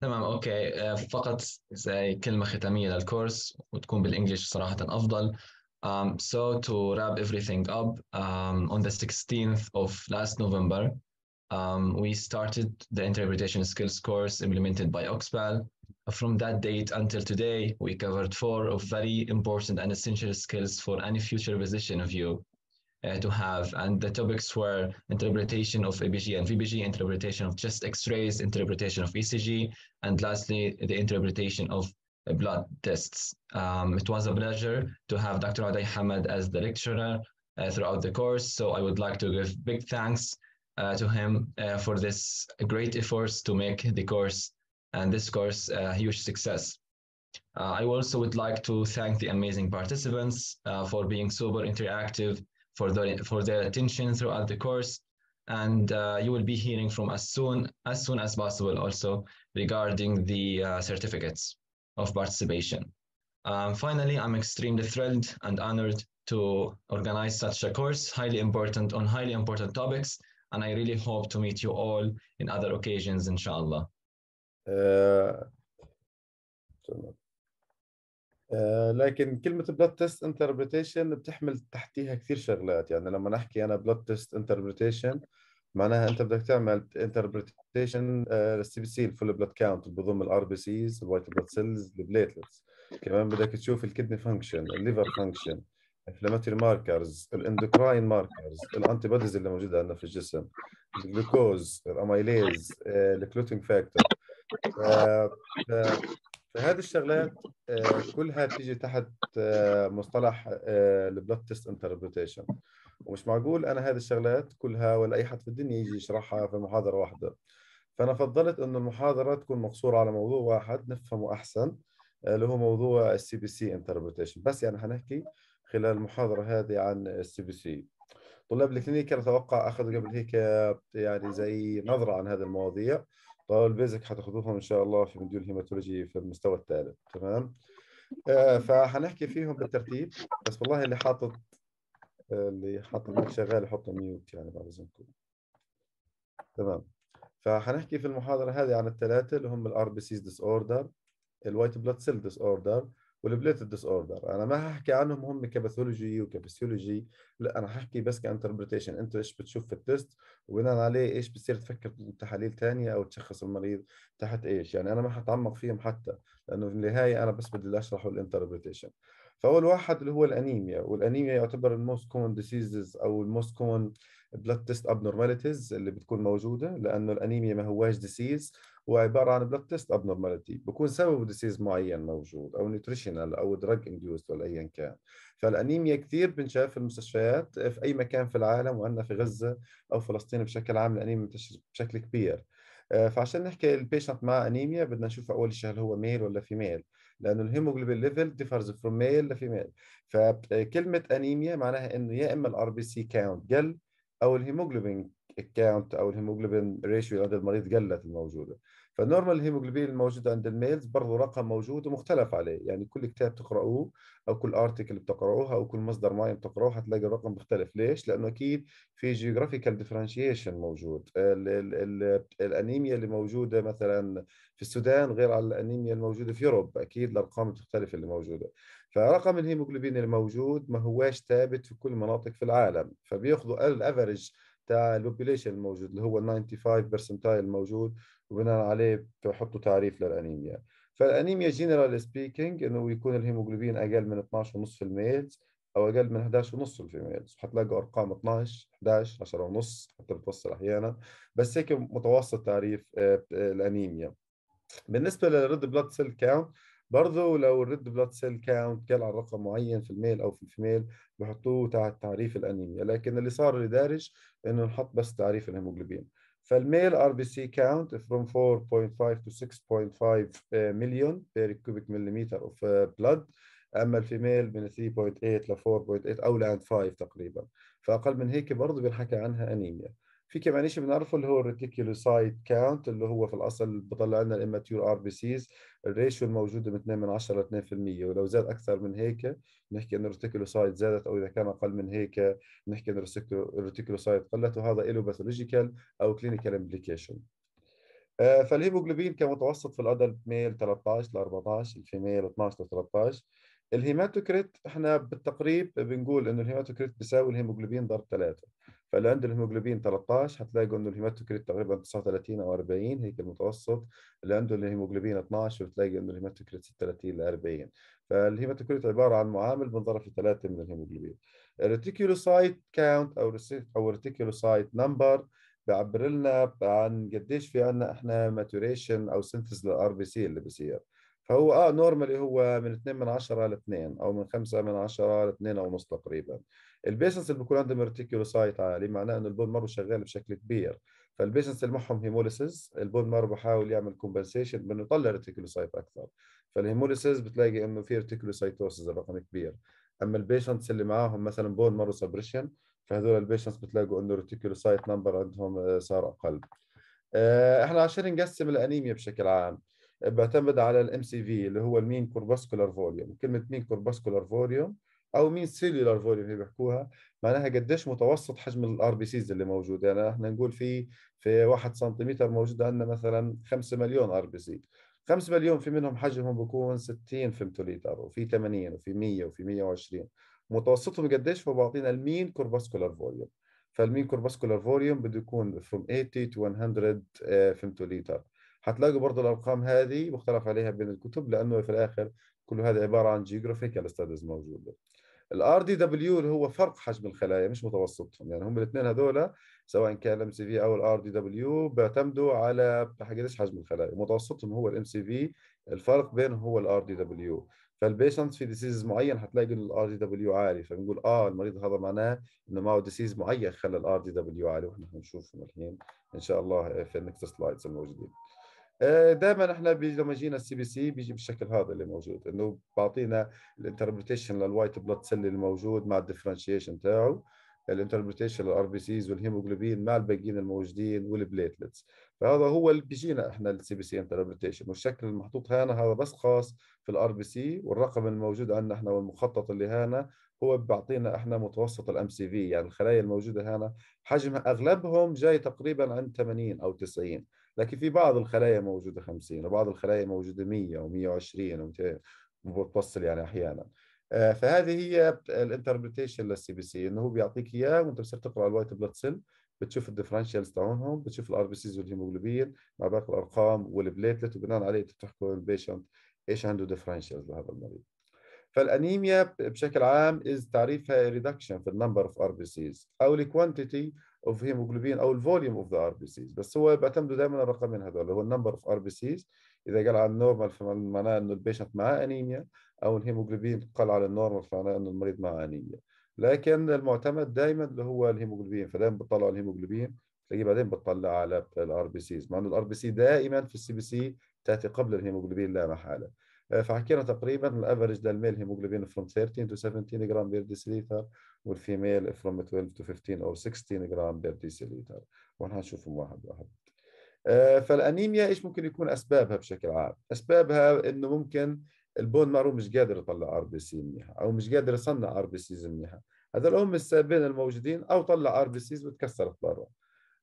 تمام اوكي فقط زي كلمة ختامية للكورس وتكون بالانجلش صراحة افضل Um, so to wrap everything up, um, on the 16th of last November, um, we started the interpretation skills course implemented by Oxpal. From that date until today, we covered four of very important and essential skills for any future position of you. Uh, to have. And the topics were interpretation of ABG and VBG, interpretation of chest x-rays, interpretation of ECG, and lastly, the interpretation of uh, blood tests. Um, it was a pleasure to have Dr. Adai Hamad as the lecturer uh, throughout the course. So I would like to give big thanks uh, to him uh, for this great efforts to make the course and this course uh, a huge success. I also would like to thank the amazing participants for being super interactive for, the, for their attention throughout the course. And uh, you will be hearing from us soon, as soon as possible also regarding the uh, certificates of participation. Um, finally, I'm extremely thrilled and honored to organize such a course, highly important on highly important topics. And I really hope to meet you all in other occasions, inshallah. Uh, آه، لكن كلمة بلاد تيست انتربريتيشن بتحمل تحتيها كثير شغلات يعني لما نحكي أنا بلاد تيست انتربريتيشن معناها أنت بدك تعمل انتربريتيشن للسي بي سي الفول بلاد كاونت اللي بضم الار بي سيز الوايت بلاد سيلز البليتلتس كمان بدك تشوف الكدني فانكشن الليفر فانكشن الانفلاماتوري ماركرز الاندوكراين ماركرز الانتي بوديز اللي موجوده عندنا في الجسم الجلوكوز الاميليز الكلوتينج فاكتور فهذه الشغلات آه، كلها تيجي تحت آه، مصطلح البلاد تيست انتربريتيشن ومش معقول انا هذه الشغلات كلها ولا اي حد في الدنيا يجي يشرحها في محاضره واحده فانا فضلت انه المحاضره تكون مقصوره على موضوع واحد نفهمه احسن آه، اللي هو موضوع السي بي سي انتربريتيشن بس يعني حنحكي خلال المحاضره هذه عن السي بي سي طلاب الكلينيكال اتوقع اخذوا قبل هيك يعني زي نظره عن هذه المواضيع طلاب البيزك حتاخذوهم ان شاء الله في مديون هيماتولوجي في المستوى الثالث تمام آه، فحنحكي فيهم بالترتيب بس والله اللي حاطط آه، اللي حاطط ميوت شغال يحط ميوت يعني بعد اذنكم تمام فحنحكي في المحاضره هذه عن الثلاثه اللي هم الار بي سيز ديس اوردر الوايت بلاد سيل ديس اوردر والبليت ديس اوردر انا ما هحكي عنهم هم كباثولوجي وكبسيولوجي لا انا هحكي بس كانتربريتيشن انت ايش بتشوف في التست وبناء عليه ايش بتصير تفكر بتحاليل ثانيه او تشخص المريض تحت ايش يعني انا ما حتعمق فيهم حتى لانه في النهايه انا بس بدي اشرحه الانتربريتيشن فاول واحد اللي هو الانيميا والانيميا يعتبر الموست كومن ديسيزز او الموست كومن بلاد تيست ابنورماليتيز اللي بتكون موجوده لانه الانيميا ما هواش ديسيز هو عباره عن بلاد تيست ابنورماليتي بكون سبب ديسيز معين موجود او نيوتريشنال او دراج انديوست ولا ايا كان فالانيميا كثير بنشاف في المستشفيات في اي مكان في العالم وعندنا في غزه او فلسطين بشكل عام الانيميا منتشر بشكل كبير آه، فعشان نحكي البيشنت مع انيميا بدنا نشوف اول شيء هل هو ميل ولا فيميل لانه الهيموجلوبين ليفل ديفرز فروم ميل لفيميل فكلمه انيميا معناها انه يا اما الار بي سي كاونت قل او الهيموجلوبين كاونت او الهيموجلوبين ريشيو عند المريض قلت الموجوده فالنورمال هيموجلوبين الموجود عند الميلز برضه رقم موجود ومختلف عليه يعني كل كتاب تقرأوه أو كل ارتكل بتقرأوها أو كل مصدر معين بتقرأوه حتلاقي الرقم مختلف ليش؟ لأنه أكيد في جيوغرافيكال ديفرنشيشن موجود الأنيميا اللي موجودة مثلا في السودان غير على الأنيميا الموجودة في أوروبا أكيد الأرقام بتختلف اللي موجودة فرقم الهيموجلوبين الموجود ما هواش ثابت في كل مناطق في العالم فبياخذوا الافرج تاع البوبيليشن الموجود اللي هو 95 برسنتايل الموجود وبناء عليه بحطوا تعريف للانيميا فالانيميا جنرال سبيكينج انه يكون الهيموجلوبين اقل من 12.5 في الميلز او اقل من 11.5 في الميلز حتلاقوا ارقام 12 11 10 ونص حتى بتوصل احيانا بس هيك متوسط تعريف آه، آه، الانيميا بالنسبه للريد بلاد سيل كاونت برضه لو الريد بلاد سيل كاونت كان على رقم معين في الميل او في الفيميل بحطوه تحت تعريف الانيميا لكن اللي صار لدارج انه نحط بس تعريف الهيموجلوبين فالميل ار بي سي كاونت فروم 4.5 تو 6.5 مليون بير كوبيك مليمتر اوف بلاد اما الفيميل من 3.8 ل 4.8 او ل 5 تقريبا فاقل من هيك برضه بنحكى عنها انيميا في كمان شيء بنعرفه اللي هو الريتيكولوسايت كاونت اللي هو في الاصل بطلع لنا الاماتيور ار بي سيز الريشيو الموجوده من 2 من 10 ل 2% ولو زاد اكثر من هيك بنحكي انه الريتيكولوسايت زادت او اذا كان اقل من هيك بنحكي انه الريتيكولوسايت قلت وهذا له باثولوجيكال او كلينيكال امبليكيشن فالهيموجلوبين كمتوسط في الادلت ميل 13 ل 14 الفيميل 12 ل 13 الهيماتوكريت احنا بالتقريب بنقول انه الهيماتوكريت بيساوي الهيموجلوبين ضرب ثلاثه فاللي عنده الهيموجلوبين 13 حتلاقوا انه الهيماتوكريت تقريبا 39 او 40 هيك المتوسط اللي عنده الهيموجلوبين 12 بتلاقي انه الهيماتوكريت 36 ل 40 فالهيماتوكريت عباره عن معامل بنضرب في ثلاثه من الهيموجلوبين الريتيكولوسايت كاونت او او الريتيكولوسايت نمبر بيعبر لنا عن قديش في عندنا احنا ماتوريشن او سنتز للار بي سي اللي بصير فهو اه نورمالي هو من 2 من 10 ل 2 او من 5 من 10 ل 2 ونص تقريبا البيسنس اللي بيكون عندهم ريتيكولوسايت عالي معناه انه البون مارو شغال بشكل كبير فالبيسنس اللي معهم هيموليسيز البون مارو بحاول يعمل كومبنسيشن بانه يطلع ريتيكولوسايت اكثر فالهيموليسيز بتلاقي انه في ريتيكولوسايتوسيس رقم كبير اما البيشنتس اللي معاهم مثلا بون مارو سبريشن فهذول البيشنتس بتلاقوا انه ريتيكولوسايت نمبر عندهم آه، صار اقل آه، احنا عشان نقسم الانيميا بشكل عام بعتمد على الام سي في اللي هو المين كورباسكولار فوليوم كلمه مين كورباسكولار فوليوم او مين سيلولار فوليوم هي بيحكوها معناها قديش متوسط حجم الار بي سيز اللي موجود يعني احنا نقول في في 1 سنتيمتر موجود عندنا مثلا 5 مليون ار بي سي 5 مليون في منهم حجمهم بكون 60 فيمتوليتر وفي 80 وفي 100 وفي 120 متوسطهم قديش فبعطينا المين كورباسكولار فوليوم فالمين كورباسكولار فوليوم بده يكون from 80 to 100 فيمتوليتر هتلاقوا برضه الارقام هذه مختلف عليها بين الكتب لانه في الاخر كل هذا عباره عن جيوغرافيكال ستاديز موجوده الار دي دبليو اللي هو فرق حجم الخلايا مش متوسطهم يعني هم الاثنين هذول سواء كان الام سي في او الار دي دبليو بيعتمدوا على قديش حجم الخلايا متوسطهم هو الام سي في الفرق بينهم هو الار دي دبليو فالبيشنت في ديسيز معين حتلاقي ان الار دي دبليو عالي فبنقول اه المريض هذا معناه انه معه ديسيز معين خلى الار دي دبليو عالي واحنا حنشوفهم الحين ان شاء الله في النكست سلايدز الموجودين آه، دائما احنا لما جينا السي بي سي بيجي بالشكل هذا اللي موجود انه بعطينا الانتربريتيشن للوايت بلاد سيل الموجود مع الديفرنشيشن تاعه الانتربريتيشن للار بي سيز والهيموجلوبين مع الباقيين الموجودين والبليتلتس فهذا هو اللي بيجينا احنا السي بي سي انتربريتيشن والشكل المحطوط هنا هذا بس خاص في الار بي سي والرقم الموجود عندنا احنا والمخطط اللي هنا هو بيعطينا احنا متوسط الام سي في يعني الخلايا الموجوده هنا حجمها اغلبهم جاي تقريبا عند 80 او 90 لكن في بعض الخلايا موجوده 50 وبعض الخلايا موجوده 100 و 120 وبتوصل 200 يعني احيانا آه، فهذه هي الانتربريتيشن للسي بي سي انه هو بيعطيك اياه وانت بتصير تقرا الوايت بلاد سيل بتشوف الديفرنشالز تاعهم بتشوف الار بي سيز والهيموجلوبين مع باقي الارقام والبليتلت وبناء عليه بتحكوا البيشنت ايش عنده ديفرنشالز لهذا المريض فالانيميا بشكل عام از تعريفها ريدكشن في النمبر اوف ار بي سيز او الكوانتيتي اوف هيموجلوبين او الفوليوم اوف ذا ار بي سيز بس هو بيعتمدوا دايما الرقمين هذول هو النمبر اوف ار بي سيز اذا قال على النورمال فمعناه انه البيشنت معاه انيميا او الهيموجلوبين قال على النورمال فمعناه انه المريض معاه انيميا لكن المعتمد دائما اللي هو الهيموجلوبين فدائما بتطلع الهيموجلوبين تلاقيه بعدين بتطلع على الار بي سيز مع انه الار بي سي دائما في السي بي سي تاتي قبل الهيموجلوبين لا محاله آه، فحكينا تقريبا الافرج للميل هيموجلوبين فروم 13 تو 17 جرام بير ديسليتر والفيميل فروم 12 تو 15 او 16 جرام بير ديسليتر وحنشوفهم واحد واحد آه، فالانيميا ايش ممكن يكون اسبابها بشكل عام؟ اسبابها انه ممكن البون مارو مش قادر يطلع ار بي سي منيحه او مش قادر يصنع ار بي سيز منيحه هذول هم السببين الموجودين او طلع ار بي سيز وتكسرت برا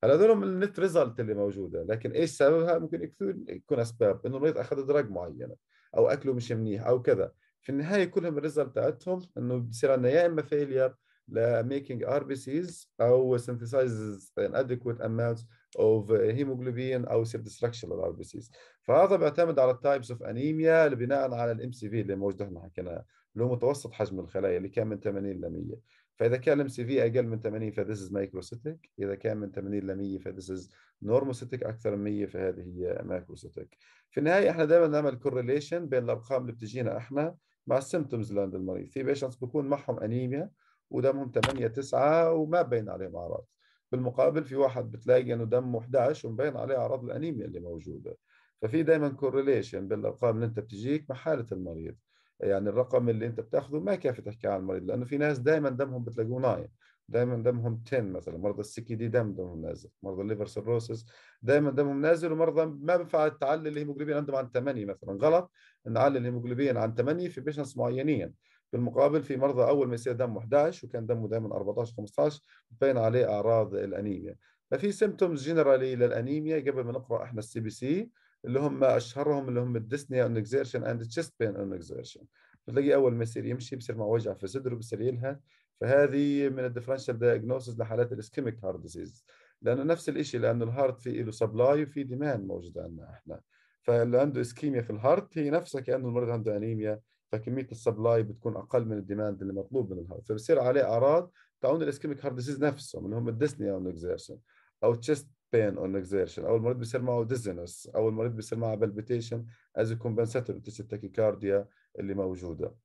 هلا هذول هم النت ريزلت اللي موجوده لكن ايش سببها ممكن يكون اسباب انه المريض اخذ دراج معينه او اكله مش منيح او كذا في النهايه كلهم الريزلت بتاعتهم انه بصير عندنا يا اما فيلير لميكينج ار بي سيز او synthesizes inadequate amounts of hemoglobin او يصير destruction للار بي سيز فهذا بيعتمد على التايبس اوف انيميا بناء على الام سي في اللي موجود احنا حكيناها اللي هو متوسط حجم الخلايا اللي كان من 80 ل 100 فاذا كان الام سي في اقل من 80 فذيس از مايكروسيتك اذا كان من 80 ل 100 فذيس از نورموسيتك اكثر من 100 فهذه هي مايكروسيتك في النهايه احنا دائما نعمل كورليشن بين الارقام اللي بتجينا احنا مع السيمتومز لعند المريض في بيشنتس بكون معهم انيميا ودمهم 8 9 وما بين عليهم اعراض بالمقابل في واحد بتلاقي انه دمه 11 ومبين عليه اعراض الانيميا اللي موجوده ففي دائما كورليشن بين الارقام اللي انت بتجيك مع حاله المريض يعني الرقم اللي انت بتاخده ما يكفي تحكي عن المريض لانه في ناس دائما دمهم بتلاقوه ناين دائما دمهم 10 مثلا مرضى السكي دي دم دمهم نازل مرضى الليفر سيروسس دائما دمهم نازل ومرضى ما بينفع تعلي الهيموجلوبين عندهم عن 8 مثلا غلط نعلي الهيموجلوبين عن 8 في بيشنس معينين بالمقابل في مرضى اول ما يصير دمه 11 وكان دمه دائما 14 15 بتبين عليه اعراض الانيميا ففي سيمتومز جنرالي للانيميا قبل ما نقرا احنا السي بي سي اللي هم اشهرهم اللي هم الديسني اون اكزيرشن اند تشيست بين اون اكزيرشن بتلاقي اول ما يصير يمشي بصير معه وجع في صدره بصير يلها فهذه من الديفرنشال دايجنوسز لحالات الاسكيميك هارت ديزيز لانه نفس الشيء لانه الهارت في له سبلاي وفي ديماند موجود عندنا احنا فاللي عنده اسكيميا في الهارت هي نفسها كانه المريض عنده انيميا فكميه السبلاي بتكون اقل من الديماند اللي مطلوب من الهارت فبصير عليه اعراض تعون الاسكيميك هارت ديزيز نفسهم اللي هم الديسنيا اون اكزيرشن او تشيست بين اون اكزيرشن او المريض بيصير معه ديزنس او المريض بيصير معه palpitation از a compensatory للتاكيكارديا اللي موجوده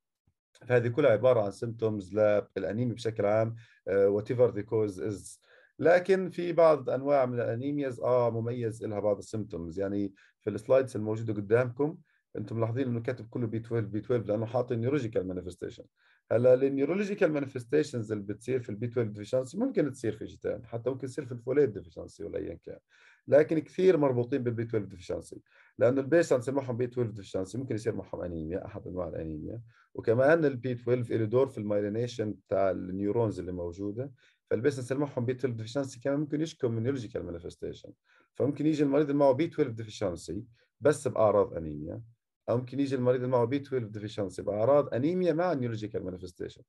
فهذه كلها عباره عن سيمتومز للانيميا بشكل عام وات ايفر ذا كوز از لكن في بعض انواع من الانيميز اه مميز لها بعض السيمتومز يعني في السلايدز الموجوده قدامكم انتم ملاحظين انه كاتب كله بي 12 بي 12 لانه حاطين نيوروجيكال مانيفستيشن هلا النيورولوجيكال مانيفستيشنز اللي بتصير في البي 12 ديفيشنسي ممكن تصير في جيتان حتى ممكن تصير في الفوليت ديفيشنسي ولا ايا كان لكن كثير مربوطين بالبي 12 ديفيشنسي لانه البيشنتس معهم بي 12 ديفيشنسي ممكن يصير معهم انيميا احد انواع الانيميا وكمان البي 12 له دور في المايلينيشن تاع النيورونز اللي موجوده فالبيشنتس اللي معهم بي 12 ديفيشنسي كمان ممكن يشكوا من نيورولوجيكال مانيفستيشن فممكن يجي المريض اللي معه بي 12 ديفيشنسي بس باعراض انيميا او ممكن يجي المريض اللي معه بي 12 ديفيشنسي باعراض انيميا مع نيورولوجيكال مانيفستيشن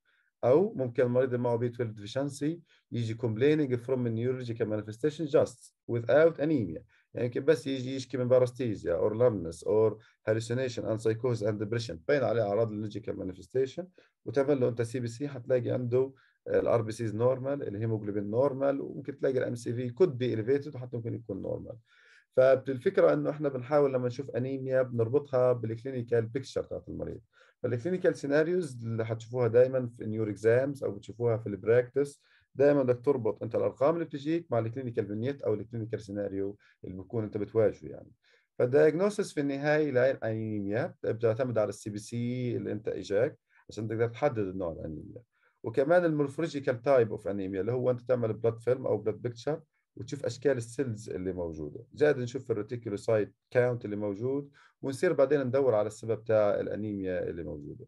او ممكن المريض اللي معه بي 12 ديفيشنسي يجي فروم from مانيفستيشن جاست ويز without انيميا يعني يمكن بس يجي يشكي من باراستيزيا اور لامنس اور هالوسينيشن اند سايكوز اند depression تبين عليه اعراض اللوجيكال مانيفستيشن وتعمل له انت سي بي سي حتلاقي عنده الار بي سيز نورمال الهيموجلوبين نورمال وممكن تلاقي الام سي في كود بي الفيتد وحتى ممكن يكون نورمال فالفكره انه احنا بنحاول لما نشوف انيميا بنربطها بالكلينيكال بيكتشر بتاعت المريض فالكلينيكال سيناريوز اللي حتشوفوها دايما في نيور اكزامز او بتشوفوها في البراكتس دايما بدك تربط انت الارقام اللي بتجيك مع الكلينيكال فينيت او الكلينيكال سيناريو اللي بيكون انت بتواجهه يعني فالدايجنوسيس في النهايه لهي الانيميا بتعتمد على السي بي سي اللي انت اجاك عشان تقدر تحدد النوع الانيميا وكمان المورفولوجيكال تايب اوف انيميا اللي هو انت تعمل بلاد فيلم او بلاد بيكتشر وتشوف اشكال السيلز اللي موجوده جاد نشوف الريتيكولوسايت كاونت اللي موجود ونصير بعدين ندور على السبب تاع الانيميا اللي موجوده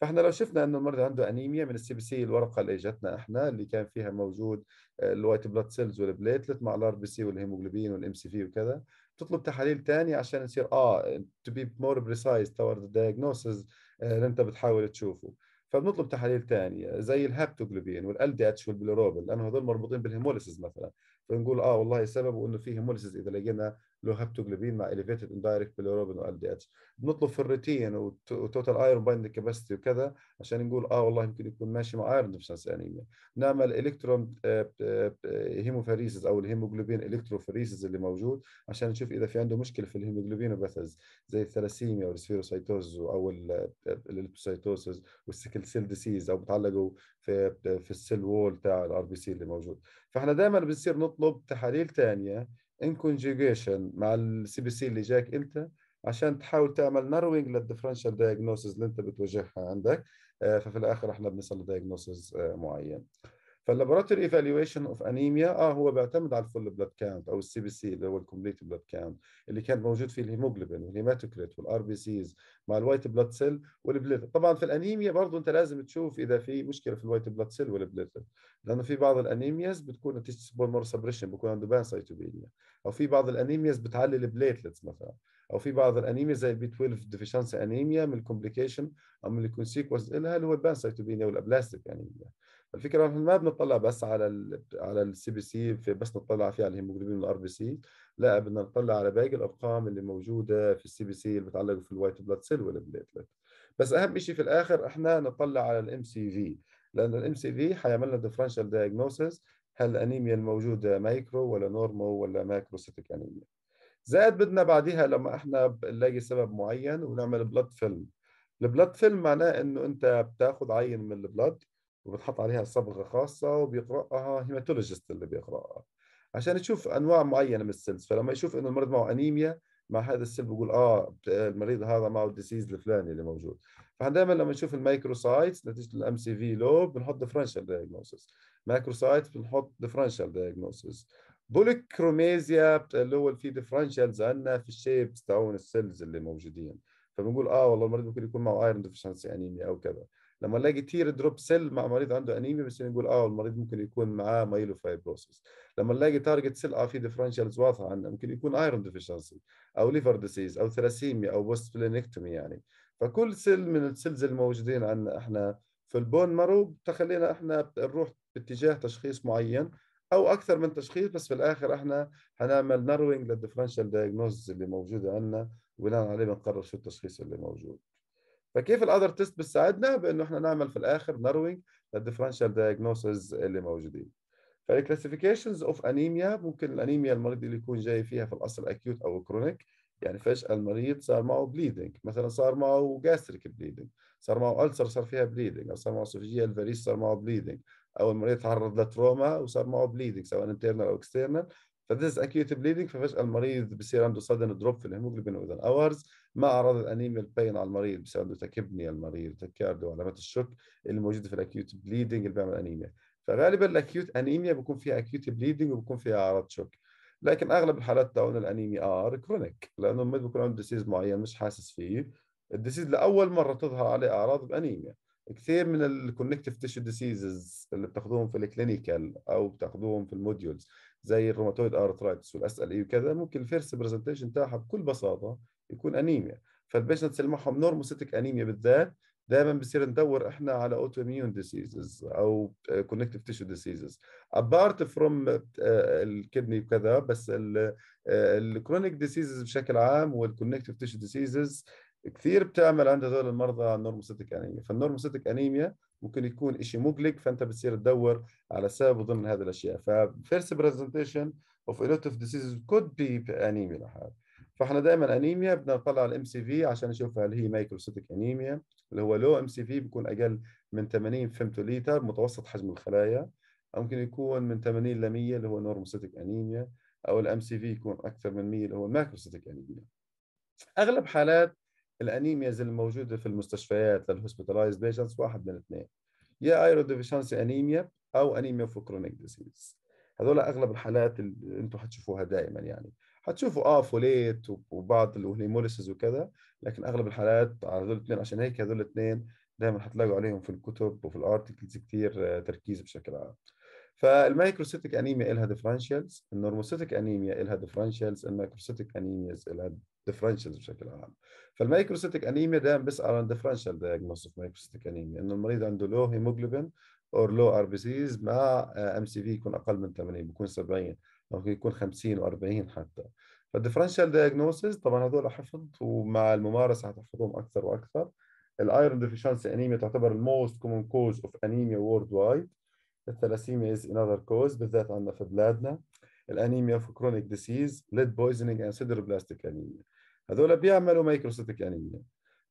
فاحنا لو شفنا انه المرضى عنده انيميا من السي بي سي الورقه اللي اجتنا احنا اللي كان فيها موجود آه، الوايت بلاد سيلز والبليتلت مع الار بي سي والهيموجلوبين والام سي في وكذا تطلب تحاليل ثانيه عشان نصير اه تو بي مور بريسايز تورد دايجنوسز اللي انت بتحاول تشوفه فبنطلب تحاليل ثانيه زي الهابتوجلوبين والال دي اتش والبلوروبل لانه هذول مربوطين بالهيموليسز مثلا فنقول اه والله سببه انه فيه هيموليسيس اذا لقينا لو هبتوجلوبين مع اندايركت indirect وال دي اتش بنطلب في الروتين وتوتال ايرون بايند كاباسيتي وكذا عشان نقول اه والله يمكن يكون ماشي مع ايرون ديفشنسي انيميا يعني. نعمل الكترون آه، آه، آه، هيموفاريسز او الهيموجلوبين الكتروفاريسز اللي موجود عشان نشوف اذا في عنده مشكله في الهيموجلوبين وبثز زي الثلاسيميا والسفيروسايتوز او الليبوسايتوسز والسكل سيل ديسيز او بتعلقوا في في السيل وول تاع الار بي سي اللي موجود فاحنا دائما بنصير نطلب تحاليل ثانيه كونجيجيشن مع السي بي سي اللي جاك انت عشان تحاول تعمل ناروينج للديفرنشال دايجنوسز اللي انت بتوجهها عندك آه، ففي الاخر احنا بنصل لدايجنوسز آه، معين فاللابراتوري ايفالويشن اوف انيميا اه هو بيعتمد على الفول بلاد كاونت او السي بي سي اللي هو الكومبليت بلاد كاونت اللي كان موجود فيه الهيموجلوبين والهيماتوكريت والار بي سيز مع الوايت بلاد سيل والبليتلت طبعا في الانيميا برضه انت لازم تشوف اذا في مشكله في الوايت بلاد سيل والبليتلت لانه في بعض الانيمياز بتكون نتيجه سبول مور سبريشن بيكون عنده بان سايتوبينيا او في بعض الانيمياز بتعلي البليتلتس مثلا او في بعض الانيميا زي البي 12 ديفيشنسي انيميا من الكومبليكيشن او من الكونسيكونس لها اللي هو البان سايتوبينيا والابلاستيك انيميا الفكره ما بنطلع بس على الـ على السي بي سي بس نطلع فيها على الهيموجلوبين والار بي سي لا بدنا نطلع على باقي الارقام اللي موجوده في السي بي سي اللي بتعلق في الوايت بلاد سيل والبليتلت بس اهم شيء في الاخر احنا نطلع على الام سي في لان الام سي في حيعمل لنا ديفرنشال دايجنوسيس هل الانيميا الموجوده مايكرو ولا نورمو ولا ماكروسيتيك انيميا زائد بدنا بعديها لما احنا بنلاقي سبب معين ونعمل بلاد فيلم البلاد فيلم معناه انه انت بتاخذ عين من البلاد وبتحط عليها صبغه خاصه وبيقراها هيماتولوجيست اللي بيقراها عشان يشوف انواع معينه من السيلز فلما يشوف انه المريض معه انيميا مع هذا السيل بقول اه المريض هذا معه الديسيز الفلاني اللي موجود فاحنا دائما لما نشوف المايكروسايتس نتيجه الام سي في لو بنحط ديفرنشال دايجنوسيس مايكروسايتس بنحط ديفرنشال دايجنوسيس بوليكروميزيا اللي هو في ديفرنشالز عندنا في الشيبس تاعون السيلز اللي موجودين فبنقول اه والله المريض ممكن يكون معه ايرون ديفشنسي انيميا او كذا لما الاقي تير دروب سيل مع مريض عنده انيميا بس نقول اه المريض ممكن يكون معاه مايلو فايبروسيس لما نلاقي تارجت سيل اه في ديفرنشالز واضحه عنه ممكن يكون ايرون ديفيشنسي او ليفر ديسيز او ثلاسيميا او بوست بلينكتومي يعني فكل سيل من السيلز الموجودين عندنا احنا في البون مرو تخلينا احنا نروح باتجاه تشخيص معين او اكثر من تشخيص بس في الاخر احنا حنعمل نروينج للديفرنشال دايجنوز اللي موجوده عندنا وبناء عليه بنقرر شو التشخيص اللي موجود فكيف الاذر تيست بتساعدنا بانه احنا نعمل في الاخر نروينج للديفرنشال دايجنوسز اللي موجودين فالكلاسيفيكيشنز اوف انيميا ممكن الانيميا المريض اللي يكون جاي فيها في الاصل اكيوت او كرونيك يعني فجاه المريض صار معه بليدنج مثلا صار معه جاستريك بليدنج صار معه السر صار فيها بليدنج او صار معه سوفيجيال الفاريس صار معه بليدنج او المريض تعرض لتروما وصار معه بليدنج سواء انترنال او اكسترنال فذيس اكيوت بليدنج ففجاه المريض بصير عنده سادن دروب في الهيموجلوبين وذن اورز مع اعراض الانيميا البين على المريض بصير عنده تكبني المريض تكاردو علامات الشك اللي موجوده في الاكيوت بليدنج اللي بيعمل انيميا فغالبا الاكيوت انيميا بيكون فيها اكيوت بليدنج وبيكون فيها اعراض شوك لكن اغلب الحالات تاعون الانيميا ار كرونيك لانه المريض بيكون عنده ديسيز معين مش حاسس فيه الديسيز لاول مره تظهر عليه اعراض بانيميا كثير من الكونكتيف تيشو ديزيزز اللي بتاخذوهم في الكلينيكال او بتاخذوهم في الموديولز زي الروماتويد ارثرايتس اي وكذا ممكن الفيرست برزنتيشن تاعها بكل بساطه يكون انيميا فالبيشنتس اللي معهم نورموسيتك انيميا بالذات دائما بصير ندور احنا على اوتو اميون ديزيزز او كونكتيف تيشو ديزيزز ابارت فروم الكدني وكذا بس الكرونيك ديزيزز آه، بشكل عام والكونكتيف تيشو ديزيزز كثير بتعمل عند هذول المرضى النورموسيتك انيميا فالنورموسيتك انيميا ممكن يكون شيء مقلق فانت بتصير تدور على سبب ضمن هذه الاشياء ففيرست برزنتيشن اوف اوف ديزيز كود بي انيميا لحال فاحنا دائما انيميا بدنا نطلع الام سي في عشان نشوف هل هي مايكروسيتك انيميا اللي هو لو ام سي في بيكون اقل من 80 فيمتوليتر متوسط حجم الخلايا او ممكن يكون من 80 ل 100 اللي هو نورموسيتك انيميا او الام سي في يكون اكثر من 100 اللي هو الماكروسيتك انيميا اغلب حالات الانيمياز الموجوده في المستشفيات للهوسبيتالايزد بيشنتس واحد من الاثنين يا ديفيشنسي انيميا او انيميا فور كرونيك ديزيز هذول اغلب الحالات اللي انتم حتشوفوها دائما يعني حتشوفوا اه فوليت وبعض الهيموليسز وكذا لكن اغلب الحالات على هذول الاثنين عشان هيك هذول الاثنين دائما حتلاقوا عليهم في الكتب وفي الارتكلز كثير آه، تركيز بشكل عام فالمايكروسيتك انيميا الها ديفرنشلز النورموسيتك انيميا الها ديفرنشلز المايكروسيتك انيميا الها ديفرنشلز بشكل عام فالمايكروسيتك انيميا دائما بيسال عن ديفرنشال دايجنوز مايكروسيتيك مايكروسيتك انيميا انه المريض عنده لو هيموجلوبين اور لو ار بي سيز مع ام سي في يكون اقل من 80 بيكون 70 ممكن يكون 50 و40 حتى فالديفرنشال دايجنوسز طبعا هذول حفظ ومع الممارسه حتحفظهم اكثر واكثر الايرون ديفيشنسي انيميا تعتبر الموست كومن كوز اوف انيميا وورد وايد الثلاسيميا is another cause بالذات عندنا في بلادنا الانيميا كرونيك chronic disease lead poisoning and sideroblastic anemia هذول بيعملوا مايكروسيتك انيميا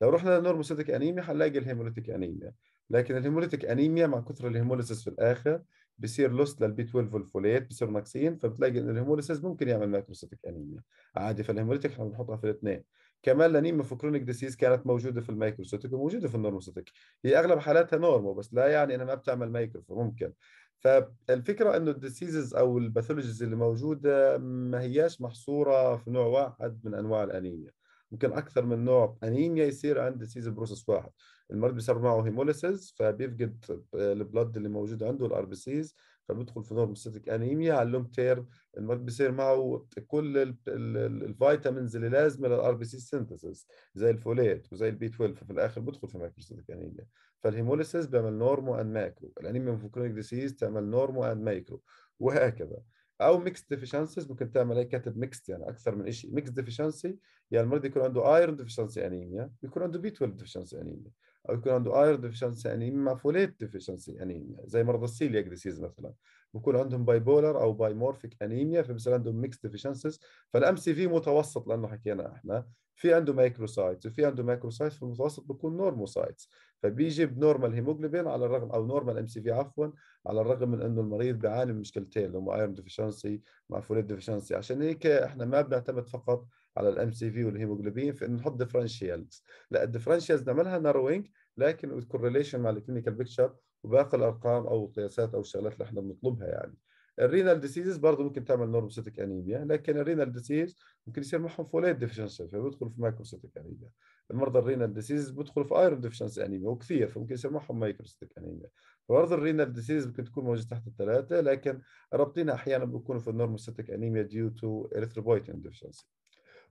لو رحنا للنورموسيتك انيميا حنلاقي الهيموليتيك انيميا لكن الهيموليتيك انيميا مع كثر الهيموليسيس في الاخر بصير لوس للبي 12 والفوليت بصير ناقصين فبتلاقي ان الهيموليسيس ممكن يعمل مايكروسيتك انيميا عادي فالهيموليتيك احنا بنحطها في الاثنين كمان في فوكرونيك ديسيز كانت موجوده في المايكروسيتك وموجوده في النورموسيتك هي اغلب حالاتها نورمو بس لا يعني انها ما بتعمل مايكرو فممكن فالفكره انه الديسيزز او الباثولوجيز اللي موجوده ما هياش محصوره في نوع واحد من انواع الانيميا ممكن اكثر من نوع انيميا يصير عند ديسيز بروسس واحد المريض بيصير معه هيموليسيز فبيفقد البلد اللي موجود عنده الار بي سيز فبيدخل في نوع ميستاتيك انيميا على اللونج تيرم المريض بيصير معه كل الفيتامينز اللي لازمه للار بي سي سينثيسيس زي الفوليت وزي البي 12 ففي الاخر بيدخل في سيتيك انيميا فالهيموليسيس بيعمل نورمو اند ماكرو الانيميا في كرونيك ديسيز تعمل نورمو اند مايكرو وهكذا او ميكس ديفيشنسيز ممكن تعمل اي كاتب ميكس يعني اكثر من شيء ميكس ديفيشنسي يعني المريض يكون عنده ايرون ديفيشنسي انيميا يكون عنده بي 12 ديفيشنسي انيميا او يكون عنده اير ديفيشنسي يعني اما فوليت ديفيشنسي انيميا زي مرضى السيلياك ديسيز مثلا بكون عندهم باي بولر او باي مورفيك انيميا فبصير عندهم ميكس ديفيشنسيز فالام سي في متوسط لانه حكينا احنا في عنده مايكروسايتس وفي عنده مايكروسايتس في المتوسط بكون نورموسايتس فبيجي بنورمال هيموجلوبين على الرغم او نورمال ام سي في عفوا على الرغم من انه المريض بيعاني من مشكلتين اللي هم ايرون ديفيشنسي مع فوليت ديفيشنسي عشان هيك احنا ما بنعتمد فقط على الام سي في والهيموجلوبين في انه نحط ديفرنشيالز لا الديفرنشيالز نعملها ناروينج لكن الكورليشن مع الكلينيكال بيكتشر وباقي الارقام او القياسات او الشغلات اللي احنا بنطلبها يعني الرينال ديزيز برضه ممكن تعمل نورموسيتك انيميا لكن الرينال ديسيز ممكن يصير معهم فوليت ديفشنسي فبيدخل في مايكروسيتك انيميا المرضى الرينال ديسيز بيدخلوا في ايرون ديفشنسي انيميا وكثير فممكن يصير معهم مايكروسيتك انيميا فبرضه الرينال ديسيز ممكن تكون موجوده تحت الثلاثه لكن رابطينها احيانا بيكونوا في النورموسيتك انيميا ديو تو اريثروبويتين ديفشنسي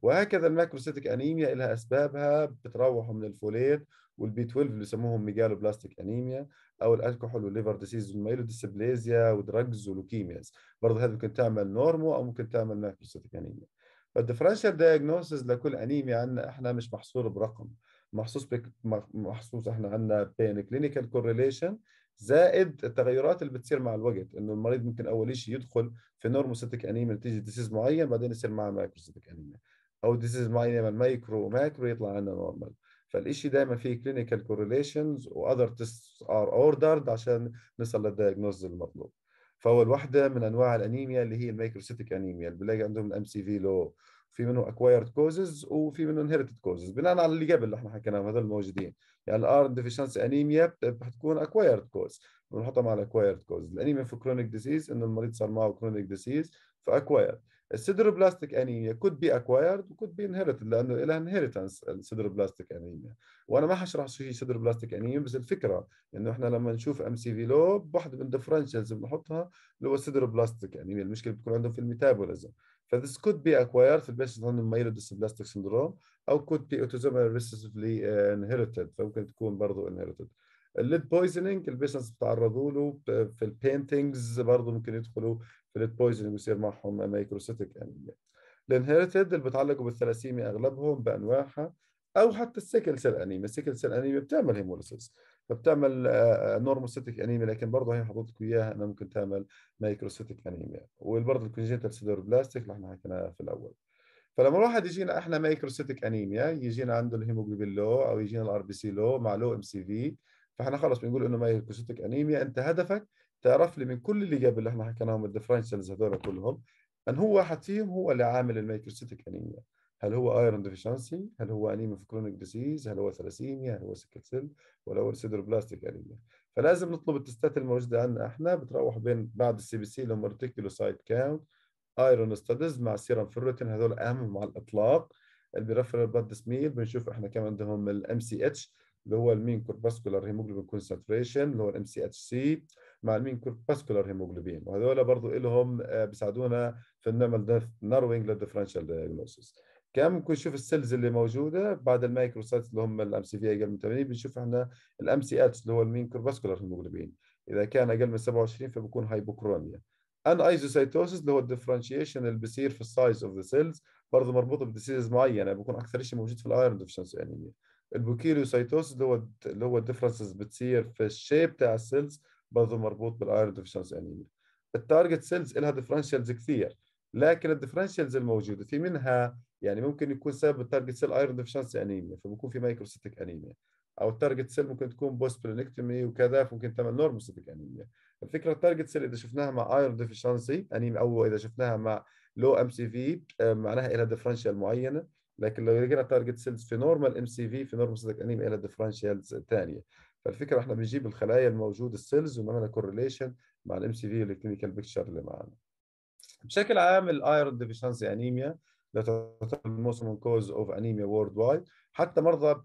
وهكذا الماكروسيتك انيميا لها اسبابها بتراوح من الفوليت والبي 12 اللي يسموهم ميجالوبلاستيك انيميا او الالكحول والليفر ديزيز ديسبليزيا ودراجز ولوكيمياز برضه هذه ممكن تعمل نورمو او ممكن تعمل مايكروسيتيك انيميا فالديفرنشال دايجنوسز لكل انيميا عندنا احنا مش محصور برقم محصوص بك محصوص احنا عندنا بين كلينيكال كورليشن زائد التغيرات اللي بتصير مع الوقت انه المريض ممكن اول شيء يدخل في نورموسيتيك انيميا نتيجه ديسيز معين بعدين يصير معه مايكروسيتيك انيميا او ديسيز معين يعمل مايكرو وماكرو يطلع عندنا نورمال فالشيء دائما فيه كلينيكال كورليشنز واذر تيست ار اوردرد عشان نصل للدايجنوز المطلوب فهو الوحدة من أنواع الأنيميا اللي هي الميكروسيتيك أنيميا اللي بنلاقي عندهم الام سي في لو في منه اكوايرد كوزز وفي منه انهيرتد كوزز بناء على اللي قبل اللي احنا حكيناهم هذول الموجودين يعني الار ديفيشنسي انيميا بتكون اكوايرد كوز بنحطها مع الاكوايرد كوز الانيميا في كرونيك ديزيز انه المريض صار معه كرونيك ديزيز فاكوايرد السيدروبلاستيك انيميا كود بي اكوايرد وكود بي انهيرتد لانه لها انهيرتنس السيدروبلاستيك انيميا يعني. وانا ما حشرح شو هي سيدروبلاستيك انيميا يعني، بس الفكره انه احنا لما نشوف ام سي في لوب واحده من الدفرنشالز بنحطها اللي هو السيدروبلاستيك انيميا يعني. المشكله بتكون عندهم في الميتابوليزم فذس كود بي اكوايرد في البيشنت عندهم ديسبلاستيك سندروم او كود بي اوتوزومال ريسيسفلي انهيرتد فممكن تكون برضه انهيرتد الليد بويزنينج البيشنتس بتعرضوا له آه، في البينتنجز برضه ممكن يدخلوا فالليد بويزن بيصير معهم مايكروسيتيك انيميا يعني. الانهيرتد اللي بتعلقوا بالثلاسيميا اغلبهم بانواعها او حتى السيكل سيل انيميا السيكل سيل انيميا بتعمل هيموليسيس فبتعمل آه، آه، نورموسيتيك انيميا لكن برضه هي حضرتك اياها انها ممكن تعمل مايكروسيتيك انيميا وبرضه الكونجنتال سيدر بلاستيك اللي احنا حكيناها في الاول فلما الواحد يجينا احنا مايكروسيتيك انيميا يجينا عنده الهيموجلوبين لو او يجينا الار بي سي لو مع لو ام سي في فاحنا خلص بنقول انه مايكروسيتيك انيميا انت هدفك تعرف لي من كل اللي قبل اللي احنا حكيناهم الديفرنشلز هذول كلهم ان هو واحد فيهم هو اللي عامل الميكروسيتيك انيميا هل هو ايرون ديفيشنسي هل هو انيميا في كرونيك ديزيز هل هو ثلاسيميا هل هو سكل سيل ولا هو سيدروبلاستيك انيميا فلازم نطلب التستات الموجوده عندنا احنا بتروح بين بعد السي بي سي لهم ريتيكولوسايت كاونت ايرون ستادز مع سيرم فيروتين هذول اهم مع الاطلاق اللي بلاد سميل بنشوف احنا كم عندهم الام سي اتش اللي هو المين كوربسكولار هيموجلوبين كونسنتريشن اللي هو الام سي اتش سي مع المين باسكولار هيموجلوبين وهذول برضو لهم آه، بيساعدونا في نعمل ناروينج للديفرنشال دياجنوستس كم ممكن نشوف السيلز اللي موجوده بعد المايكروسايتس اللي هم الام سي في اقل من 80 بنشوف احنا الام سي اتش اللي هو المين كورباسكولار هيموجلوبين اذا كان اقل من 27 فبكون هايبوكروميا ان ايزوسايتوسيس اللي هو الديفرنشيشن اللي بيصير في السايز اوف ذا سيلز برضه مربوطه بديسيز معينه بكون اكثر شيء موجود في الايرون ديفشنسي انيميا البوكيريوسايتوسيس اللي هو اللي هو الديفرنسز بتصير في الشيب تاع السيلز برضه مربوط بالايرون ديفشنسي انيميا التارجت سيلز لها ديفرنشلز كثير لكن الديفرنشلز الموجوده في منها يعني ممكن يكون سبب التارجت سيل ايرون ديفشنسي انيميا فبكون في مايكروسيتيك انيميا او التارجت سيل ممكن تكون بوست بلينكتومي وكذا فممكن تعمل نورموسيتيك انيميا الفكره التارجت سيل اذا شفناها مع ايرون ديفشنسي انيميا او اذا شفناها مع لو ام سي في معناها لها ديفرنشال معينه لكن لو لقينا تارجت سيلز في نورمال ام سي في في نورمال سيتك انيميا لها ديفرنشالز ثانيه فالفكره احنا بنجيب الخلايا الموجوده السيلز ونعمل كورليشن مع الام سي في والكلينيكال بيكتشر اللي معانا بشكل عام الايرون ديفيشنسي انيميا لتعتبر الموسم كوز اوف انيميا وورد وايد حتى مرضى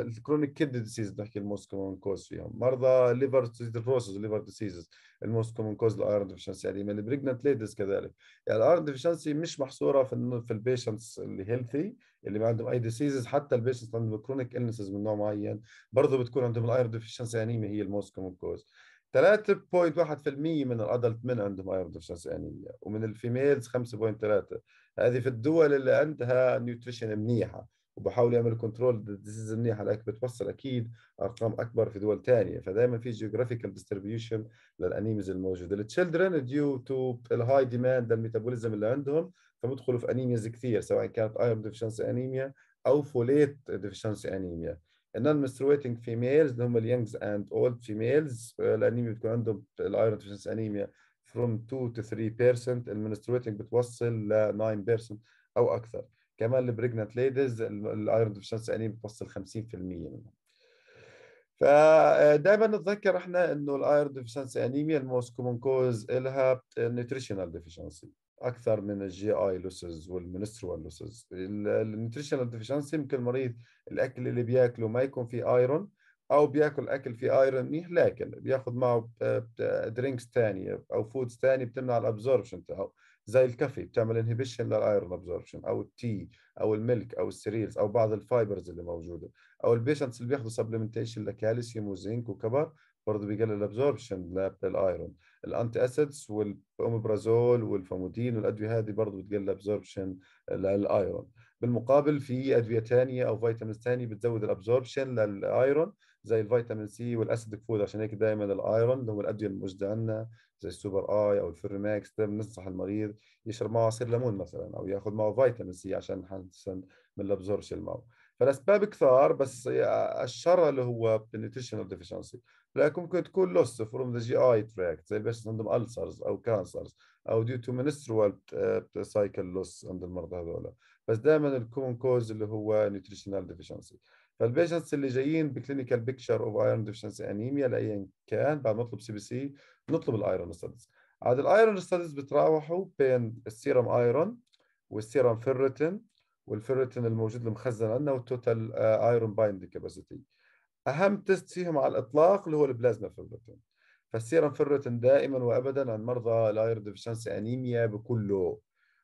الكرونيك كيد ديسيز نحكي الموست كومن كوز فيهم مرضى ليفر ديفروسز ليفر ديزيز الموست كومن كوز الايرون ديفشنسي يعني البريجننت ليدز كذلك يعني الايرون ديفشنسي مش محصوره في في البيشنتس اللي هيلثي اللي ما عندهم اي ديزيز حتى البيشنتس عندهم كرونيك النسز من نوع معين برضه بتكون عندهم الايرون ديفشنسي انيميا هي الموست كومن كوز 3.1% من الادلت من عندهم ايرون ديفشنسي انيميا ومن الفيميلز 5.3 هذه في الدول اللي عندها نيوتريشن منيحه وبحاول يعمل كنترول ديزيز منيحه لكن بتوصل اكيد ارقام اكبر في دول ثانيه فدائما في جيوغرافيكال ديستربيوشن للانيميز الموجوده للتشلدرن ديو تو الهاي ديماند للميتابوليزم اللي عندهم فبدخلوا في انيميز كثير سواء كانت ايرون ديفشنسي انيميا او فوليت ديفشنسي انيميا النون مسترويتنج فيميلز اللي هم اليانجز اند اولد فيميلز الانيميا بتكون عندهم الايرون ديفشنسي انيميا from 2 to 3% المنسترويتنج بتوصل ل 9% او اكثر كمان البريجنانت ليديز الايرون ديفشنسي انيميا بتوصل 50% منهم فدائما آه، نتذكر احنا انه الايرون ديفشنسي انيميا الموست كومن كوز الها نيوتريشنال ديفشنسي اكثر من الجي اي لوسز والمنسترال لوسز النيوتريشنال ديفيشنسي يمكن المريض الاكل اللي بياكله ما يكون فيه ايرون او بياكل اكل فيه ايرون منيح لكن بياخذ معه درينكس ثانيه او فودز ثانيه بتمنع الابزوربشن تاعه زي الكافي بتعمل انهبيشن للايرون ابزوربشن او التي او الميلك او السيريلز او بعض الفايبرز اللي موجوده او البيشنتس اللي بياخذوا سبلمنتيشن لكالسيوم وزنك وكبر برضه بيقلل الابزوربشن للايرون الايرون الانتي اسيدز والاوميبرازول والفامودين والادويه هذه برضه بتقلل الابزوربشن للايرون بالمقابل في ادويه ثانيه او فيتامينز ثانيه بتزود الابزوربشن للايرون زي الفيتامين سي والاسيدك فود عشان هيك دائما الايرون اللي هو الادويه الموجوده عندنا زي السوبر اي او الفيرماكس دائما بننصح المريض يشرب معه عصير ليمون مثلا او ياخذ معه فيتامين سي عشان نحسن من الابزوربشن معه فالاسباب كثار بس الشر اللي هو النيوتريشنال ديفيشنسي لكن ممكن تكون لوس فروم ذا جي اي تراكت زي البيشنتس عندهم ألسرز او كانسرز او ديو تو منسترول سايكل لوس عند المرضى هذول بس دائما الكومن كوز اللي هو نيوتريشنال ديفيشنسي فالبيشنتس اللي جايين بكلينيكال بيكتشر اوف ايرون ديفيشنسي انيميا لايا كان بعد ما نطلب سي بي سي نطلب الايرون ستادز عاد الايرون ستادز بتراوحوا بين السيرم ايرون والسيرم فيرتين والفيرتين الموجود المخزن عندنا والتوتال ايرون بايند كاباسيتي اهم تيست فيهم على الاطلاق اللي هو البلازما فيرتين فالسيرم فيرتين دائما وابدا عند مرضى الاير ديفشنسي انيميا بكله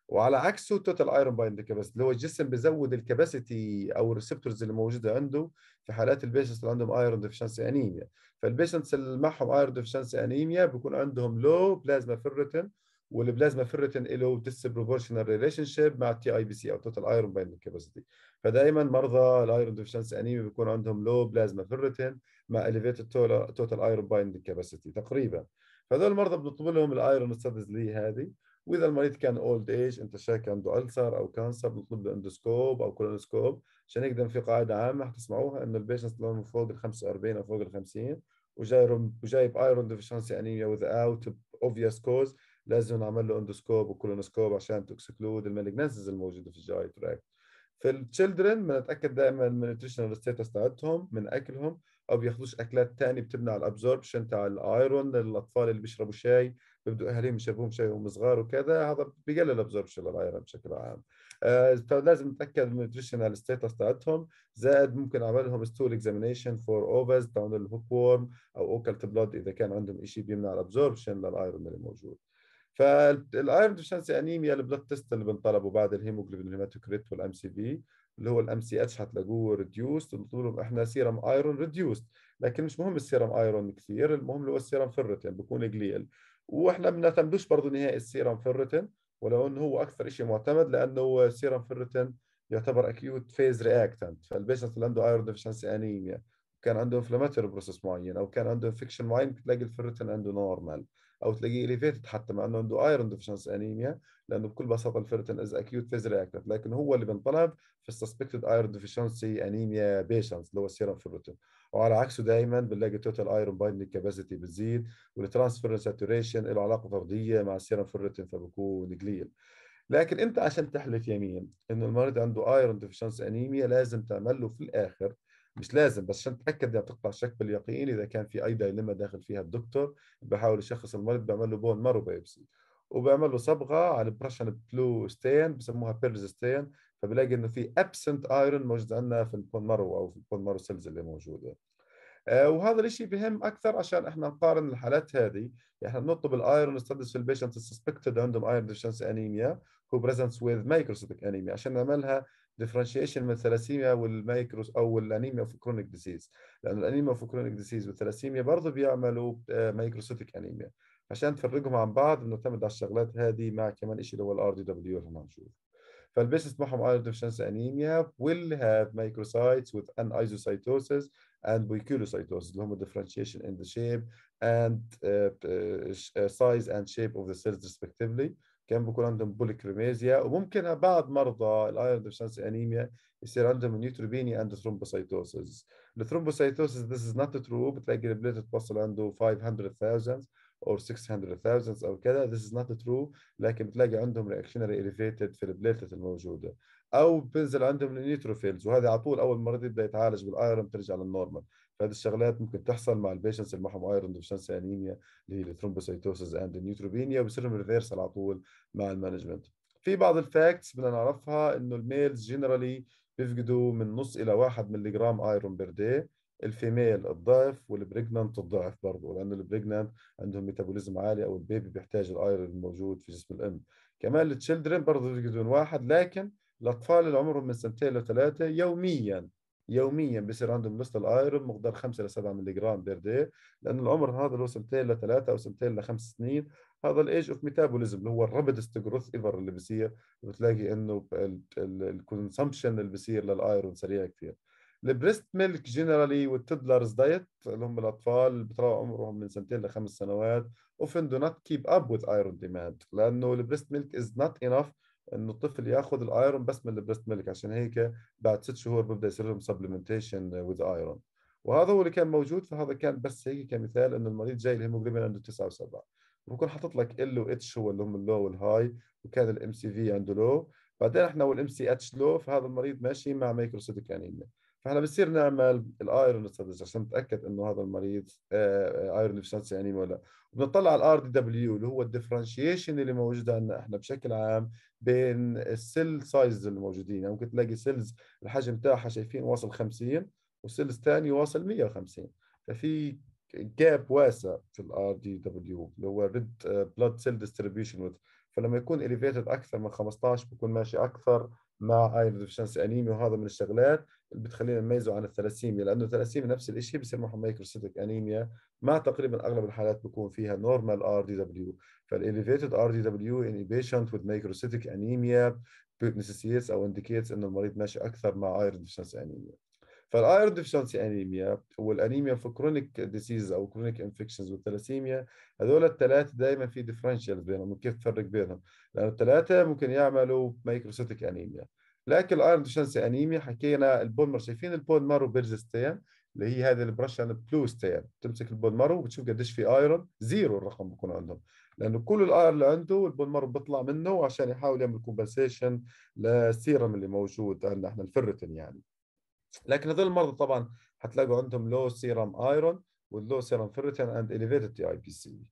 وعلى عكسه التوتال ايرون بايند كاباسيتي اللي هو الجسم بزود الكباسيتي او الريسبتورز اللي موجوده عنده في حالات البيشنس اللي عندهم ايرون ديفشنسي انيميا فالبيشنس اللي معهم ايرون ديفشنسي انيميا بيكون عندهم لو بلازما فيرتين والبلازما فيرتين له ديس بروبورشنال ريليشن شيب مع التي اي بي سي او توتال ايرون بايندنج كاباسيتي فدائما مرضى الايرون ديفشنسي انيميا بيكون عندهم لو بلازما فيرتين مع اليفيتد توتال ايرون بايندنج كاباسيتي تقريبا فهذول المرضى بنطلب لهم الايرون ستادز هذه واذا المريض كان اولد ايج انت شاك عنده السر او كانسر بنطلب له اندوسكوب او كولونوسكوب عشان هيك في قاعده عامه حتسمعوها انه اللي من فوق ال 45 او فوق ال 50 وجاي وجايب ايرون ديفشنسي انيميا وذ اوت اوبفيس كوز لازم نعمل له اندوسكوب وكولونوسكوب عشان توكسكلود المالجنسز الموجوده في الجاي تراك في التشلدرن بنتاكد دائما من النيوتريشنال ستيتس تاعتهم من اكلهم او بياخذوش اكلات ثانيه بتمنع الابزوربشن تاع الايرون للاطفال اللي بيشربوا شاي بيبدوا اهاليهم يشربوهم شاي وهم صغار وكذا هذا بقلل الابزوربشن للايرون بشكل عام آه لازم نتاكد من النيوتريشنال ستيتس تاعتهم زائد ممكن اعمل لهم ستول اكزامينيشن فور اوفز تاعون الهوك وورم او اوكلت بلود اذا كان عندهم شيء بيمنع الابزوربشن للايرون اللي موجود فالايرون ديفشنسي انيميا البلاد تيست اللي بنطلبه بعد الهيموجلوبين هيماتوكريت والام سي بي اللي هو الام سي اتش حتلاقوه ريديوست بنقول لهم احنا سيرم ايرون ريديوست لكن مش مهم السيرم ايرون كثير المهم اللي هو السيرم يعني فيرتين بكون قليل واحنا ما بنعتمدوش برضه نهائي السيرم فيرتين ولو انه هو اكثر شيء معتمد لانه سيرم فيرتين يعتبر اكيوت فيز رياكتنت فالبيشنت اللي عنده ايرون ديفشنسي انيميا كان عنده انفلاماتوري بروسس معين او كان عنده انفكشن معين بتلاقي الفيرتين عنده نورمال او تلاقيه اليفيتد حتى مع انه عنده ايرون ديفشنس انيميا لانه بكل بساطه الفيرتين از اكيوت فيز رياكتف لكن هو اللي بنطلب في السسبكتد ايرون ديفشنسي انيميا بيشنس اللي هو السيرم فيرتين وعلى عكسه دائما بنلاقي توتال ايرون بايندنج كاباسيتي بتزيد والترانسفير ساتوريشن له علاقه طرديه مع السيرم فيرتين فبكون قليل لكن انت عشان تحلف يمين انه المريض عنده ايرون ديفشنس انيميا لازم تعمل له في الاخر مش لازم بس عشان تتاكد انها بتقطع الشك باليقين اذا كان في اي دايلما داخل فيها الدكتور بحاول يشخص المريض بيعمل له بون مارو بايبسي وبيعمل له صبغه على برشن يعني بلو ستين بسموها بيرز ستين فبلاقي انه في ابسنت ايرون موجود عندنا في البون مارو او في البون مارو سيلز اللي موجوده آه، وهذا الشيء بهم اكثر عشان احنا نقارن الحالات هذه يعني احنا بنطلب الايرون نستدرس في البيشنت السسبكتد عندهم ايرون ديشنس انيميا هو بريزنتس ويز مايكروسيتك انيميا عشان نعملها ديفرنشيشن من الثلاسيميا والمايكروس او الانيميا اوف كرونيك ديزيز لان الانيميا اوف كرونيك ديزيز والثلاسيميا برضه بيعملوا مايكروسيتك آه، انيميا عشان تفرقهم عن بعض بنعتمد على الشغلات هذه مع كمان شيء اللي هو الار دي دبليو اللي هنشوفه فالبيشنس تبعهم ايرون ديفشنسي انيميا ويل هاف مايكروسايتس وذ ان isocytosis اند poikilocytosis اللي هم ديفرنشيشن ان ذا شيب اند سايز اند شيب اوف ذا سيلز ريسبكتيفلي كان بكون عندهم بوليكريميزيا وممكن بعض مرضى الايرون ديفشنسي انيميا يصير عندهم نيوتروبينيا اند ثرومبوسايتوسيس الثرومبوسايتوسيس ذس از نوت ترو بتلاقي البليت توصل عنده 500000 او 600,000 او كذا ذس از نوت ترو لكن بتلاقي عندهم رياكشنري اليفيتد في البليت الموجوده او بنزل عندهم النيوتروفيلز وهذا على طول اول مرض يبدا يتعالج بالايرون بترجع للنورمال فهذه الشغلات ممكن تحصل مع البيشنس اللي معهم ايرون ديفشنس انيميا اللي هي الثرومبوسيتوسز اند النيوتروبينيا وبصير ريفيرس على طول مع المانجمنت في بعض الفاكتس بدنا نعرفها انه الميلز جنرالي بيفقدوا من نص الى واحد ملي جرام ايرون بير دي الفيميل الضعف والبريجنانت الضعف برضه لانه البريجنانت عندهم ميتابوليزم عالي او البيبي بيحتاج الايرون الموجود في جسم الام كمان التشيلدرن برضه بيفقدون واحد لكن الاطفال اللي عمرهم من سنتين لثلاثه يوميا يوميا بصير عندهم لست الايرون مقدار 5 ل 7 مللي جرام بير دي لانه العمر هذا هو سنتين لثلاثه او سنتين لخمس سنين هذا الايج اوف ميتابوليزم اللي هو الرابيدست جروث ايفر اللي بصير بتلاقي انه الكونسمبشن اللي بصير للايرون سريع كثير البريست ميلك جنرالي والتدلرز دايت اللي هم الاطفال اللي بتراوح عمرهم من سنتين لخمس سنوات اوفن دو نوت كيب اب وذ ايرون ديماند لانه البريست ميلك از نوت انف انه الطفل ياخذ الايرون بس من البريست ميلك عشان هيك بعد ست شهور ببدا يصير لهم سبلمنتيشن وذ ايرون وهذا هو اللي كان موجود فهذا كان بس هيك كمثال انه المريض جاي الهيموجلوبين عنده 9 و7 بكون حاطط لك ال واتش هو اللي هم اللو والهاي وكان الام سي في عنده لو بعدين احنا والام سي اتش لو فهذا المريض ماشي مع مايكروسيتيك انيميا فاحنا بنصير نعمل الايرون ستادز عشان نتاكد انه هذا المريض ايرون ديفشنسي انيميا ولا بنطلع على الار دي دبليو اللي هو الديفرنشيشن اللي موجود عندنا احنا بشكل عام بين السيل سايز الموجودين يعني ممكن تلاقي سيلز الحجم تاعها شايفين واصل 50 وسيلز ثاني واصل 150 ففي جاب واسع في الار دي دبليو اللي هو ريد بلاد سيل ديستريبيوشن فلما يكون اليفيتد اكثر من 15 بكون ماشي اكثر مع ايرون ديفشنسي انيميا وهذا من الشغلات اللي بتخلينا نميزه عن الثلاسيميا لانه الثلاسيميا نفس الشيء بصير معهم مايكروسيتك انيميا مع تقريبا اغلب الحالات بكون فيها نورمال ار دي دبليو فالاليفيتد ار دي دبليو ان بيشنت وذ مايكروسيتك انيميا او انديكيتس انه المريض ماشي اكثر مع ايرون ديفشنسي انيميا فالايرون ديفشنسي انيميا والانيميا في كرونيك ديزيز او كرونيك انفكشنز والثلاسيميا هذول الثلاثه دائما في ديفرنشال بينهم كيف تفرق بينهم لانه الثلاثه ممكن يعملوا مايكروسيتك انيميا لكن الايرون ديفشنسي انيميا حكينا البون مارو شايفين البون مارو بيرجستين اللي هي هذه البرش عن ستين بتمسك البون مارو وبتشوف قديش في ايرون زيرو الرقم بكون عندهم لانه كل الاير اللي عنده البون مارو بيطلع منه عشان يحاول يعمل كومبنسيشن للسيرم اللي موجود عندنا احنا الفيرتين يعني لكن هذول المرضى طبعا حتلاقوا عندهم لو سيرم ايرون واللو سيرم فيرتين اند اليفيتد تي اي بي سي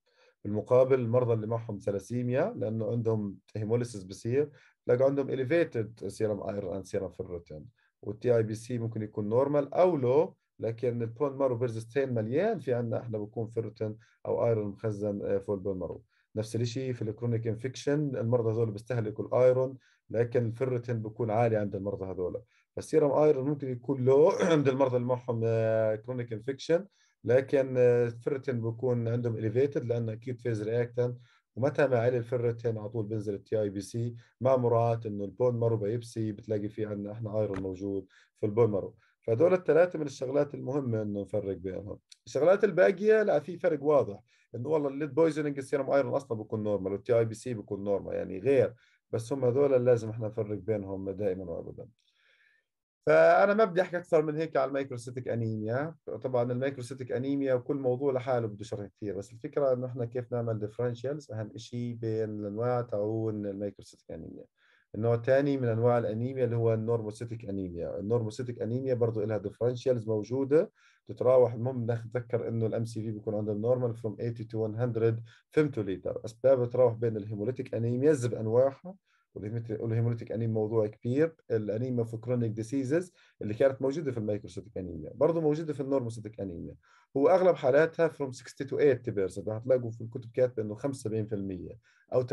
بالمقابل المرضى اللي معهم ثلاسيميا لانه عندهم هيموليسيس بصير تلاقوا عندهم اليفيتد سيرم ايرون اند سيرم فيرتين والتي اي بي سي ممكن يكون نورمال او لو لكن البون مارو بيرزستين مليان في عندنا احنا بكون فيرتين او ايرون مخزن آه، في البون مارو نفس الشيء في الكرونيك انفكشن المرضى هذول بيستهلكوا الايرون لكن الفيرتين بكون عالي عند المرضى هذول السيرم ايرون ممكن يكون له عند المرضى اللي معهم كرونيك آه، انفكشن لكن الفيرتين آه، بكون عندهم اليفيتد لانه اكيد فيز رياكتن ومتى ما علي الفيرتين على طول بنزل التي اي بي سي مع مراعاه انه البون مارو بيبسي بتلاقي في عندنا احنا ايرون موجود في البون مارو فدول الثلاثه من الشغلات المهمه انه نفرق بينهم الشغلات الباقيه لا في فرق واضح انه والله الليد بويزنج السيرم ايرون اصلا بكون نورمال والتي اي بي سي بكون نورمال يعني غير بس هم هذول لازم احنا نفرق بينهم دائما وابدا فانا ما بدي احكي اكثر من هيك على الميكروسيتك انيميا طبعا الميكروسيتك انيميا وكل موضوع لحاله بده شرح كثير بس الفكره انه احنا كيف نعمل ديفرنشيالز اهم شيء بين الانواع تاعون الميكروسيتك انيميا النوع الثاني من انواع الانيميا اللي هو النورموسيتك انيميا النورموسيتك انيميا برضه لها ديفرنشيالز موجوده تتراوح المهم نتذكر انه الام سي في بيكون عند النورمال فروم 80 تو 100 فيمتوليتر اسباب تتراوح بين الهيموليتيك انيمياز بانواعها والهيموليتيك انيميا موضوع كبير الانيميا في كرونيك ديزيزز اللي كانت موجوده في المايكروسيتيك انيميا برضه موجوده في النورموسيتيك انيميا هو اغلب حالاتها فروم 60 تو 80% هتلاقوا في الكتب كاتبه انه 75% او 80%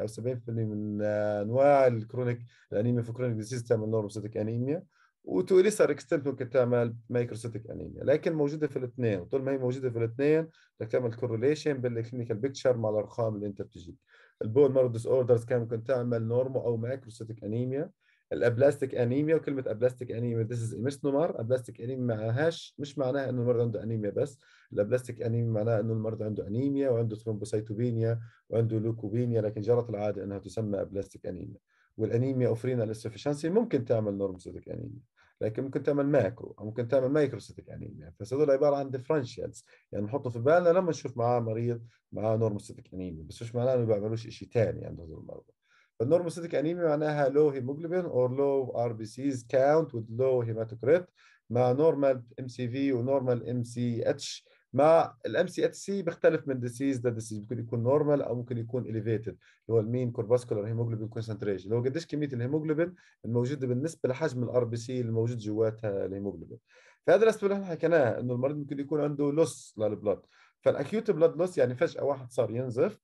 او 70% من انواع الكرونيك الانيميا في كرونيك ديزيز تعمل نورموسيتيك انيميا وتو لسه اكستنت ممكن تعمل مايكروسيتيك انيميا لكن موجوده في الاثنين طول ما هي موجوده في الاثنين بدك تعمل كورليشن بالكلينيكال بيكتشر مع الارقام اللي انت بتجيك البول مارو ديس اوردرز كان ممكن تعمل نورمو او ماكروسيتك انيميا الابلاستيك انيميا وكلمه ابلاستيك انيميا ذيس از مش نمر ابلاستيك انيميا معناهاش مش معناها انه المرض عنده انيميا بس الابلاستيك انيميا معناها انه المرض عنده انيميا وعنده ثرومبوسيتوبينيا وعنده لوكوبينيا لكن جرت العاده انها تسمى ابلاستيك انيميا والانيميا اوفرينا للسفشنسي ممكن تعمل سيتيك انيميا لكن ممكن تعمل ماكرو او ممكن تعمل مايكروستاتيك انيميا يعني بس هذول عباره عن ديفرنشالز يعني بنحطه في بالنا لما نشوف معاه مريض معاه نورمال سيتك انيميا بس مش معناه انه ما بيعملوش شيء ثاني عند هذول المرضى فالنورمال سيتك انيميا معناها لو هيموجلوبين اور لو ار بي سيز كاونت وذ لو هيماتوكريت مع نورمال ام سي في ونورمال ام سي اتش مع الام سي اتش سي بيختلف من ديسيز لديسيز ممكن يكون نورمال او ممكن يكون اليفيتد اللي هو المين كورباسكولار هيموجلوبين كونسنتريشن اللي هو قديش كميه الهيموجلوبين الموجوده بالنسبه لحجم الار بي سي الموجود جواتها الهيموجلوبين فهذا الاسباب اللي احنا حكيناها انه المريض ممكن يكون عنده لوس للبلد فالاكيوت بلاد لوس يعني فجاه واحد صار ينزف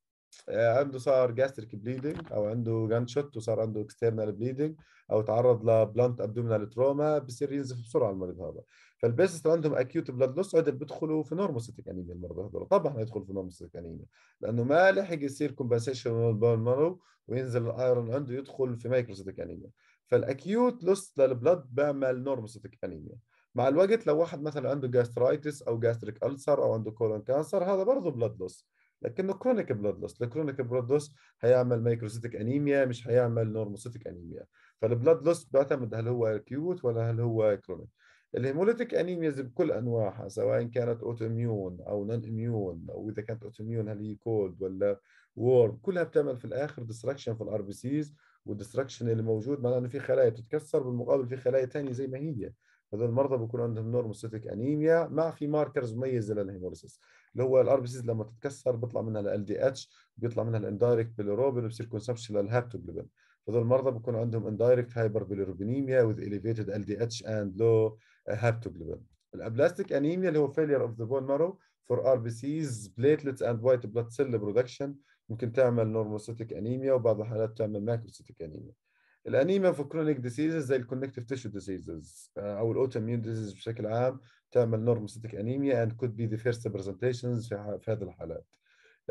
آه، عنده صار جاستريك بليدنج او عنده جان شوت وصار عنده اكسترنال بليدنج او تعرض لبلانت ابدومينال تروما بصير ينزف بسرعه المريض هذا فالبيسست عندهم اكيوت بلاد لوس عدد بيدخلوا في سيتيك انيميا المرضى هذول طبعا يدخل في سيتيك انيميا لانه ما لحق يصير كومبنسيشن بون مارو وينزل الايرون عنده يدخل في مايكروسيتيك انيميا فالاكيوت لوس للبلاد بعمل سيتيك انيميا مع الوقت لو واحد مثلا عنده جاسترايتس او جاستريك ألسر او عنده كولون كانسر هذا برضه بلاد لوس لكنه كرونيك بلود لوس الكرونيك بلود لوس هيعمل مايكروسيتك انيميا مش هيعمل نورموسيتك انيميا فالبلود لوس بيعتمد هل هو اكيوت ولا هل هو كرونيك الهيموليتيك انيمياز بكل انواعها سواء كانت اوتو اميون او نون اميون او اذا كانت اوتو اميون هل هي كولد ولا وورم كلها بتعمل في الاخر ديستركشن في الار بي سيز والديستركشن اللي موجود معناه انه في خلايا بتتكسر بالمقابل في خلايا ثانيه زي ما هي هذول المرضى بيكون عندهم نورموسيتيك انيميا مع في ماركرز مميزه للهيموليسيس اللي هو الار بي سيز لما تتكسر بيطلع منها ال دي اتش بيطلع منها الاندايركت بيليروبين وبصير كونسبشن للهابتوجلوبين فهذول المرضى بيكون عندهم اندايركت هايبر بيليروبينيميا وذ اليفيتد ال دي اتش اند لو هابتوجلوبين الابلاستيك انيميا اللي هو فيلير اوف ذا بون مارو فور ار بي سيز بليتلتس اند وايت بلاد سيل برودكشن ممكن تعمل نورموسيتيك انيميا وبعض الحالات تعمل ماكروسيتيك انيميا الانيميا في كرونيك ديسيزز زي الكونكتيف تيشو ديسيزز او الاوتوميون ديزيز بشكل عام تعمل نورموستيك انيميا اند كود بي ذا فيرست بريزنتيشنز في, هذه الحالات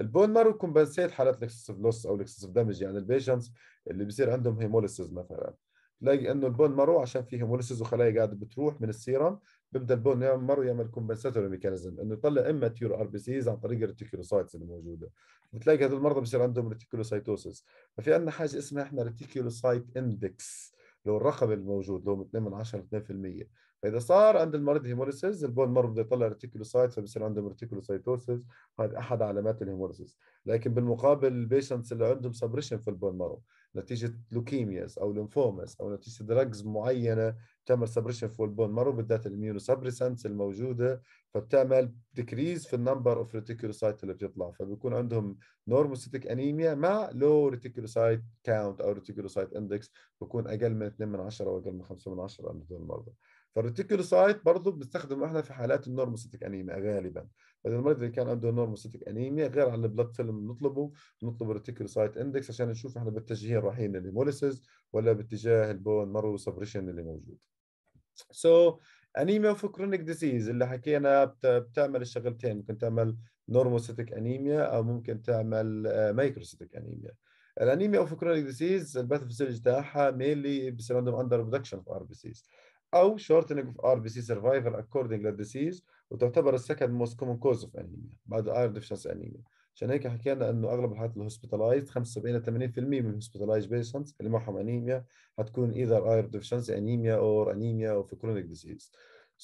البون مارو كومبنسيت حالات الاكسسيف لوس او الاكسسيف دامج يعني البيشنتس اللي بصير عندهم هيموليسيز مثلا تلاقي انه البون مارو عشان في هيموليسيز وخلايا قاعده بتروح من السيرم بيبدا البون مارو يعمل كومبنساتوري ميكانيزم انه يطلع اما تيور ار بي سيز عن طريق الريتيكولوسايتس اللي موجوده بتلاقي هذول المرضى بصير عندهم ريتيكولوسايتوسيس ففي عندنا حاجه اسمها احنا ريتيكولوسايت اندكس لو الرقم الموجود لو من 2 من 10 ل 2% فاذا صار عند المريض هيموريسيز البون مره بده يطلع ريتيكولوسايت فبصير عندهم ريتيكولوسايتوسيس وهذا احد علامات الهيموريسيز لكن بالمقابل البيشنتس اللي عندهم سبريشن في البون مارو نتيجه لوكيمياز او ليمفوماز او نتيجه دراجز معينه تعمل سبريشن في البون مارو بالذات الميونو سبريسنس الموجوده فبتعمل ديكريز في النمبر اوف ريتيكولوسايت اللي بتطلع فبيكون عندهم نورموسيتيك انيميا مع لو ريتيكولوسايت كاونت او ريتيكولوسايت اندكس بكون اقل من 2 من 10 واقل من 5 من 10 عند المرضى فالريتيكولوسايت برضه بنستخدمه احنا في حالات النورموسيتيك انيميا غالبا فاذا المريض اللي كان عنده نورموسيتيك انيميا غير عن البلد فيلم بنطلبه بنطلب الريتيكولوسايت اندكس عشان نشوف احنا باتجاهين رايحين للهيموليسيز ولا باتجاه البون مرو سبريشن اللي موجود سو so, انيميا اوف كرونيك ديزيز اللي حكينا بتعمل الشغلتين ممكن تعمل نورموسيتيك انيميا او ممكن تعمل مايكروسيتيك انيميا الانيميا اوف كرونيك ديزيز الباثوفيسيولوجي تاعها مينلي بصير عندهم اندر برودكشن في ار بي سيز او shortening of RBC survival according disease وتعتبر السكند موست كومن كوز اوف انيميا بعد ايرون ديفشنس انيميا عشان هيك حكينا انه اغلب الحالات الهوسبيتالايزد 75 ل 80% من الهوسبيتالايزد بيشنتس اللي معهم انيميا حتكون ايذر ايرون ديفشنس انيميا اور انيميا او في كرونيك ديزيز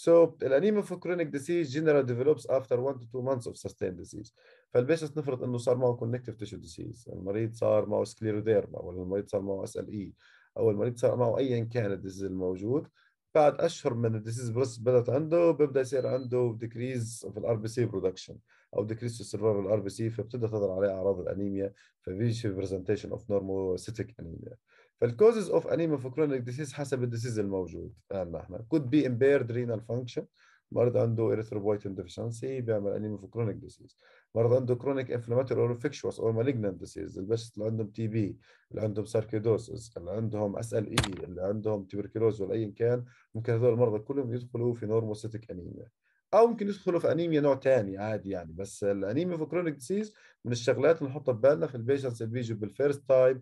So الانيميا في كرونيك ديزيز جنرال ديفلوبس افتر 1 تو 2 مانثس اوف سستين ديزيز فالبيشنس نفرض انه صار معه كونكتيف تيشو ديزيز المريض صار معه سكليروديرما، ولا المريض صار معه اس ال اي، او المريض صار معه ايا كان الديزيز الموجود، بعد اشهر من الديزيز بس بدات عنده بيبدا يصير عنده ديكريز في الار بي سي برودكشن او ديكريز في السرفايفل ار بي سي فبتبدا تظهر عليه اعراض الانيميا ففيش برزنتيشن اوف نورموسيتيك انيميا فالكوزز اوف انيميا في كرونيك حسب الديزيز الموجود عندنا احنا كود بي امبيرد رينال فانكشن مرض عنده اريثروبويتين ديفيشنسي بيعمل انيميا في كرونيك ديسيز مرض عنده كرونيك انفلاماتوري اور انفكشوس اور مالجنانت ديسيز البيشنت اللي عندهم تي بي اللي عندهم ساركيدوسز اللي عندهم اس ال اي اللي عندهم تبركلوز ولا ايا كان ممكن هذول المرضى كلهم يدخلوا في نورموسيتك انيميا او ممكن يدخلوا في انيميا نوع ثاني عادي يعني بس الانيميا في كرونيك ديسيز من الشغلات اللي نحطها ببالنا في البيشنتس اللي بيجوا بالفيرست تايم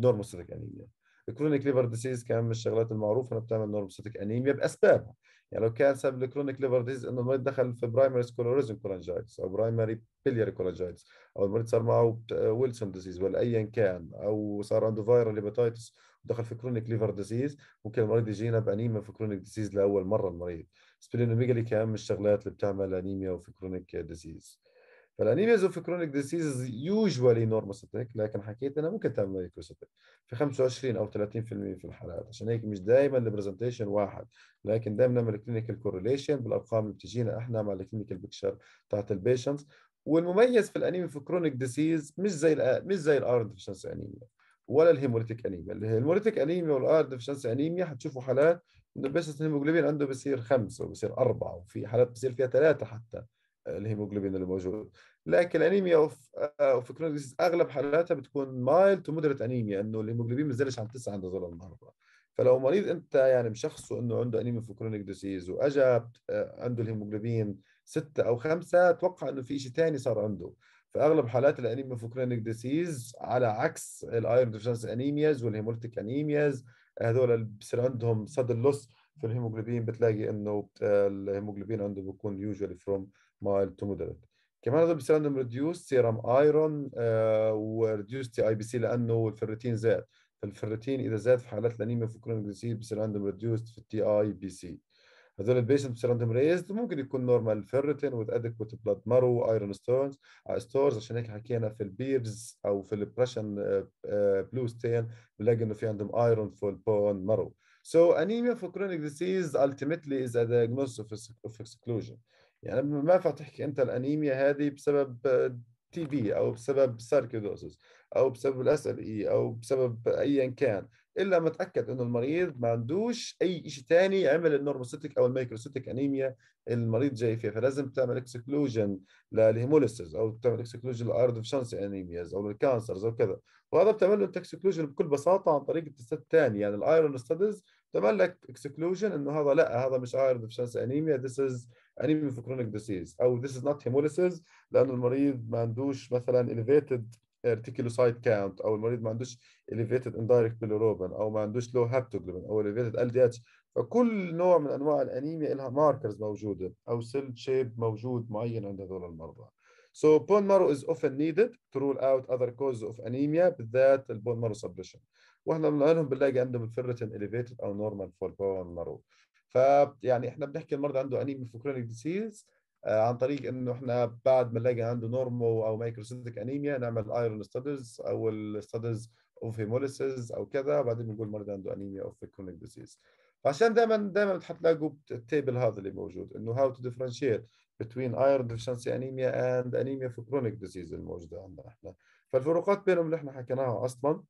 نورموسيتك انيميا الكرونيك ليفر ديسيز كان من الشغلات المعروفه انها بتعمل نورموسيتك انيميا باسبابها يعني لو كان سبب الكرونيك ليفر ديز انه المريض دخل في برايمري سكولوريزم كولانجايتس او برايمري بيليري كولانجايتس او المريض صار معه ويلسون ديزيز ولا ايا كان او صار عنده فايرال هيباتيتس ودخل في كرونيك ليفر ديزيز ممكن المريض يجينا بانيميا في كرونيك ديزيز لاول مره المريض سبلينوميجالي كان من الشغلات اللي بتعمل انيميا وفي كرونيك ديزيز فالانيميا اوف كرونيك ديزيز يوجوالي سيتيك لكن حكيت انها ممكن تعمل مايكروسيتيك في 25 او 30% في الحالات عشان هيك مش دائما البرزنتيشن واحد لكن دائما نعمل كلينيكال كورليشن بالارقام اللي بتجينا احنا مع الكلينيكال بيكشر بتاعت البيشنتس والمميز في الانيميا في كرونيك ديسيز مش زي مش زي الار ديفشنس انيميا ولا الهيموليتيك انيميا اللي هي الهيموليتيك انيميا والار ديفشنس انيميا حتشوفوا حالات انه بيشنس الهيموجلوبين عنده بصير خمسه وبصير اربعه وفي حالات بصير فيها ثلاثه حتى الهيموجلوبين اللي موجود لكن انيميا اوفكرونيس اغلب حالاتها بتكون مايل تو مودريت انيميا انه الهيموجلوبين ما زالش عم تسعى عند هذول المرضى فلو مريض انت يعني مشخصه انه عنده انيميا كرونيك ديزيز واجى عنده الهيموجلوبين ستة او خمسة اتوقع انه في شيء ثاني صار عنده فاغلب حالات الانيميا كرونيك ديزيز على عكس الايرون ديفشنس انيمياز والهيموليتيك انيمياز هذول اللي بصير عندهم صدر لص في الهيموجلوبين بتلاقي انه الهيموجلوبين عنده بيكون يوجوالي فروم مايل تو مودريت كمان هذا عندهم ريديوس سيرم ايرون وريديوس تي اي بي سي لانه الفريتين زاد فالفريتين اذا زاد في حالات الانيميا في فوكرين ديزيز بيصير عندهم ريديوس في التي اي بي سي هذول البيشنت بصير عندهم ريزد ممكن يكون نورمال فيرتين وذ ادكوت بلاد مارو ايرون ستونز ستورز عشان هيك حكينا في البيرز او في البرشن بلو ستين بنلاقي انه في عندهم ايرون في البون مارو سو انيميا في chronic ديزيز التيمتلي از ا diagnosis اوف اكسكلوجن يعني ما تحكي انت الانيميا هذه بسبب تي بي او بسبب ساركيدوسس او بسبب الاس ال e اي او بسبب ايا كان الا ما تاكد انه المريض ما عندوش اي شيء ثاني عمل النورموسيتك او الميكروسيتك انيميا المريض جاي فيها فلازم تعمل اكسكلوجن للهيموليسز او تعمل اكسكلوجن لارض شانسي انيميز او للكانسرز او كذا وهذا بتعمل له انت اكسكلوجن بكل بساطه عن طريق التستات الثانيه يعني الايرون ستادز بتعمل لك اكسكلوجن انه هذا لا هذا مش ايرون ديفشنسي انيميا ذس از انيميا في كرونيك ديسيز او this is not hemolysis لان المريض ما عندوش مثلا elevated reticulocyte count او المريض ما عندوش elevated indirect bilirubin او ما عندوش low haptoglobin او elevated LDH فكل نوع من انواع الانيميا لها ماركرز موجوده او سيل شيب موجود معين عند هذول المرضى. So bone marrow is often needed to rule out other causes of anemia بالذات البون مارو سبريشن. واحنا من بنلاقي عندهم الفيرتين elevated او normal for bone marrow. فيعني احنا بنحكي المرضى عنده انيميا فوكرونيك ديسيز عن طريق انه احنا بعد ما نلاقي عنده نورمو او مايكروسيتيك انيميا نعمل ايرون ستادز او الستادز اوف هيموليسيز او كذا وبعدين بنقول المرضى عنده انيميا اوف كرونيك ديزيز فعشان دائما دائما حتلاقوا التيبل هذا اللي موجود انه هاو تو ديفرنشيت بين ايرون ديفشنسي انيميا اند انيميا في كرونيك ديزيز الموجوده عندنا احنا فالفروقات بينهم اللي احنا حكيناها اصلا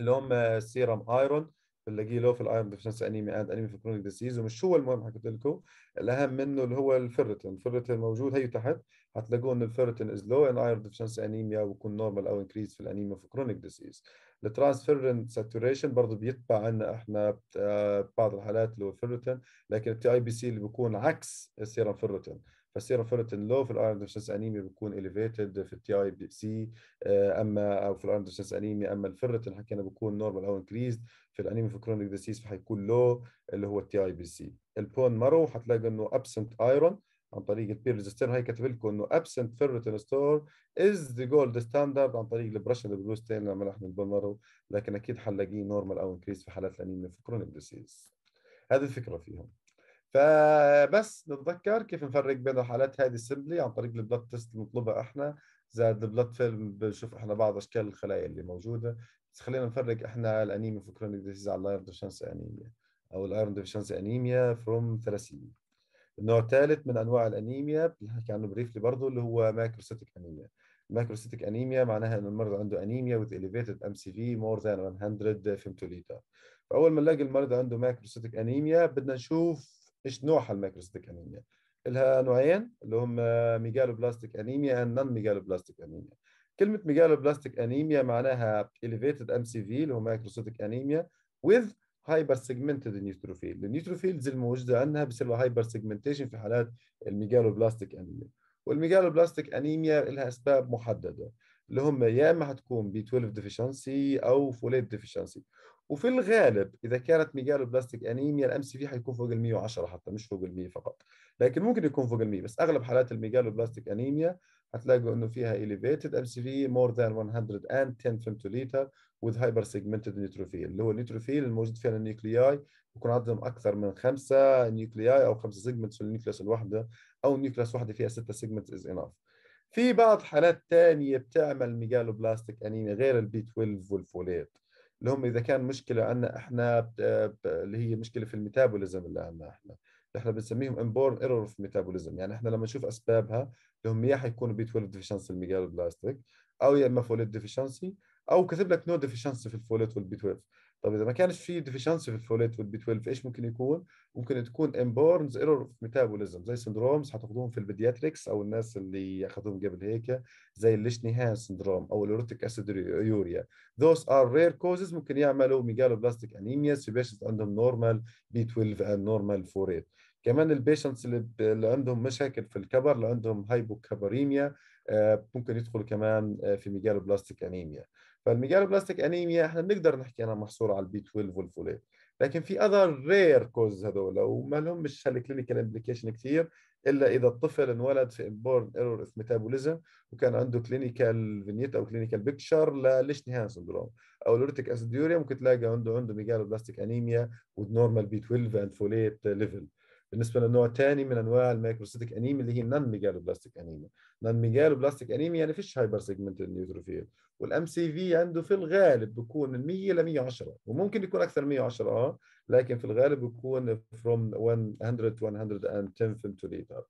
اللي هم سيرم ايرون بنلاقيه لو في الايرون ديفشنس انيميا اند انيميا في كرونيك ديزيز آه، ومش هو المهم حكيت لكم الاهم منه اللي هو الفيرتين الفيرتين موجود هي تحت حتلاقوه ان الفيرتين از لو ان ايرون ديفشنس انيميا ويكون نورمال او انكريز في الانيميا في كرونيك ديزيز الترانسفيرن ساتوريشن برضه بيتبع عنا احنا آه، بعض الحالات اللي هو الفيرتين لكن التي اي بي سي اللي بيكون عكس السيرم فيرتين فالسيروفيرتين لو في الايرون ديفشنس انيميا بيكون اليفيتد في التي اي بي سي اما او في الايرون ديفشنس انيميا اما الفيرتين حكينا بيكون نورمال او انكريزد في الانيميا في كرونيك ديسيز فحيكون لو اللي هو التي اي بي سي البون مارو حتلاقي انه ابسنت ايرون عن طريق البير ريزستير هاي كاتب لكم انه ابسنت فيرتين ستور از ذا جولد ستاندرد عن طريق البرشن البلوستين لما نحن مرو لكن اكيد حنلاقيه نورمال او انكريز في حالات الانيميا في كرونيك ديسيز هذه الفكره فيهم فبس نتذكر كيف نفرق بين الحالات هذه السمبلي عن طريق البلد تيست نطلبها احنا زائد البلد فيلم بنشوف احنا بعض اشكال الخلايا اللي موجوده بس خلينا نفرق احنا الانيميا في كرونيك ديزيز على الايرون ديفشنس انيميا او الايرون ديفشنس انيميا فروم ثلاسيميا النوع الثالث من انواع الانيميا بنحكي عنه بريفلي برضه اللي هو ماكروسيتيك انيميا الماكروسيتيك انيميا معناها ان المرض عنده انيميا وذ اليفيتد ام سي في مور ذان 100 فيمتوليتر فاول ما نلاقي المرض عنده ماكروسيتيك انيميا بدنا نشوف ايش نوع الميكروستيك انيميا لها نوعين اللي هم ميجالو بلاستيك انيميا اند نون ميجالو بلاستيك انيميا كلمه ميجالو بلاستيك انيميا معناها elevated ام سي في اللي هو مايكروسيتك انيميا with هايبر سيجمنتد نيوتروفيل النيوتروفيلز الموجوده عندها بيصير لها هايبر سيجمنتيشن في حالات الميجالو بلاستيك انيميا والميجالو بلاستيك انيميا لها اسباب محدده اللي هم يا اما حتكون بي 12 ديفيشنسي او فوليت ديفيشنسي وفي الغالب اذا كانت ميجالوبلاستيك انيميا الام سي في حيكون فوق ال 110 حتى مش فوق ال 100 فقط لكن ممكن يكون فوق ال 100 بس اغلب حالات الميجالوبلاستيك انيميا حتلاقوا انه فيها اليفيتد ام سي في مور ذان 110 وذ هايبر سيجمنتد نيتروفيل اللي هو النيوتروفيل الموجود فيها النيوكلياي يكون عددهم اكثر من خمسه نيوكلياي او خمسه سيجمنتس في النيوكلياس الواحده او نيوكليوس واحده فيها سته سيجمنتس از انف في بعض حالات ثانيه بتعمل ميجالوبلاستيك انيميا غير البي 12 والفوليت اللي هم اذا كان مشكله عندنا احنا اللي هي مشكله في الميتابوليزم اللي عندنا احنا احنا بنسميهم انبورن ايرور في الميتابوليزم يعني احنا لما نشوف اسبابها اللي هم يا حيكونوا بي 12 ديفيشنسي الميجالو بلاستيك او يا اما فوليت ديفيشنسي او كاتب لك نو ديفيشنسي في الفوليت والبي 12 طب اذا ما كانش في ديفيشنسي في الفوليت والبي 12 ايش ممكن يكون؟ ممكن تكون امبورنز ايرور في ميتابوليزم زي سندرومز حتاخذوهم في البيدياتريكس او الناس اللي اخذوهم قبل هيك زي الليشنيهان سندروم او اليوريتيك اسيد يوريا ذوز ار رير كوزز ممكن يعملوا ميجالو بلاستيك انيمياز في بيشنت عندهم نورمال بي 12 اند نورمال فوريت كمان البيشنتس اللي, اللي عندهم مشاكل في الكبر اللي عندهم هايبوكابريميا آه، ممكن يدخلوا كمان آه، في ميجالو بلاستيك انيميا فالميجالوبلاستيك انيميا احنا بنقدر نحكي انها محصوره على البي 12 والفوليت لكن في اذر رير كوز هذول وما لهم مش هالكلينيكال امبليكيشن كثير الا اذا الطفل انولد في انبورن ايرور اوف ميتابوليزم وكان عنده كلينيكال فينيت او كلينيكال بيكتشر لليشنهان سندروم او لورتيك اسيدوريا ممكن تلاقي عنده عنده ميجالوبلاستيك انيميا ونورمال بي 12 اند فوليت ليفل بالنسبه للنوع الثاني من انواع الميكروسيتيك انيميا اللي هي نان ميجالوبلاستيك انيميا نان ميجالوبلاستيك انيميا يعني فيش هايبر سيجمنت نيوتروفيل والام سي في عنده في الغالب بيكون من 100 ل 110 وممكن يكون اكثر من 110 اه لكن في الغالب بيكون فروم 100 110 فيمتوليتر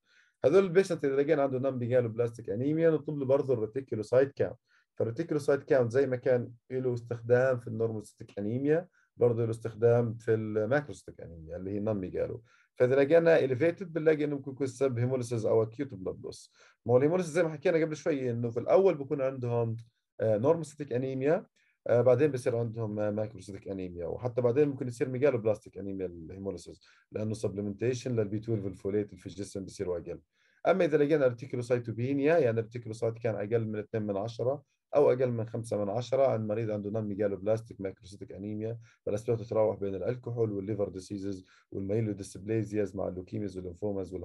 هذول البيشنت اللي لقينا عنده نان ميجالوبلاستيك انيميا نطلب له برضه الريتيكولوسايت كاونت فالريتيكولوسايت كاونت زي ما كان له استخدام في النورموسيتيك انيميا برضه له استخدام في الماكروسيتيك انيميا اللي هي نان ميجالو فاذا لقينا اليفيتد بنلاقي انه ممكن يكون السبب هيموليسيز او اكيوت بلاد لوس ما هو الهيموليسيز زي ما حكينا قبل شوي انه في الاول بكون عندهم آه، نورموستيك انيميا آه، بعدين بصير عندهم آه، ماكروسيتك انيميا وحتى بعدين ممكن يصير ميجالو بلاستيك انيميا الهيموليسيز لانه سبلمنتيشن للبي 12 الفوليت في الجسم بصيروا اقل اما اذا لقينا ارتيكولوسايتوبينيا يعني ارتيكولوسايت كان اقل من 2 من 10 أو أقل من 5 من 10 عند مريض عنده نون ميجالوبلاستيك مايكروسيتيك أنيميا فالأسباب تتراوح بين الكحول والليفر ديسيزز ديسبليزياز مع اللوكيميز والليمفوماز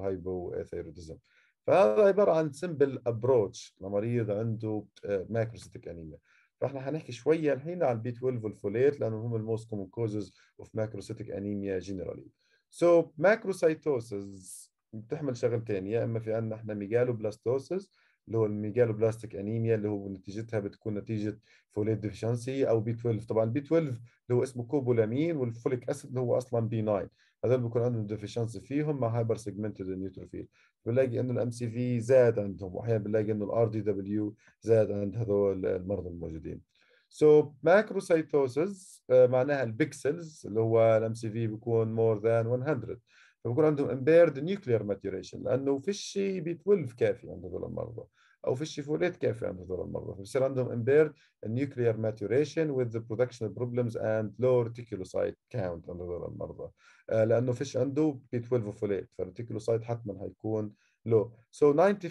ثيروديزم فهذا عبارة عن سمبل أبروتش لمريض عنده آه، مايكروسيتيك أنيميا فاحنا حنحكي شويه الحين عن البي 12 والفوليت لانه هم الموست كومن كوزز اوف مايكروسيتيك انيميا جنرالي سو ماكروسايتوسز بتحمل شغلتين يا اما في عندنا احنا ميجالوبلاستوسز اللي هو الميجالو بلاستيك انيميا اللي هو نتيجتها بتكون نتيجه فوليت ديفشنسي او بي 12 طبعا البي 12 اللي هو اسمه كوبولامين والفوليك اسيد اللي هو اصلا بي 9 هذول بيكون عندهم ديفشنسي فيهم مع هايبر سيجمنتد نيوتروفيل بنلاقي انه الام سي في زاد عندهم واحيانا بنلاقي انه الار دي دبليو زاد عند هذول المرضى الموجودين سو so, ماكروسايتوسز آه، معناها البكسلز اللي هو الام سي في بيكون مور ذان 100 فبكون عندهم امبيرد نيوكلير ماتيوريشن لانه فيش بي 12 كافي عند هذول المرضى او فيش فوليت كافي عند هذول المرضى فبصير عندهم امبيرد نيوكلير ماتيوريشن وذ ذا برودكشن بروبلمز اند لو ريتيكولوسايت كاونت عند هذول المرضى آه، لانه فيش عنده بي 12 فوليت فالريتيكولوسايت حتما لو سو So 95%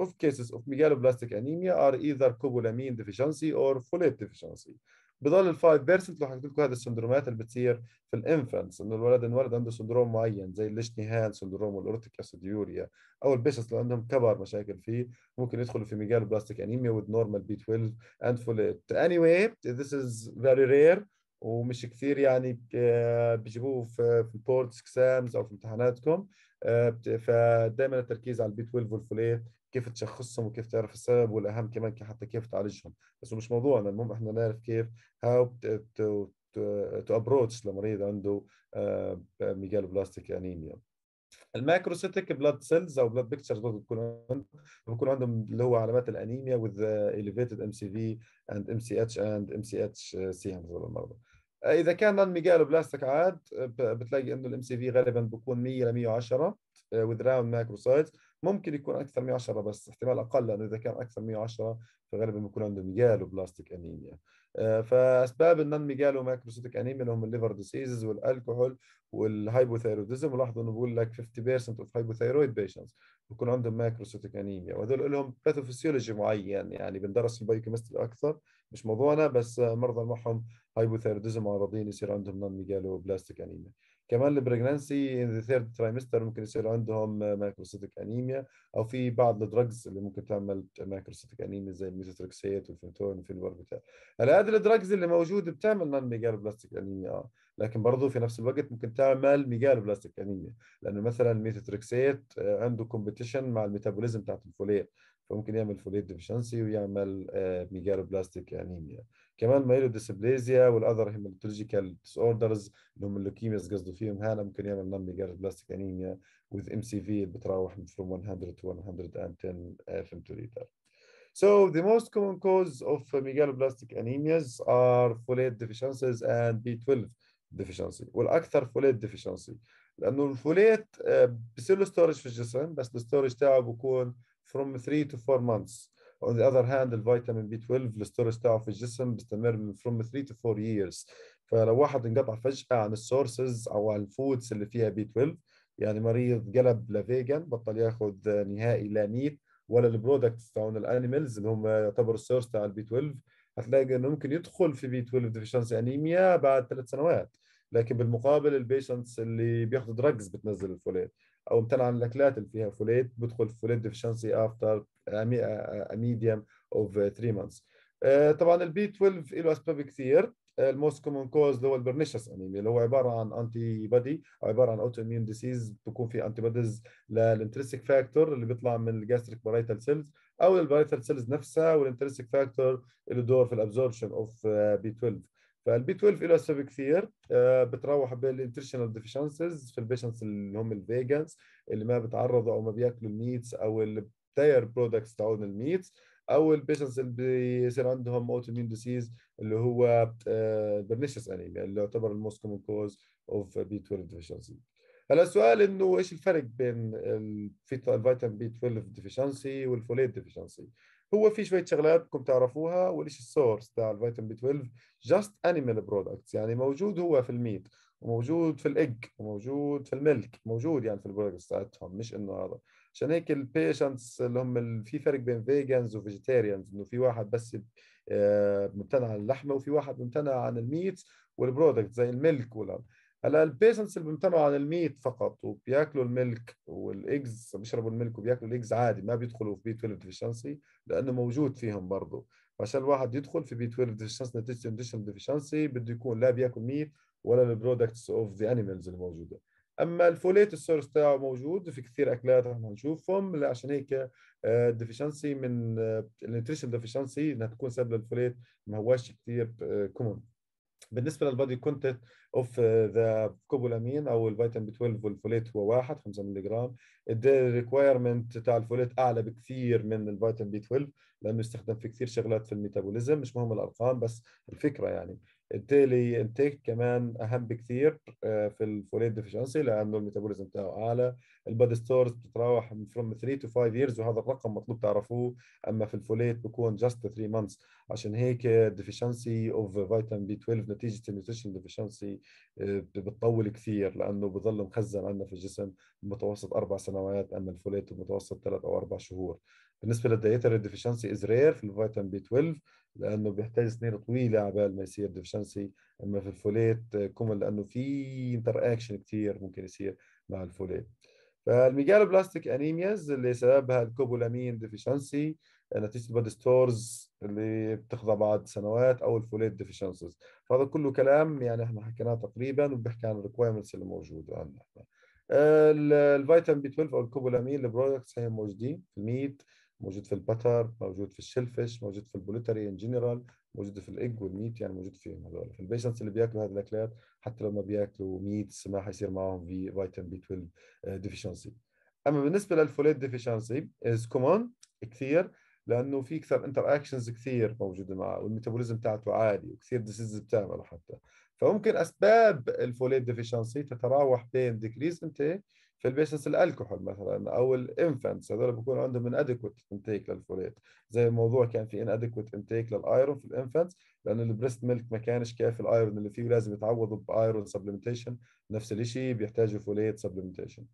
of cases of ميجالوبلاستيك anemia are either كوبولامين deficiency or folate deficiency. بضل ال 5% لو حكيت لكم هذه السندرومات اللي بتصير في الانفانتس انه الولد انولد عنده سندروم معين زي الليشنيهان سندروم والاورتيك اسيديوريا او البيشنس اللي عندهم كبر مشاكل فيه ممكن يدخلوا في ميجال بلاستيك انيميا وذ نورمال بي 12 اند فوليت اني واي ذيس از فيري رير ومش كثير يعني آه، بيجيبوه في البورتس اكسامز او في امتحاناتكم آه، فدائما التركيز على البي 12 والفوليت كيف تشخصهم وكيف تعرف السبب والاهم كمان حتى كيف تعالجهم بس مش موضوعنا المهم احنا نعرف كيف هاو تو ابروتش لمريض عنده آه، ميجال بلاستيك انيميا الماكروسيتيك بلاد سيلز او بلاد بيكتشرز برضه عندهم بيكون عندهم اللي هو علامات الانيميا وذ ام ام سي في اند اتش اند ام سي اتش سي MCHC هذول المرضى اذا كان نون ميجالو بلاستيك عاد آه، بتلاقي انه الام سي في غالبا بيكون 100 ل 110 وذ راوند ماكروسايتس ممكن يكون اكثر من 110 بس احتمال اقل لانه اذا كان اكثر من 110 فغالبا بيكون عنده ميجالو بلاستيك انيميا آه، فاسباب النون ميجالو مايكروسيتيك انيميا اللي هم الليفر ديسيزز والالكحول والهايبوثيرويدزم ولاحظوا انه بقول لك 50% اوف هايبوثايرويد بيشنتس بيكون عندهم مايكروسيتيك انيميا وهذول لهم باثوفيسيولوجي معين يعني بندرس في البايوكيمستري اكثر مش موضوعنا بس مرضى معهم هايبوثايروديزم معرضين يصير عندهم نون ميجالو بلاستيك انيميا كمان البريجنانسي ان ذا ثيرد ترايمستر ممكن يصير عندهم مايكروسيتيك انيميا او في بعض الدرجز اللي ممكن تعمل مايكروسيتيك انيميا زي الميزوتريكسيت والفينتون والفينوربيتال هلا هذه الدرجز اللي موجوده بتعمل نان ميجال بلاستيك انيميا اه لكن برضه في نفس الوقت ممكن تعمل بلاستيك انيميا لانه مثلا الميزوتريكسيت آه، عنده كومبيتيشن مع الميتابوليزم تاعت الفولير فممكن يعمل فوليت ديفيشنسي ويعمل آه، ميجالوبلاستيك انيميا كمان ديسبليزيا والاذر هيماتولوجيكال ديس اوردرز اللي هم اللوكيمياز قصدوا فيهم هنا ممكن يعمل نون ميجالوبلاستيك انيميا وذ ام سي في اللي بتراوح from 100 to 110 femtoliter. So the most common cause of megaloblastic anemias are folate deficiencies and B12 deficiency والاكثر folate deficiency لانه الفوليت آه، بصير له storage في الجسم بس الستورج تاعه بكون from 3 to 4 months on the other hand الفيتامين بي 12 الاستورج تاعه في الجسم بيستمر من from 3 to 4 years فلو واحد انقطع فجأة عن السورسز او عن الفودز اللي فيها بي 12 يعني مريض قلب لفيجن بطل ياخذ نهائي لا ميت ولا البرودكتس تاعون الانيمالز اللي هم يعتبروا السورس تاع البي 12 هتلاقي انه ممكن يدخل في بي 12 ديفيشنسي انيميا بعد ثلاث سنوات لكن بالمقابل البيشنتس اللي بياخذوا دراجز بتنزل الفولات او مثلا عن الاكلات اللي فيها فوليت بدخل فوليت ديفشنسي افتر ميديم اوف 3 مانثس طبعا البي 12 له اسباب كثير الموست كومون كوز اللي هو البرنيشس انيميا اللي هو عباره عن انتي بادي او عباره عن اوتو اميون ديسيز بكون في انتي باديز للانترستيك فاكتور اللي بيطلع من الجاستريك بارايتال سيلز او البارايتال سيلز نفسها والانترستيك فاكتور له دور في الابزوربشن اوف بي 12 فالبي 12 له اسباب كثير آه، بين بالنتريشنال ديفيشنسز في البيشنس اللي هم الفيجنز اللي ما بتعرضوا او ما بياكلوا الميتس او التاير برودكتس تاعون الميتس او البيشنس اللي بيصير عندهم اوتو اميون ديسيز اللي هو برنيشس آه، انيميا اللي يعتبر الموست كومن كوز اوف بي 12 ديفيشنسي هلا السؤال انه ايش الفرق بين الفيتامين بي 12 ديفيشنسي والفوليت ديفيشنسي هو في شويه شغلات بدكم تعرفوها وليش السورس تاع الفيتامين بي 12 جاست انيمال برودكتس يعني موجود هو في الميت وموجود في الايج وموجود في الملك موجود يعني في البرودكتس تاعتهم مش انه هذا عشان هيك البيشنتس اللي هم في فرق بين فيجنز وفيجيتيريانز انه في واحد بس آه، ممتنع عن اللحمه وفي واحد ممتنع عن الميت والبرودكت زي الملك ولا هلا البيشنتس اللي بيمتنعوا عن الميت فقط وبياكلوا الملك والايجز بيشربوا الملك وبياكلوا الايجز عادي ما بيدخلوا في بي 12 ديفشنسي لانه موجود فيهم برضه فعشان الواحد يدخل في بي 12 ديفشنسي نتيجه النيوتريشن ديفشنسي بده يكون لا بياكل ميت ولا البرودكتس اوف ذا انيمالز الموجوده اما الفوليت السورس تاعه موجود في كثير اكلات رح نشوفهم عشان هيك الديفشنسي آه، من النيوتريشن آه، ديفشنسي انها تكون سبب للفوليت ما هواش كثير كومن آه، بالنسبه للبادي كونتنت اوف آه، ذا كوبولامين او الفيتامين بي 12 والفوليت هو واحد 5 مللي جرام تاع الفوليت اعلى بكثير من الفيتامين بي 12 لانه يستخدم في كثير شغلات في الميتابوليزم مش مهم الارقام بس الفكره يعني بالتالي انتيك كمان اهم بكثير آه، في الفوليت ديفشنسي لانه الميتابوليزم تاعه اعلى البادي ستورز بتتراوح من 3 تو 5 ييرز وهذا الرقم مطلوب تعرفوه اما في الفوليت بكون جاست 3 مانثس عشان هيك ديفشنسي اوف فيتامين بي 12 نتيجه النيوتريشن آه، ديفشنسي بتطول كثير لانه بضل مخزن عندنا في الجسم متوسط اربع سنوات اما الفوليت متوسط ثلاث او اربع شهور بالنسبه للدايتري ديفيشنسي از رير في الفيتامين بي 12 لانه بيحتاج سنين طويله عبال ما يصير ديفيشنسي اما في الفوليت آه، كومن لانه في انتر اكشن كثير ممكن يصير مع الفوليت فالميجالوبلاستيك انيمياز اللي سببها الكوبولامين ديفيشنسي آه، نتيجه البادي ستورز اللي بتخضع بعد سنوات او الفوليت ديفيشنسيز فهذا كله كلام يعني احنا حكيناه تقريبا وبيحكي عن الريكويرمنتس اللي موجوده عندنا الفيتامين بي 12 او الكوبولامين البرودكتس هي موجودين في الميت موجود في البتر موجود في الشلفش موجود في البوليتري ان جنرال موجود في الايج والميت يعني موجود فيهم هذول فالبيشنتس اللي بياكلوا هذه الاكلات حتى لو ما بياكلوا ميت ما حيصير معهم في فيتامين بي 12 ديفيشنسي اما بالنسبه للفوليت ديفيشنسي از كومون كثير لانه في اكثر انتر اكشنز كثير موجوده معه والميتابوليزم تاعته عالي وكثير ديسيز بتعمله حتى فممكن اسباب الفوليت ديفيشنسي تتراوح بين ديكريز انتيك في البيشنس الكحول مثلا او الانفانتس هذول بيكون عندهم ان ادكوت انتيك للفوليت زي الموضوع كان في ان ادكوت انتيك للايرون في الانفانتس لان البريست ميلك ما كانش كافي الايرون اللي فيه لازم يتعوضوا بايرون سبلمنتيشن نفس الشيء بيحتاجوا فوليت سبلمنتيشن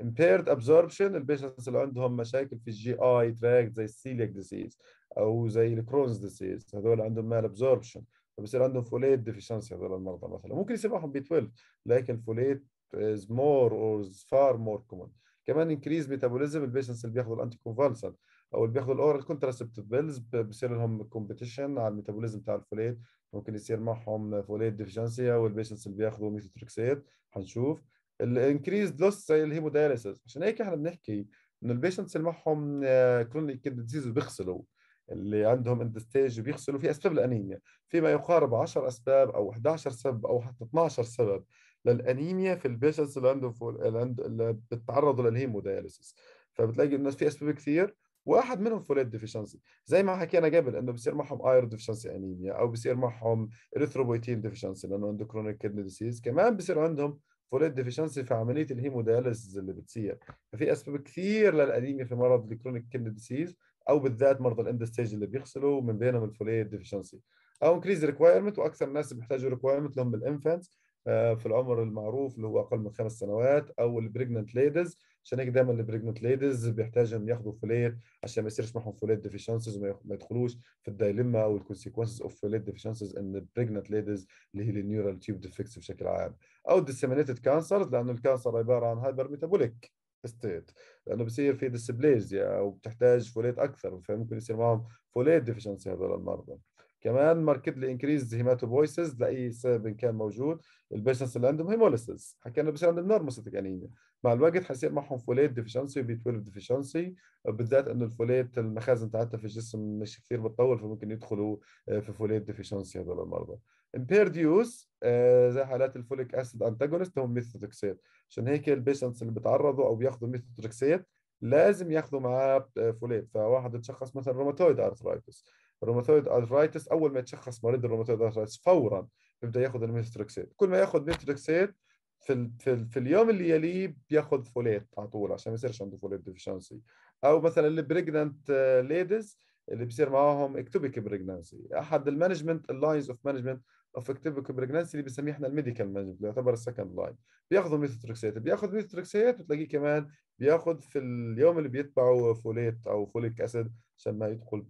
امبيرد ابزوربشن البيشنس اللي عندهم مشاكل في الجي اي تراك زي السيليك ديسيز او زي الكرونز ديسيز هذول عندهم مال ابزوربشن فبصير عندهم فوليت ديفيشنسي هذول المرضى مثلا ممكن يصير معهم بي 12 لكن فوليت is more or is far more common كمان increase metabolism البيشنس اللي بياخذوا الانتي كونفالسنت او اللي بياخدوا الاورال كونتراسبتيف بيلز بصير لهم كومبيتيشن على الميتابوليزم تاع الفوليت ممكن يصير معهم فوليت ديفشنسي او البيشنس اللي بياخدوا ميثوتريكسيت هنشوف الانكريز لوس زي الهيمودايليسيس عشان هيك احنا بنحكي انه البيشنس اللي معهم كرونيك آه، ديزيز بيغسلوا اللي عندهم ستيج بيغسلوا في اسباب الانيميا فيما يقارب 10 اسباب او 11 سبب او حتى 12 سبب للانيميا في البيشنس اللي بتعرضوا للهيموداياليسيس فبتلاقي الناس في اسباب كثير واحد منهم فوليت ديفيشنسي زي ما حكينا قبل انه بصير معهم اير ديفيشنسي انيميا او بصير معهم اريثروبويتين ديفيشنسي لانه عنده كرونيك كيدني ديسيز كمان بصير عندهم فوليت ديفيشنسي في عمليه الهيمودياليسيس اللي بتصير ففي اسباب كثير للانيميا في مرض الكرونيك كيدني ديسيز او بالذات مرضى الاند ستيج اللي بيغسلوا من بينهم الفوليت ديفيشنسي او انكريز ريكوايرمنت واكثر الناس بيحتاجوا ريكوايرمنت لهم بالانفنتس آه، في العمر المعروف اللي هو اقل من خمس سنوات او البريجننت ليديز عشان هيك دايما البريجننت ليديز بيحتاج ان ياخذوا فوليت عشان ما يصيرش معهم فوليت ديفيشنسز وما يدخلوش في الدايليما او الكونسيكونسز اوف فوليت ديفيشنسز ان البريجننت ليديز اللي هي النيورال تيوب ديفكس بشكل عام او الديسيمينيتد كانسرز لانه الكانسر عباره عن هايبر ميتابوليك ستيت لانه بصير في ديسبليزيا وبتحتاج فوليت اكثر فممكن يصير معهم فوليت ديفيشنسي هذول المرضى كمان ماركت لي انكريز هيماتوبويسز لاي سبب كان موجود البيشنس اللي عندهم هيموليسز حكينا بصير عندهم نورموسيتيك انيميا مع الوقت حيصير معهم فوليت ديفيشنسي بي 12 ديفيشنسي بالذات انه الفوليت المخازن تاعتها في الجسم مش كثير بتطول فممكن يدخلوا آه، في فوليت ديفيشنسي هذول المرضى امبيرد آه، يوز زي حالات الفوليك اسيد انتاجونست هم ميثوتريكسيت عشان هيك البيشنس اللي بتعرضوا او بياخذوا ميثوتريكسيت لازم ياخذوا معاه فوليت آه، فواحد تشخص مثلا روماتويد ارثرايتس الروماتويد ارثرايتس اول ما يتشخص مريض الروماتويد ارثرايتس فورا بيبدا ياخذ الميثوتريكسات كل ما ياخذ ميثوتريكسات في في, في اليوم اللي يليه بياخذ فوليت على طول عشان ما يصيرش عنده فوليت ديفشنسي او مثلا البريجننت ليديز آه، اللي بيصير معاهم اكتوبيك بريجننسي احد المانجمنت اللاينز اوف مانجمنت اوف اكتوبيك بريجننسي اللي بنسميه احنا الميديكال مانجمنت اللي يعتبر السكند لاين بياخذوا ميثوتريكسات بياخذ ميثوتريكسات وتلاقيه كمان بياخذ في اليوم اللي بيتبعه فوليت او فوليك اسيد عشان ما يدخل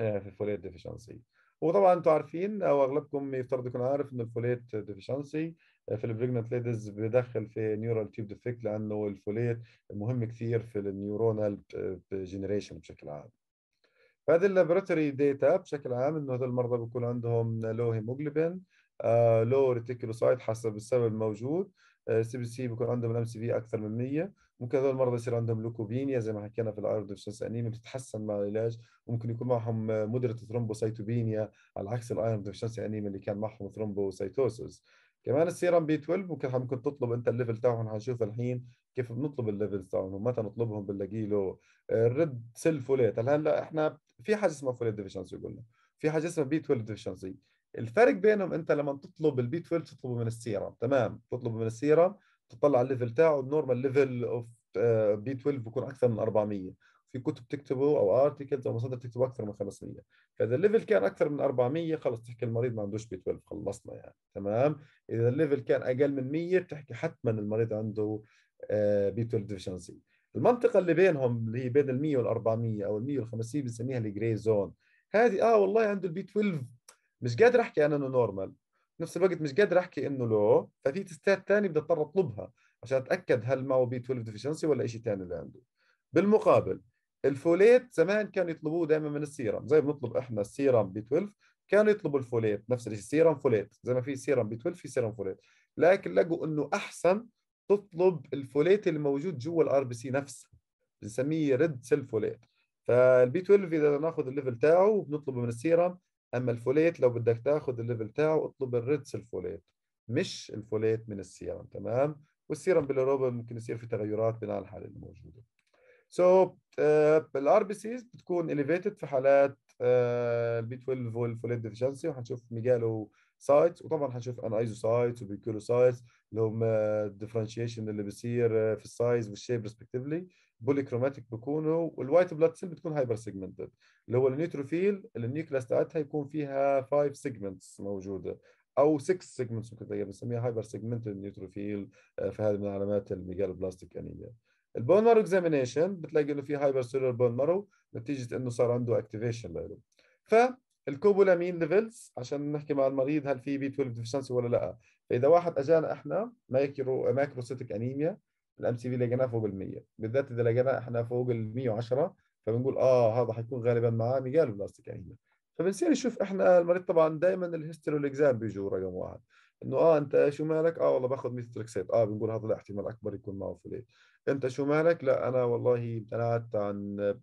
آه، في الفوليت ديفيشنسي وطبعا انتم عارفين او اغلبكم يفترض يكون عارف ان الفوليت ديفيشنسي آه، في البريجننت ليدز بيدخل في نيورال تيوب ديفكت لانه الفوليت مهم كثير في النيورونال جنريشن آه، بشكل عام فهذه اللابراتوري داتا بشكل عام انه هذول المرضى بيكون عندهم لو هيموجلوبين لو ريتيكولوسايت حسب السبب الموجود السي آه، بي سي بيكون عندهم الام سي في اكثر من 100 ممكن هذول المرضى يصير عندهم لوكوبينيا زي ما حكينا في الايرو ديفشنس انيميا بتتحسن مع العلاج ممكن يكون معهم مدره ثرومبوسيتوبينيا على عكس الايرو ديفشنس انيميا اللي كان معهم ثرومبوسيتوسيس كمان السيرم بي 12 ممكن ممكن تطلب انت الليفل تاعهم حنشوف الحين كيف بنطلب الليفلز تاعهم متى نطلبهم بنلاقي له الريد سيل فوليت هلا احنا في حاجه اسمها فوليت ديفشنسي قلنا في حاجه اسمها بي 12 ديفشنسي الفرق بينهم انت لما تطلب البي 12 تطلبه من السيرم تمام تطلبه من السيرم تطلع على الليفل تاعه النورمال ليفل اوف بي 12 بيكون اكثر من 400 في كتب تكتبه او ارتكلز او مصادر تكتبه اكثر من 500 فاذا الليفل كان اكثر من 400 خلص تحكي المريض ما عندوش بي 12 خلصنا يعني تمام اذا الليفل كان اقل من 100 بتحكي حتما المريض عنده بي 12 ديفشنسي المنطقه اللي بينهم اللي هي بين ال 100 وال 400 او ال 100 وال بنسميها الجري زون هذه اه والله عنده البي 12 مش قادر احكي انا انه نورمال نفس الوقت مش قادر احكي انه لو ففي تستات ثانيه بدي اضطر اطلبها عشان اتاكد هل معه بي 12 ديفيشنسي ولا شيء ثاني اللي عنده بالمقابل الفوليت زمان كانوا يطلبوه دائما من السيرم زي بنطلب احنا السيرم بي 12 كانوا يطلبوا الفوليت نفس الشيء سيرم فوليت زي ما في سيرم بي 12 في سيرم فوليت لكن لقوا انه احسن تطلب الفوليت اللي موجود جوا الار بي سي نفسه بنسميه ريد سيل فوليت فالبي 12 اذا ناخذ الليفل تاعه وبنطلبه من السيرم اما الفوليت لو بدك تاخذ الليفل تاعه اطلب الريتس الفوليت مش الفوليت من السيرم تمام والسيرم بالاوروبا ممكن يصير في تغيرات بناء على الحاله الموجوده سو الار بي سيز بتكون اليفيتد في حالات البي 12 والفوليت ديفيشنسي وحنشوف ميجالو سايتس وطبعا حنشوف ان وبيكولو سايتس اللي هم الديفرنشيشن اللي بيصير آه، في السايز والشيب ريسبكتفلي بولي كروماتيك بيكونوا والوايت بلاد سيل بتكون هايبر سيجمنتد اللي هو النيوتروفيل النيوكلاس تاعتها يكون فيها 5 سيجمنتس موجوده او 6 سيجمنتس ممكن تلاقيها بنسميها هايبر سيجمنتد نيوتروفيل فهذه من علامات الميجال بلاستيك انيميا البون مارو اكزامينيشن بتلاقي انه في هايبر سيلر بون مارو نتيجه انه صار عنده اكتيفيشن له فالكوبولامين ليفلز عشان نحكي مع المريض هل في بي 12 ديفشنسي ولا لا فاذا واحد اجانا احنا مايكرو ماكروسيتك انيميا الام سي في لقينا فوق ال 100 بالذات اذا لقينا احنا فوق ال 110 فبنقول اه هذا حيكون غالبا معاه بلاستيك انيميا يعني فبنصير نشوف احنا المريض طبعا دائما والاكزام بيجوا رقم واحد انه اه انت شو مالك؟ اه والله باخذ ميثوتريكسيت، اه بنقول هذا الاحتمال احتمال اكبر يكون معه فوليت، انت شو مالك؟ لا انا والله امتنعت عن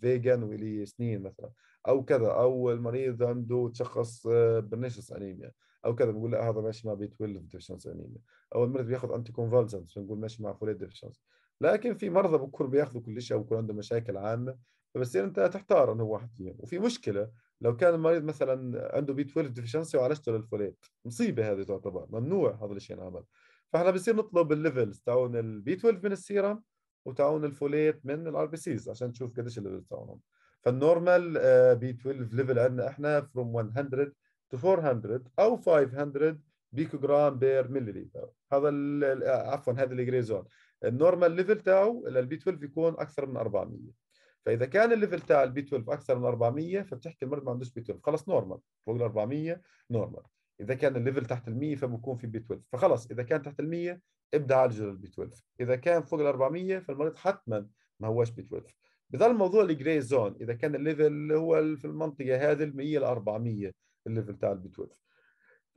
فيجن ولي سنين مثلا او كذا او المريض عنده تشخص آه، برنيشس انيميا، او كذا بنقول لا هذا ماشي مع بي 12 ديفشنس انيميا او المريض بياخذ انتي كونفالسنت بنقول ماشي مع فوليت ديفشنس لكن في مرضى بكون بياخذوا كل شيء او بكون عنده مشاكل عامه فبصير انت تحتار انه واحد فيهم وفي مشكله لو كان المريض مثلا عنده بي 12 ديفشنسي وعالجته للفوليت مصيبه هذه تعتبر ممنوع هذا الشيء ينعمل فاحنا بصير نطلب الليفلز تاعون البي 12 من السيرم وتعاون الفوليت من الار بي سيز عشان تشوف قديش الليفل تاعهم فالنورمال بي 12 ليفل عندنا احنا فروم 100 to 400 او 500 بيكوغرام بير مليليتر هذا عفوا هذا الجري زون النورمال ليفل تاعه للبي 12 يكون اكثر من 400 فاذا كان الليفل تاع البي 12 اكثر من 400 فبتحكي المرض ما عندوش بي 12 خلص نورمال فوق ال 400 نورمال اذا كان الليفل تحت ال 100 فبكون في بي 12 فخلص اذا كان تحت ال 100 ابدا عالج البي 12 اذا كان فوق ال 400 فالمريض حتما ما هواش بي 12 بضل موضوع الجري زون اذا كان الليفل هو في المنطقه هذه ال 100 ل 400 الليفل تاع البي 12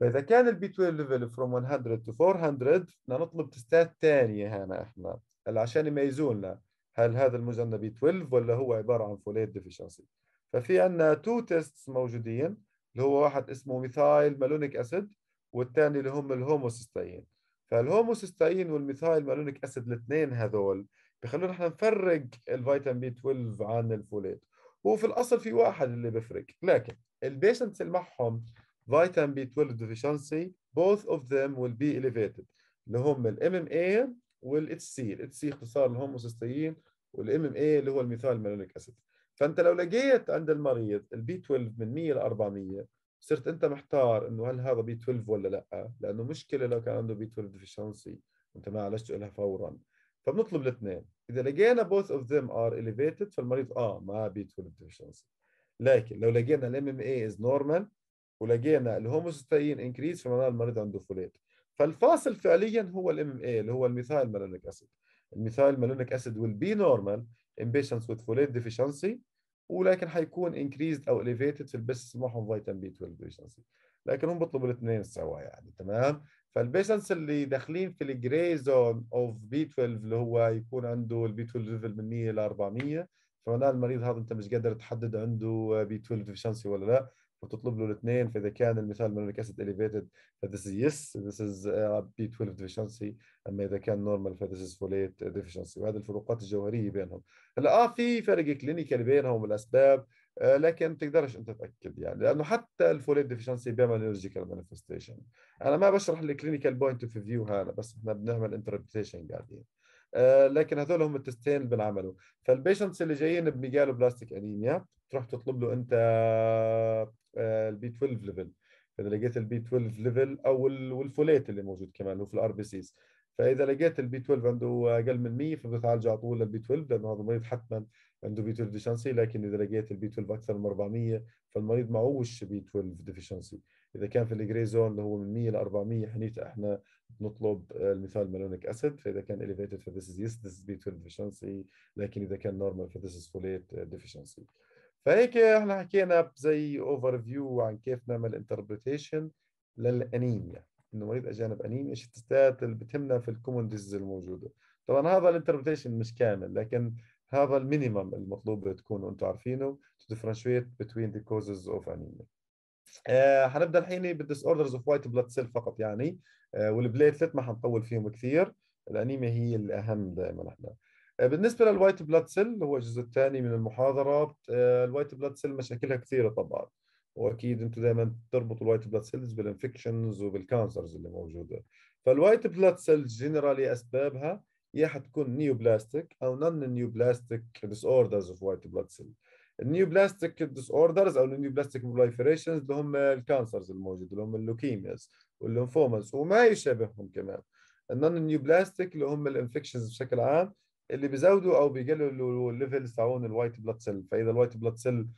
فاذا كان البي 12 ليفل فروم 100 تو 400 بدنا نطلب تستات ثانيه هنا احنا هلا عشان يميزونا هل هذا المجنى بي 12 ولا هو عباره عن فوليت ديفيشنسي ففي عندنا تو تيستس موجودين اللي هو واحد اسمه ميثايل مالونيك اسيد والثاني اللي هم الهوموسيستاين فالهوموسيستاين والميثايل مالونيك اسيد الاثنين هذول بخلونا احنا نفرق الفيتامين بي 12 عن الفوليت هو في الاصل في واحد اللي بفرق لكن البيشنتس اللي معهم فيتامين بي 12 ديفيشنسي بوث اوف ذيم ويل بي اليفيتد اللي هم الام ام اي والاتش سي الاتش سي اختصار الهوموسيستين والام ام اي اللي هو الميثايل مالونيك اسيد فانت لو لقيت عند المريض البي 12 من 100 ل 400 صرت انت محتار انه هل هذا بي 12 ولا لا لانه مشكله لو كان عنده بي 12 ديفيشنسي وانت ما عالجته لها فورا فبنطلب الاثنين اذا لقينا بوث اوف ذيم ار اليفيتد فالمريض اه ما بي 12 ديفيشنسي لكن لو لقينا الام ام اي از نورمال ولقينا الهوموستاين انكريز فمعناها المريض عنده فوليت فالفاصل فعليا هو الام ام اي اللي هو الميثايل مالونيك اسيد الميثايل مالونيك اسيد ويل بي نورمال ان بيشنتس وذ فوليت ديفيشنسي ولكن حيكون انكريز او اليفيتد في البس معهم فيتامين بي 12 ديفيشنسي لكن هم بيطلبوا الاثنين سوا يعني تمام فالبيشنتس اللي داخلين في الجري زون اوف بي 12 اللي هو يكون عنده البي 12 ليفل من 100 ل 400 فمعناها المريض هذا انت مش قادر تحدد عنده بي 12 ديفشنسي ولا لا وتطلب له الاثنين فاذا كان المثال ميلانيك اسيد اليفيتد فذس از يس ذس از بي 12 ديفشنسي اما اذا كان نورمال فذس از فوليت ديفشنسي وهذه الفروقات الجوهريه بينهم هلا اه في فرق كلينيكال بينهم الاسباب آه، لكن ما تقدرش انت تاكد يعني لانه حتى الفوليت ديفشنسي بيعمل نيورجيكال مانيفستيشن انا ما بشرح الكلينيكال بوينت اوف فيو هذا بس احنا بنعمل انتربريتيشن قاعدين آه، لكن هذول هم التستين اللي بنعملوا فالبيشنتس اللي جايين بميجالو بلاستيك انيميا تروح تطلب له انت البي 12 ليفل اذا لقيت البي 12 ليفل او والفوليت اللي موجود كمان هو في الار بي سيز فاذا لقيت البي 12 عنده اقل من 100 فبتعالجه على طول للبي 12 لانه هذا المريض حتما عنده بي 12 ديفيشنسي لكن اذا لقيت البي 12 اكثر من 400 فالمريض معوش بي 12 ديفيشنسي اذا كان في الجري زون اللي هو من 100 ل 400 حنيت احنا نطلب آه، المثال مالونيك اسيد فاذا كان الفيتد فذيس از يس yes بي 12 لكن اذا كان نورمال فذيس از فوليت folate فهيك احنا حكينا زي اوفر فيو عن كيف نعمل انتربريتيشن للانيميا انه مريض اجانب انيميا ايش التستات اللي بتهمنا في الكومن ديزيز الموجوده طبعا هذا الانتربريتيشن مش كامل لكن هذا المينيمم المطلوب تكونوا انتم عارفينه تو ديفرنشيت بتوين ذا كوزز اوف انيميا آه، حنبدا الحين بالديس اوردرز اوف وايت بلاد سيل فقط يعني آه، والبليتلت ما حنطول فيهم كثير الانيميا هي الاهم دائما احنا آه، بالنسبه للوايت بلاد سيل هو الجزء الثاني من المحاضره الوايت بلاد سيل مشاكلها كثيره طبعا واكيد انتم دائما تربطوا الوايت بلاد سيلز بالانفكشنز وبالكانسرز اللي موجوده فالوايت بلاد سيلز جنرالي اسبابها يا حتكون نيوبلاستيك او نون نيوبلاستيك ديس اوردرز اوف وايت بلاد سيل النيو بلاستيك ديس او النيو بلاستيك بروليفريشنز اللي هم الكانسرز الموجود اللي هم اللوكيميز واللنفومز وما يشابههم كمان النون بلاستيك اللي هم الانفكشنز بشكل عام اللي بيزودوا او بيقللوا الليفلز تاعون الوايت بلاد سيل فاذا الوايت بلاد سيل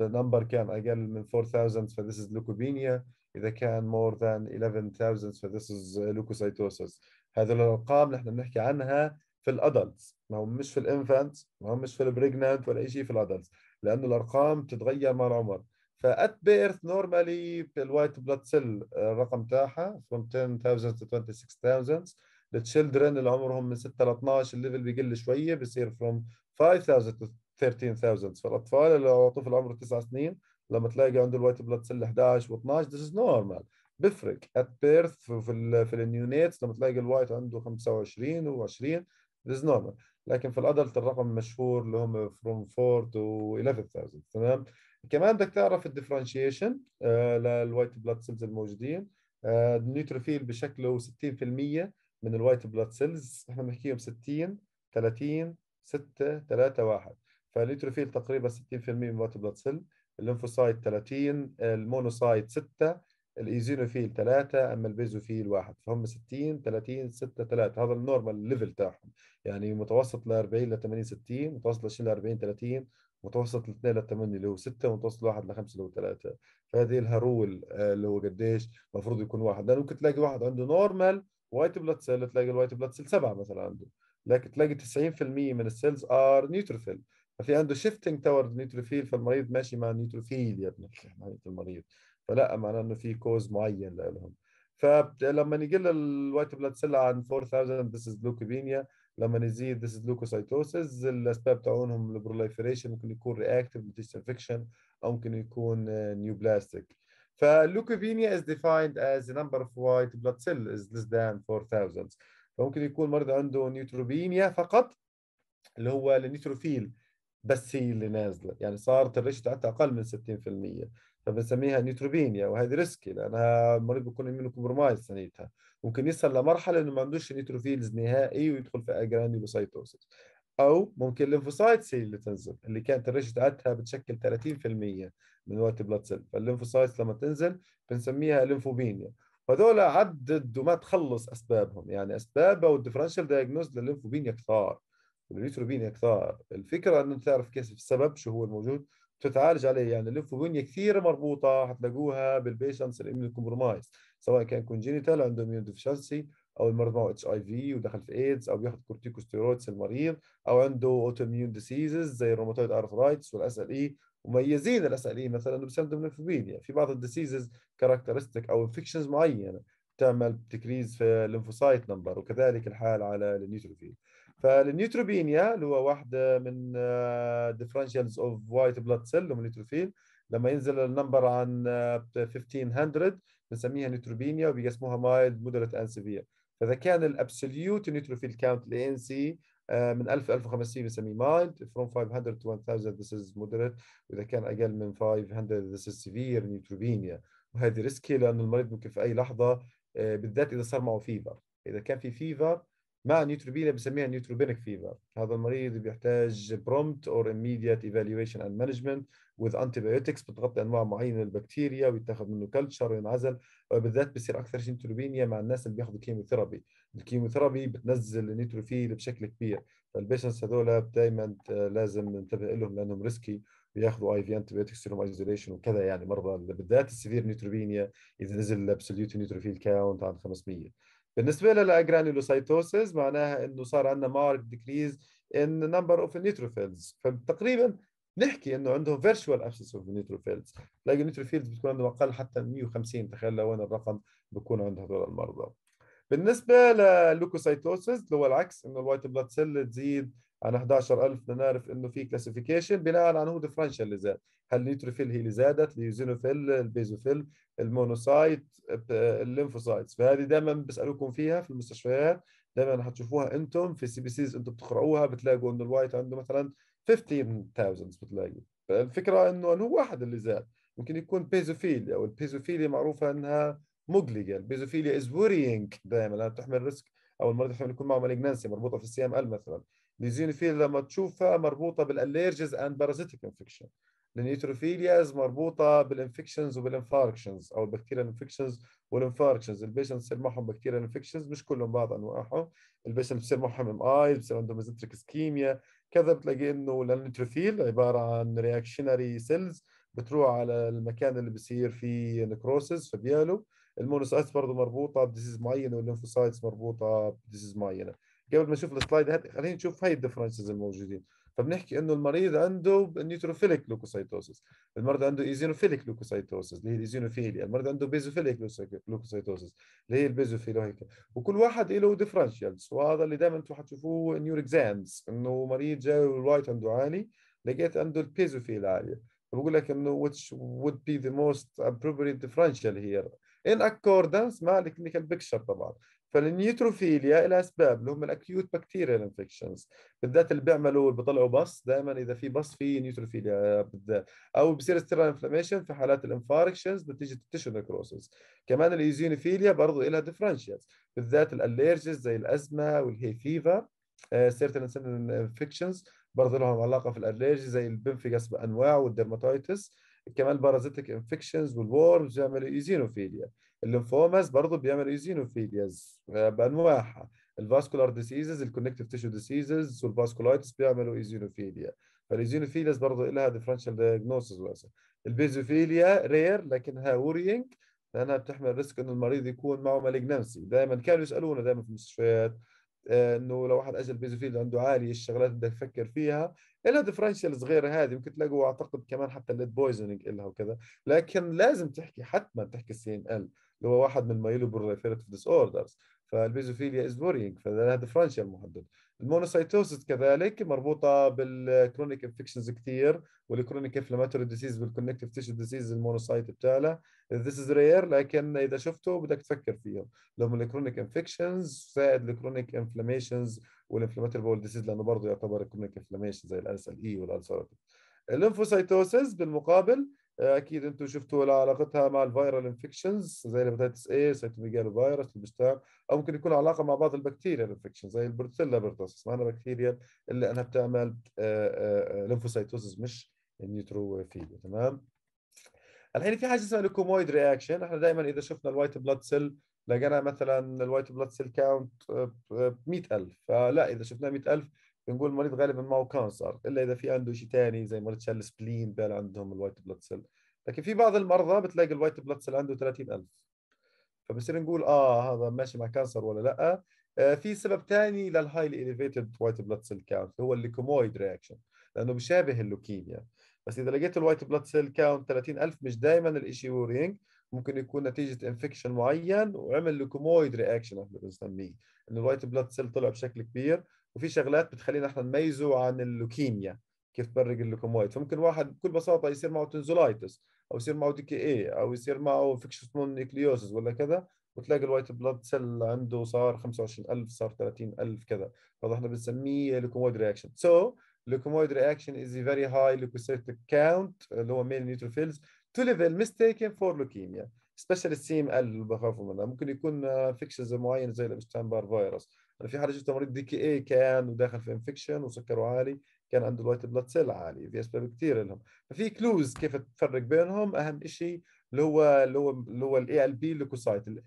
نمبر كان اقل من 4000 فذيس از لوكوبينيا اذا كان مور ذان 11000 فذيس از لوكوسايتوسس هذول الارقام نحن بنحكي عنها في الادلتس ما هو مش في الانفانتس ما هو مش في البريجنانت ولا شيء في الادلتس لانه الارقام بتتغير مع العمر فات بيرث نورمالي الوايت بلاد سيل الرقم تاعها from 10000 to 26000 التشيلدرن اللي عمرهم من 6 ل 12 الليفل بيقل شويه بصير from 5000 to 13000 فالاطفال اللي هو طفل عمره 9 سنين لما تلاقي عنده الوايت بلاد سيل 11 و12 this is نورمال بفرق ات بيرث في في النيونيتس لما تلاقي الوايت عنده 25 و20 ذيز نورمال لكن في الادلت الرقم مشهور اللي هم فروم 4 تو 11000 تمام كمان بدك تعرف الديفرنشيشن آه، للوايت بلاد سيلز الموجودين آه، النيوتروفيل بشكله 60% من الوايت بلاد سيلز احنا بنحكيهم 60 30 6 3 1 فالنيوتروفيل تقريبا 60% من الوايت بلاد سيل الليمفوسايت 30 المونوسايت 6 الايزينوفيل 3 اما البيزوفيل 1 فهم 60 30 6 3 هذا النورمال ليفل تاعهم يعني متوسط ل 40 ل 80 60 متوسط ل 20 ل 40 30 متوسط ل 2 ل 8 اللي هو 6 ومتوسط ل 1 ل 5 اللي هو 3 فهذه لها رول آه، اللي هو قديش المفروض يكون واحد لانه ممكن تلاقي واحد عنده نورمال وايت بلاد سيل تلاقي الوايت بلاد سيل 7 مثلا عنده لكن تلاقي 90% من السيلز ار نيوتروفيل ففي عنده شيفتنج تاورد نيوتروفيل فالمريض ماشي مع نيوتروفيل يا ابن المريض فلا معناه انه في كوز معين لهم فلما يقل الوايت بلاد سيل عن 4000 ذس از لوكيبينيا لما يزيد ذس از لوكوسايتوسز الاسباب تاعونهم البروليفريشن ممكن يكون رياكتيف بروتيشن انفكشن او ممكن يكون نيو بلاستيك فلوكوبينيا is defined as the number of white blood cells is less than 4000 فممكن يكون مرض عنده نيوتروبينيا فقط اللي هو النيوتروفيل بس هي اللي نازله يعني صارت الريش تاعتها اقل من 60% فبنسميها نيتروبينيا وهذه ريسكي لانها المريض بيكون منه كومبرمايز ثانيتها ممكن يصل لمرحله انه ما عندوش نيتروفيلز نهائي ويدخل في اجرانيلوسايتوسيس او ممكن الليمفوسايتس هي اللي تنزل اللي كانت الريش تاعتها بتشكل 30% من وقت بلاد سيل فالليمفوسايتس لما تنزل بنسميها ليمفوبينيا وهذول عدد وما تخلص اسبابهم يعني اسبابها والديفرنشال دايجنوز للليمفوبينيا كثار واليوتروبينيا يقطع الفكره انه تعرف كيف السبب شو هو الموجود تتعالج عليه يعني الليمفوبينيا كثير مربوطه حتلاقوها بالبيشنتس الاميون كومبرومايز سواء كان كونجينيتال عنده اميون ديفشنسي او المرض معه اتش اي في ودخل في ايدز او بياخذ كورتيكوستيرويدز المريض او عنده اوتو اميون ديسيزز زي الروماتويد ارثرايتس والاس ال اي مميزين الاس ال اي مثلا بسبب الليمفوبينيا في بعض الديسيزز كاركترستيك او انفكشنز معينه تعمل تكريز في الليمفوسايت نمبر وكذلك الحال على النيوتروفيل فالنيوتروبينيا اللي هو واحدة من ديفرنشالز اوف وايت بلاد سيل هم النيوتروفيل لما ينزل النمبر عن 1500 آه، بنسميها نيوتروبينيا وبيقسموها مايلد مودريت اند سيفير فاذا كان الابسوليوت نيوتروفيل كاونت الاي ان سي من 1000 1500 بنسميه مايلد فروم 500 تو 1000 ذيس از مودريت واذا كان اقل من 500 ذيس از سيفير نيتروبينيا وهذه ريسكي لانه المريض ممكن في اي لحظه آه، بالذات اذا صار معه فيفر اذا كان في فيفر مع نيوتروبينيا بنسميها نيوتروبينيك فيفر هذا المريض بيحتاج برومت اور اميديت ايفالويشن اند مانجمنت وذ انتيبيوتكس بتغطي انواع معينه للبكتيريا ويتاخذ منه كلتشر وينعزل بالذات بصير اكثر شيء نيوتروبينيا مع الناس اللي بياخذوا كيموثيرابي الكيموثيرابي بتنزل النيتروفيل بشكل كبير فالبيشنس هذول دائما لازم ننتبه لهم لانهم ريسكي بياخذوا اي في انتيبيوتكس لهم ايزوليشن وكذا يعني مرضى بالذات السفير نيوتروبينيا اذا نزل الابسوليوت نيوتروفيل كاونت عن 500 بالنسبه للاجرانيولوسايتوسيس معناها انه صار عندنا مارك ديكريز ان نمبر اوف نيتروفيلز فتقريبا نحكي انه عندهم فيرتشوال ابسس اوف نيتروفيلز لكن النيوتروفيلز بتكون عندهم اقل حتى 150 تخيل لوين الرقم بكون عند هذول المرضى بالنسبه لللوكوسايتوسيس اللي هو العكس انه الوايت بلاد سيل تزيد عن 11000 بدنا نعرف انه في كلاسيفيكيشن بناء على هو ديفرنشال زاد هل النيوتروفيل هي اللي زادت اليوزينوفيل البيزوفيل المونوسايت الليمفوسايتس فهذه دائما بيسالوكم فيها في المستشفيات دائما حتشوفوها انتم في السي بي سيز انتم بتقرأوها بتلاقوا انه الوايت عنده مثلا 15000 بتلاقي فالفكره انه انه واحد اللي زاد ممكن يكون بيزوفيليا او البيزوفيليا معروفه انها مقلقه البيزوفيليا از ورينج دائما لانها تحمل ريسك او المريض يحمل يكون معه مالجنانسي مربوطه في السي ام ال مثلا نيوزينوفيل لما تشوفها مربوطه بالالرجيز اند بارازيتيك انفكشن از مربوطه بالانفكشنز وبالانفاركشنز او البكتيريا انفكشنز والانفاركشنز البيشنت بصير معهم بكتيريا انفكشنز مش كلهم بعض انواعهم البيشنت بصير معهم ام اي بصير عندهم ميزنتريك اسكيميا كذا بتلاقي انه النيتروفيل عباره عن رياكشنري سيلز بتروح على المكان اللي بصير فيه نكروسز فبيالو المونوسايتس برضه مربوطه بديزيز معينه والليمفوسايتس مربوطه بديزيز معينه قبل ما نشوف السلايد هذا خلينا نشوف هاي الدفرنسز الموجودين فبنحكي انه المريض عنده نيتروفيليك لوكوسايتوسيس المرض عنده ايزينوفيليك لوكوسايتوسيس اللي هي الايزينوفيليا المرض عنده بيزوفيليك لوكوسايتوسيس اللي هي البيزوفيليا وهيك وكل واحد له ديفرنشيالز وهذا اللي دائما انتم حتشوفوه نيور اكزامز انه مريض جاي والوايت عنده عالي لقيت عنده البيزوفيل عاليه فبقول لك انه which would be the most appropriate differential here in accordance مع الكلينيكال بيكشر طبعا فالنيوتروفيليا لها اسباب اللي هم الاكيوت بكتيريال انفكشنز بالذات اللي بيعملوا اللي بيطلعوا بص دائما اذا في بص في نيوتروفيليا بالذات او بصير ستيرال انفلاميشن في حالات الانفاركشنز نتيجه التشو نكروسز كمان الايزينوفيليا برضه لها ديفرنشيالز بالذات الالرجيز زي الازمه والهي فيفر سيرتن انفكشنز برضه لهم علاقه في الاليرجي زي البنفيجاس بانواعه والدرماتيتس كمان بارازيتك انفكشنز والورمز بيعملوا ايزينوفيليا الليمفوماز برضه بيعمل ايزينوفيلياز بانواعها الفاسكولار ديزيزز الكونكتيف تيشو ديزيزز والفاسكولايتس بيعملوا ايزينوفيليا فالايزينوفيلياز برضه لها ديفرنشال دايجنوسيس واسع البيزوفيليا رير لكنها ورينج لانها بتحمل ريسك انه المريض يكون معه مالجنانسي دائما كانوا يسالونا دائما في المستشفيات آه، انه لو واحد اجى بيزوفيل عنده عالي الشغلات بدك تفكر فيها لها ديفرنشال صغيره هذه ممكن تلاقوا اعتقد كمان حتى الليد بويزنج لها وكذا لكن لازم تحكي حتما تحكي السي ان ال اللي هو واحد من مايلو بروليفيريتيف ديس اوردرز فالبيزوفيليا از بورينج فده ديفرنشال محدد المونوسايتوسيس كذلك مربوطه بالكرونيك انفكشنز كثير والكرونيك انفلاماتوري ديزيز والكونكتيف تيشو ديزيز المونوسايت بتاعها ذيس از رير لكن اذا شفته بدك تفكر فيهم لو من الكرونيك انفكشنز زائد الكرونيك انفلاميشنز والانفلاماتوري بول ديزيز لانه برضه يعتبر كرونيك انفلاميشن زي الالس ال اي والالسرات الليمفوسايتوسيس بالمقابل اكيد انتم شفتوا علاقتها مع الفيرال انفكشنز زي الهيباتيتس اي سيتوميجال فيروس البستان او ممكن يكون علاقه مع بعض البكتيريا انفكشن زي البروتيلا بيرتوسس اسمها بكتيريا اللي انها بتعمل ليمفوسايتوسس آه، آه، مش نيوتروفيليا تمام الحين في حاجه اسمها الكومويد رياكشن احنا دائما اذا شفنا الوايت بلاد سيل لقينا مثلا الوايت بلاد سيل كاونت 100000 فلا اذا شفنا 100000 بنقول المريض غالبا معه كانسر الا اذا في عنده شيء ثاني زي مريض شال سبلين بال عندهم الوايت بلاد سيل لكن في بعض المرضى بتلاقي الوايت بلاد سيل عنده 30000 فبصير نقول اه هذا ماشي مع كانسر ولا لا آه في سبب ثاني للهايلي اليفيتد وايت بلاد سيل كاونت هو الليكومويد رياكشن لانه بشابه اللوكيميا بس اذا لقيت الوايت بلاد سيل كاونت 30000 مش دائما الشيء ورينج ممكن يكون نتيجه انفكشن معين وعمل ليكومويد رياكشن احنا بنسميه انه الوايت بلاد سيل طلع بشكل كبير وفي شغلات بتخلينا احنا نميزه عن اللوكيميا كيف تبرق اللوكومويد فممكن واحد بكل بساطه يصير معه تنزولايتس او يصير معه دي كي اي او يصير معه فيكشوس نيوكليوسز ولا كذا وتلاقي الوايت بلاد سيل عنده صار 25000 صار 30000 كذا فهذا احنا بنسميه لوكومويد رياكشن سو لوكومويد رياكشن از فيري هاي لوكوسيتك كاونت اللي هو مين نيوتروفيلز تو ليفل ميستيكن فور لوكيميا سبيشال السي ام ال اللي بخافوا منها ممكن يكون فيكشنز معين زي الابستان بار فيروس انا في حدا شفته مريض دي كي اي كان وداخل في انفكشن وسكره عالي كان عنده الوايت بلاد سيل عالي في اسباب كثير لهم ففي كلوز كيف تفرق بينهم اهم شيء اللي هو اللي هو اللي هو الاي ال بي ليكوسايت الاي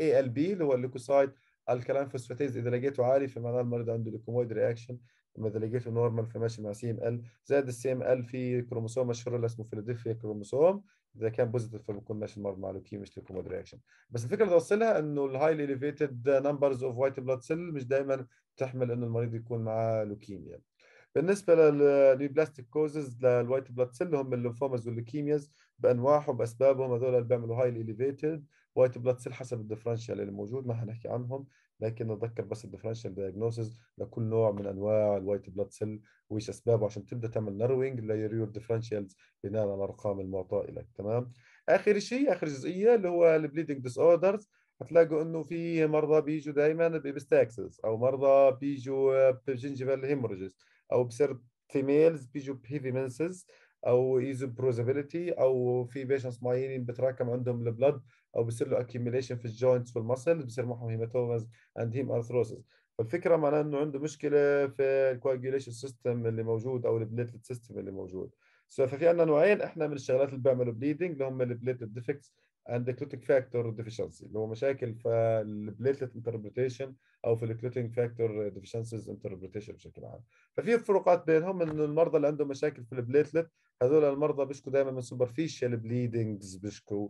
ال بي اللي هو الليكوسايت الكلام فوسفاتيز اذا لقيته عالي فمعناه المريض عنده ليكومويد رياكشن اما اذا لقيته نورمال فماشي مع سي ام ال زائد السي ام ال في كروموسوم مشهور اسمه فيلادلفيا كروموسوم اذا كان بوزيتيف فبكون ماشي المرض مع لوكيميا مش ليكومود رياكشن بس الفكره اللي اوصلها انه الهايلي اليفيتد نمبرز اوف وايت بلاد سيل مش دائما تحمل انه المريض يكون معاه لوكيميا يعني. بالنسبه للنيوبلاستيك كوزز للوايت بلاد سيل هم الليمفومز واللوكيمياز بانواعهم باسبابهم هذول اللي بيعملوا هايلي اليفيتد وايت بلاد سيل حسب الديفرنشال اللي موجود ما حنحكي عنهم لكن نذكر بس الديفرنشال دايجنوسز لكل نوع من انواع الوايت بلاد سيل وايش اسبابه عشان تبدا تعمل نروينج ليور ديفرنشالز بناء على الارقام المعطاه لك تمام اخر شيء اخر جزئيه اللي هو البليدنج ديس اوردرز هتلاقوا انه في مرضى بيجوا دائما بيبستاكسس او مرضى بيجوا بجنجفال هيمورجز او بسر فيميلز بيجوا بهيفي منسز او ايزوبروزابيلتي او في بيشنس معينين بتراكم عندهم البلد او بصير له accumulation في الجوينتس والمسلز بصير معهم هيماتومز اند هيم ارثروسز فالفكره معناها انه عنده مشكله في الكواجيوليشن سيستم اللي موجود او البليتلت سيستم اللي موجود سو so ففي عندنا نوعين احنا من الشغلات اللي بيعملوا بليدنج اللي هم البليتلت ديفكتس اند كلوتيك فاكتور ديفيشنسي اللي هو مشاكل في البليتلت انتربريتيشن او في الكلوتيك فاكتور ديفيشنسيز انتربريتيشن بشكل عام ففي فروقات بينهم انه المرضى اللي عندهم مشاكل في البليتلت هذول المرضى بيشكوا دائما من سوبرفيشال بليدنجز بيشكوا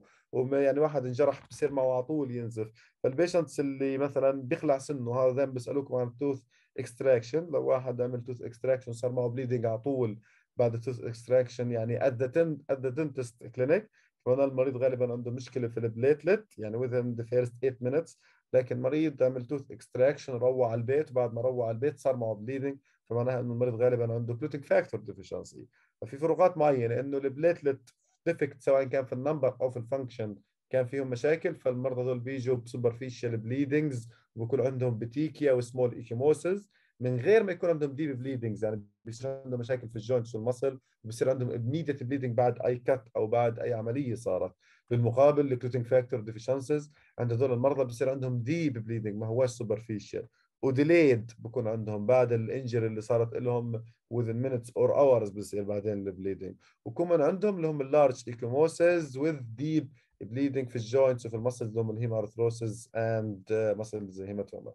يعني واحد انجرح بصير معه على طول ينزف فالبيشنتس اللي مثلا بيخلع سنه هذا دائما بيسالوكم عن التوث اكستراكشن لو واحد عمل توث اكستراكشن صار معه بليدنج على طول بعد التوث اكستراكشن يعني ات ذا ات ذا دنتست كلينيك فهنا المريض غالبا عنده مشكله في البليتلت يعني within the first 8 minutes لكن مريض عمل توث اكستراكشن روع على البيت وبعد ما روح على البيت صار معه بليدنج فمعناها انه المريض غالبا عنده جلوتين فاكتور ديفيشنسي ففي فروقات معينه انه البليتلت ديفكت سواء كان في النمبر او في الفانكشن كان فيهم مشاكل فالمرضى دول بيجوا بسوبرفيشال بليدنجز وبكون عندهم بتيكيا وسمول ايكيموسز من غير ما يكون عندهم ديب بليدنجز يعني بيصير عندهم مشاكل في الجوينتس والمصل وبصير عندهم اميديت بليدنج بعد اي كت او بعد اي عمليه صارت بالمقابل الكلوتينج فاكتور ديفيشنسز عند هذول المرضى بصير عندهم ديب بليدنج ما هوش سوبرفيشال وديليد بكون عندهم بعد الانجري اللي صارت لهم within minutes or hours بصير بعدين البليدنج وكمان عندهم اللي هم اللارج ايكوموسز with deep bleeding في الجوينتس وفي المسلز اللي هم الهيمارثروسز اند مسلز هيماتوما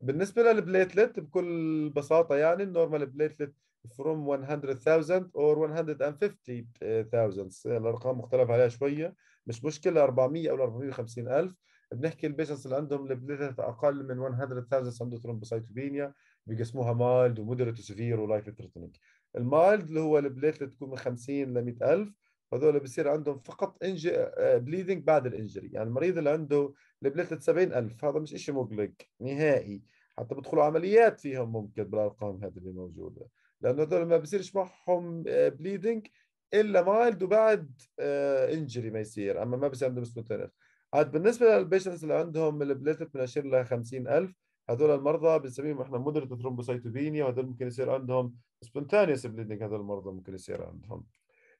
بالنسبه للبليتلت بكل بساطه يعني النورمال بليتلت from 100,000 or 150,000 الارقام مختلف عليها شويه مش مشكله 400 او 450 الف بنحكي البيشنس اللي عندهم البليتلت اقل من 100000 عنده ثرومبوسايتوبينيا بيقسموها مايلد ومودريت وسفير ولايف ثريتنينج المايلد اللي هو البليتلت تكون من 50 ل 100000 هذول بصير عندهم فقط انج بليدنج آه، بعد الانجري يعني المريض اللي عنده البليتلت 70000 هذا مش شيء مقلق نهائي حتى بدخلوا عمليات فيهم ممكن بالارقام هذه اللي موجوده لانه هذول ما بصيرش معهم بليدنج آه، الا مايلد وبعد آه، انجري ما يصير اما ما بصير عندهم سبونتينيس عاد بالنسبه للبيشنتس اللي عندهم البليتت من 20 ل 50000 هذول المرضى بنسميهم احنا مودريت ثرومبوسيتوبينيا وهذول ممكن يصير عندهم سبونتانيوس بليدنج هذول المرضى ممكن يصير عندهم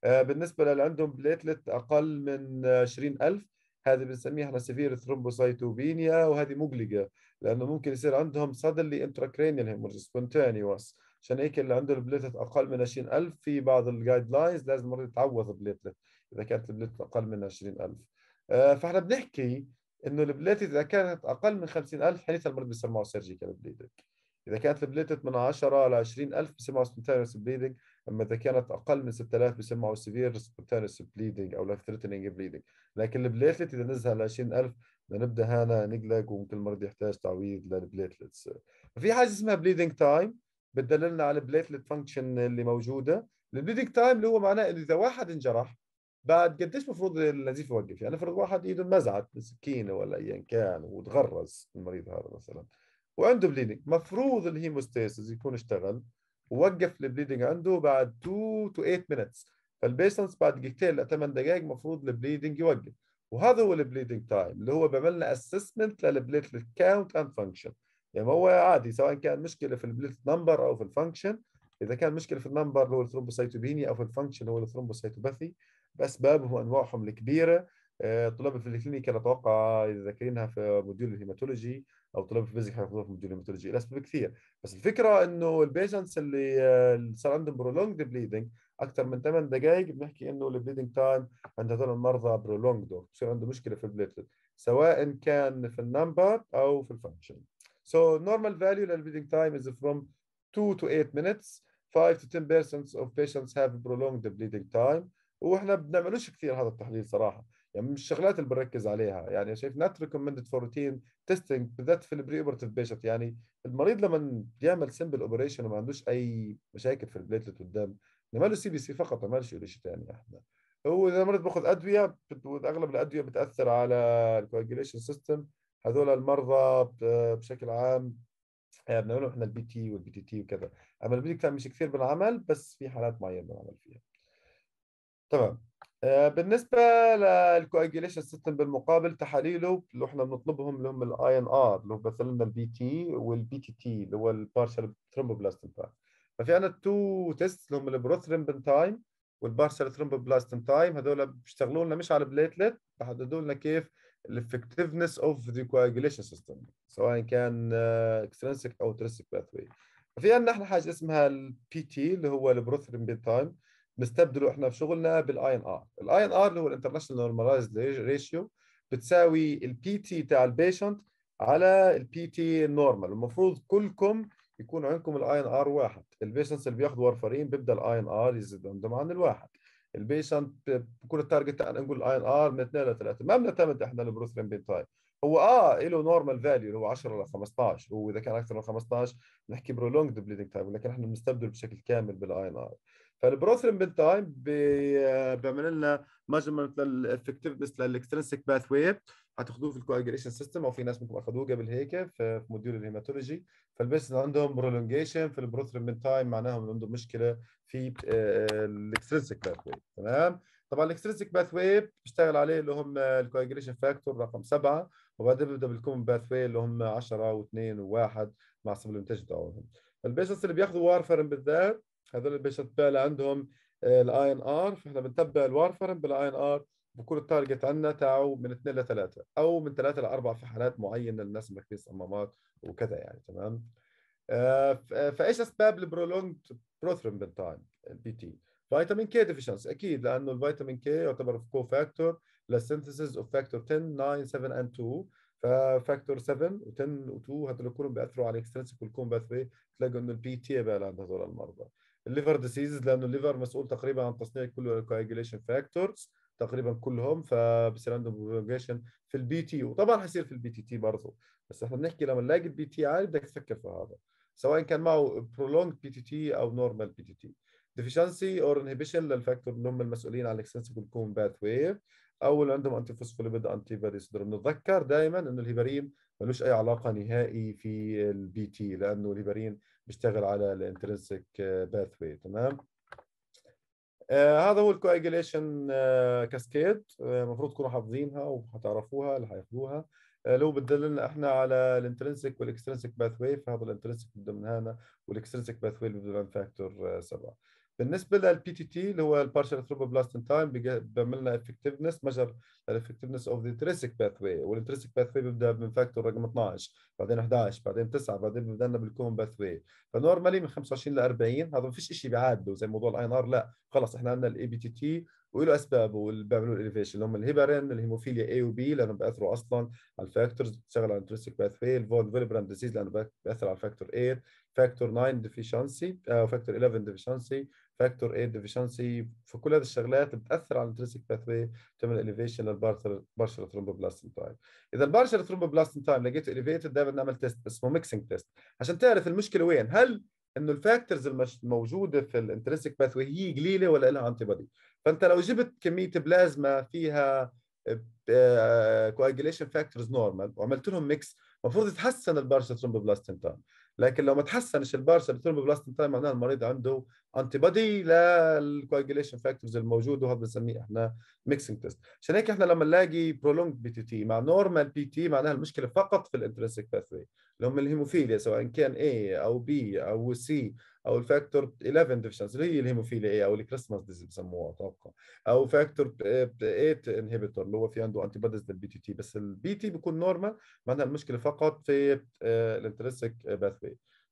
آه، بالنسبه للي عندهم بليتلت اقل من 20000 هذه بنسميها احنا سيفير ثرومبوسيتوبينيا وهذه مقلقه لانه ممكن يصير عندهم سادلي انتراكرينيال هيمورج سبونتانيوس عشان هيك اللي عنده البليتلت اقل من 20000 في بعض الجايد لاينز لازم المريض يتعوض بليتلت اذا كانت البليتلت اقل من 20000 آه، فاحنا بنحكي انه البليت اذا كانت اقل من 50000 حديث المريض بسموه سيرجيكال بليدنج اذا كانت البليت من 10 ل 20000 بسموه سبونتانيوس بليدنج اما اذا كانت اقل من 6000 بسموه سيفير سبونتانيوس بليدنج او لايف ثريتنينج بليدنج لكن البليت اذا نزل ل 20000 بدنا نبدا هنا نقلق وممكن المريض يحتاج تعويض للبليتلتس ففي حاجه اسمها بليدنج تايم بتدللنا على البليتلت فانكشن اللي موجوده البليدنج تايم اللي هو معناه انه اذا واحد انجرح بعد قديش المفروض النزيف يوقف يعني افرض واحد ايده انمزعت بسكينه ولا ايا كان وتغرز المريض هذا مثلا وعنده بليدنج مفروض الهيموستاسيس يكون اشتغل ووقف البليدنج عنده بعد 2 تو 8 minutes فالبيسنس بعد دقيقتين ل 8 دقائق مفروض البليدنج يوقف وهذا هو البليدنج تايم اللي هو بيعمل لنا اسسمنت للبليتلت كاونت اند فانكشن يعني هو عادي سواء كان مشكله في البليت نمبر او في الفانكشن اذا كان مشكله في النمبر اللي هو الثرومبوسايتوبينيا او في الفانكشن اللي هو الثرومبوسايتوباثي باسبابهم وانواعهم الكبيره آه، طلاب في الكلينيكال اتوقع اذا ذاكرينها في موديول الهيماتولوجي او طلاب في الفيزيك حياخذوها في موديول الهيماتولوجي الاسباب كثير بس الفكره انه البيشنتس اللي آه، صار عندهم برولونج بليدنج اكثر من 8 دقائق بنحكي انه البليدنج تايم عند هذول المرضى برولونج بصير عنده مشكله في البليتلت سواء كان في النمبر او في الفانكشن So normal value of bleeding time is from 2 to 8 minutes. 5 to 10% of patients have prolonged bleeding time. واحنا بنعملوش كثير هذا التحليل صراحه يعني من الشغلات اللي بنركز عليها يعني شايف نات ريكومندد فور روتين تيستينج بالذات في البري اوبرتيف بيشنت يعني المريض لما بيعمل سمبل اوبريشن وما عندوش اي مشاكل في البليتلت والدم ما له سي بي سي فقط ما له شيء ثاني احنا هو اذا المريض باخذ ادويه اغلب الادويه بتاثر على الكواجيليشن سيستم هذول المرضى بشكل عام يعني بنعملهم احنا البي تي والبي تي تي وكذا اما البي تي مش كثير بنعمل بس في حالات معينه بنعمل فيها تمام آه، بالنسبه للكواجيليشن سيستم بالمقابل تحاليله اللي احنا بنطلبهم اللي هم الاي ان ار اللي هم مثلا البي تي والبي تي تي اللي هو البارشال ثرومبوبلاست تايم ففي عندنا تو تيست اللي هم البروثرمبن تايم والبارشال ثرومبوبلاستين تايم هذول بيشتغلوا لنا مش على البليتلت بحددوا لنا كيف الافكتفنس اوف ذا كواجيليشن سيستم سواء كان اكسترنسك آه، او ترنسك باث واي ففي عندنا احنا حاجه اسمها البي تي اللي هو البروثرمبن تايم بنستبدله احنا بشغلنا بالاي ان ار الاي ان ار اللي هو الانترناشونال نورماليز ريشيو بتساوي البي تي تاع البيشنت على البي تي النورمال المفروض كلكم يكون عندكم الاي ان ار واحد البيشنتس اللي بياخذوا ورفرين بيبدا الاي ان ار يزيد عندهم عن الواحد البيشنت بكون التارجت تاعنا نقول الاي ان ار من 2 ل 3 ما بنعتمد احنا البروثرين بنتايم هو اه له نورمال فاليو اللي هو 10 ل 15 واذا كان اكثر من 15 بنحكي برولونج بليدنج تايم لكن احنا بنستبدل بشكل كامل بالاي ان ار فالبروثرين تايم آه، بيعمل لنا ميجرمنت للافكتفنس للاكسترنسك باث واي هتاخدوه في الكواجريشن سيستم او في ناس منكم اخدوه قبل هيك في موديول الهيماتولوجي فالبيسز عندهم برولونجيشن في البروثرين تايم انه عندهم مشكله في الاكسترنسك باث واي تمام طبعا الاكسترنسك باث واي بيشتغل عليه اللي هم الكواجريشن فاكتور رقم سبعه وبعدين بيبدا بالكومن باث واي اللي هم 10 و2 و1 مع سبلمنتيشن تاعهم البيشنس اللي بياخذوا وارفرين بالذات هذول البيشنت بالي عندهم آه، الاي ان ار فاحنا بنتبع الوارفرين بالاي ان ار بكون التارجت عندنا تاعه من 2 ل 3 او من 3 ل 4 في حالات معينه للناس اللي مركبين صمامات وكذا يعني تمام آه، فايش اسباب البرولونج بروثرومبين تايم البي تي فيتامين كي ديفيشنس اكيد لانه الفيتامين كي يعتبر كو فاكتور للسينثيسيس اوف فاكتور 10 9 7 اند 2 ففاكتور 7 و10 و2 هذول كلهم بياثروا على الاكسترنسيك والكون باثوي تلاقوا انه البي تي بقى عند هذول المرضى الليفر ديزيز لانه الليفر مسؤول تقريبا عن تصنيع كل الكواجيليشن فاكتورز تقريبا كلهم فبصير عندهم بروجيشن في البي تي وطبعا حيصير في البي تي تي برضه بس احنا بنحكي لما نلاقي البي تي عالي بدك تفكر في هذا سواء كان معه برولونج بي تي تي او نورمال بي تي تي ديفيشنسي اور انهبيشن للفاكتور اللي هم المسؤولين عن الاكسنسبل كون باث ويف او اللي عندهم انتي فوسفوليبيد انتي باريس بنتذكر دائما انه الهيبرين ملوش اي علاقه نهائي في البي تي لانه الهيبرين بيشتغل على الانترنسك آه، باثوي تمام آه، هذا هو الكواجيليشن كاسكيد المفروض تكونوا حافظينها وحتعرفوها اللي حياخذوها آه، لو بتدللنا احنا على الانترنسك والاكسترنسك باثوي فهذا الانترنسك بده من هنا والاكسترنسك باثوي بده من فاكتور 7 بالنسبه للبي تي تي اللي هو البارشال ثروبوبلاستين تايم بيعمل لنا افكتفنس مجر الافكتفنس اوف ذا تريسك باث واي والتريسك باث واي بيبدا من فاكتور رقم 12 بعدين 11 بعدين 9 بعدين بيبدا لنا بالكوم باث واي فنورمالي من 25 ل 40 هذا ما فيش شيء بيعادله زي موضوع الاي ان ار لا خلص احنا عندنا الاي بي تي تي وله اسبابه واللي بيعملوا الاليفيشن اللي هم الهيبارين الهيموفيليا اي وبي لانه بياثروا اصلا على الفاكتورز بتشتغل على الانترستيك باث واي الفون فيلبراند ديزيز لانه بياثر على الفاكتور 8 فاكتور 9 ديفيشنسي او فاكتور 11 ديفيشنسي آه، فاكتور 8 ديفيشنسي فكل هذه الشغلات بتاثر على الانترستيك باث واي بتعمل اليفيشن للبارشل ثرومبوبلاستين تايم اذا البارشل ثرومبوبلاستين تايم لقيته اليفيتد دائما نعمل تيست اسمه ميكسنج تيست عشان تعرف المشكله وين هل انه الفاكتورز الموجوده في الانترنسك باث هي قليله ولا لها انتي بودي فانت لو جبت كميه بلازما فيها كواجيليشن فاكتورز نورمال وعملت لهم ميكس المفروض يتحسن البارشا ترومبوبلاستين تايم لكن لو ما تحسنش البارشا ترومبوبلاستين تايم معناها المريض عنده انتي بودي للكواجيليشن فاكتورز الموجوده وهذا بنسميه احنا ميكسنج تيست عشان هيك احنا لما نلاقي برولونج بي تي تي مع نورمال بي تي معناها المشكله فقط في الانترنسك باثوي اللي هم الهيموفيليا سواء كان A او B او C او الفاكتور 11 ديفشنس اللي هي الهيموفيليا A او الكريسماس ديزيز بسموها اتوقع او فاكتور 8 انهبيتور اللي هو في عنده انتي بوديز للبي تي تي بس البي تي بيكون نورمال معناها المشكله فقط في آه، الانترستيك وي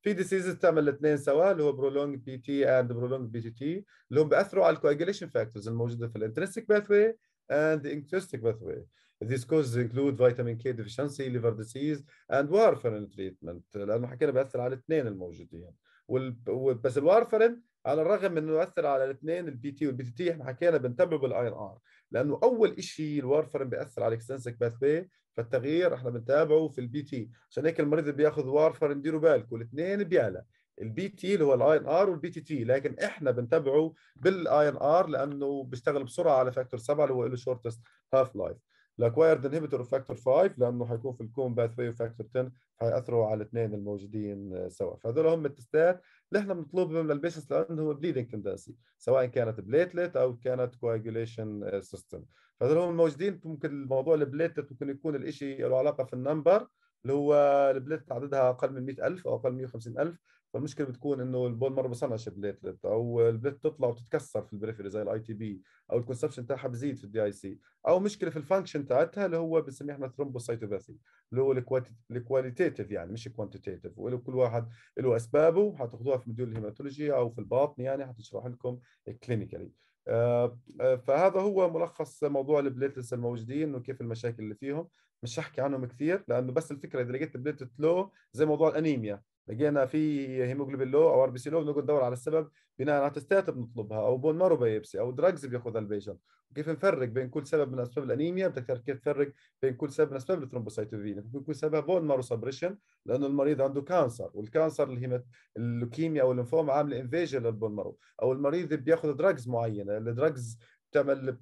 في ديزيزز تعمل الاثنين سوا اللي هو برولونج بي تي اند برولونج بي تي تي اللي هم بياثروا على الكواجيليشن فاكتورز الموجوده في الانترستيك وي اند انترستيك وي These causes include vitamin K deficiency, liver disease and warfarin treatment لأنه حكينا بيأثر على الاثنين الموجودين وال... بس الوارفرين على الرغم من انه ياثر على الاثنين البي تي والبي تي تي احنا حكينا بنتبه بالاي ان ار لانه اول شيء الوارفرين بياثر على الاكستنسك باثوي فالتغيير احنا بنتابعه في البي تي عشان هيك المريض اللي بياخذ وارفرين ديروا بالكم الاثنين بيعلى البي تي اللي هو الاي ان ار والبي تي تي لكن احنا بنتبعه بالاي ان ار لانه بيشتغل بسرعه على فاكتور 7 اللي هو له شورتست هاف لايف الاكوايرد انهبيتور فاكتور 5 لانه حيكون في الكوم باث واي فاكتور 10 حياثروا على الاثنين الموجودين آه، سوا فهذول هم التستات اللي احنا بنطلبهم للبيشنس لانه هو بليدنج تندنسي سواء كانت بليتلت او كانت كواجوليشن آه، سيستم فهذول هم الموجودين ممكن الموضوع البليتلت ممكن يكون الشيء له علاقه في النمبر اللي هو البليتلت عددها اقل من 100000 او اقل من 150000 فالمشكله بتكون انه البول مره بصنعش بليتلت او البليت بتطلع وبتتكسر في البريفري زي الاي تي بي او الكونسبشن تاعها بزيد في الدي اي سي او مشكله في الفانكشن تاعتها اللي هو بنسميه احنا ثرومبوسايتوباثي اللي هو الكواليتيف يعني مش كوانتيتيف وله كل واحد له اسبابه حتاخذوها في مديول الهيماتولوجي او في الباطن يعني حتشرح لكم كلينيكالي آه، آه، فهذا هو ملخص موضوع البليتلتس الموجودين وكيف المشاكل اللي فيهم مش هحكي عنهم كثير لانه بس الفكره اذا لقيت البليتلت لو زي موضوع الانيميا لقينا في هيموجلوبين لو او ار بي سي لو بنقعد ندور على السبب بناء على تستات بنطلبها او بون مارو بيبسي او دراجز بياخذها البيشن وكيف نفرق بين كل سبب من اسباب الانيميا بدك كيف تفرق بين كل سبب من اسباب الثرومبوسايتوفينيا بيكون يكون سببها بون مارو سبريشن لانه المريض عنده كانسر والكانسر اللي هي اللوكيميا او الليمفوما عامله انفيجن للبون مارو او المريض بياخذ دراجز معينه الدراجز بتعمل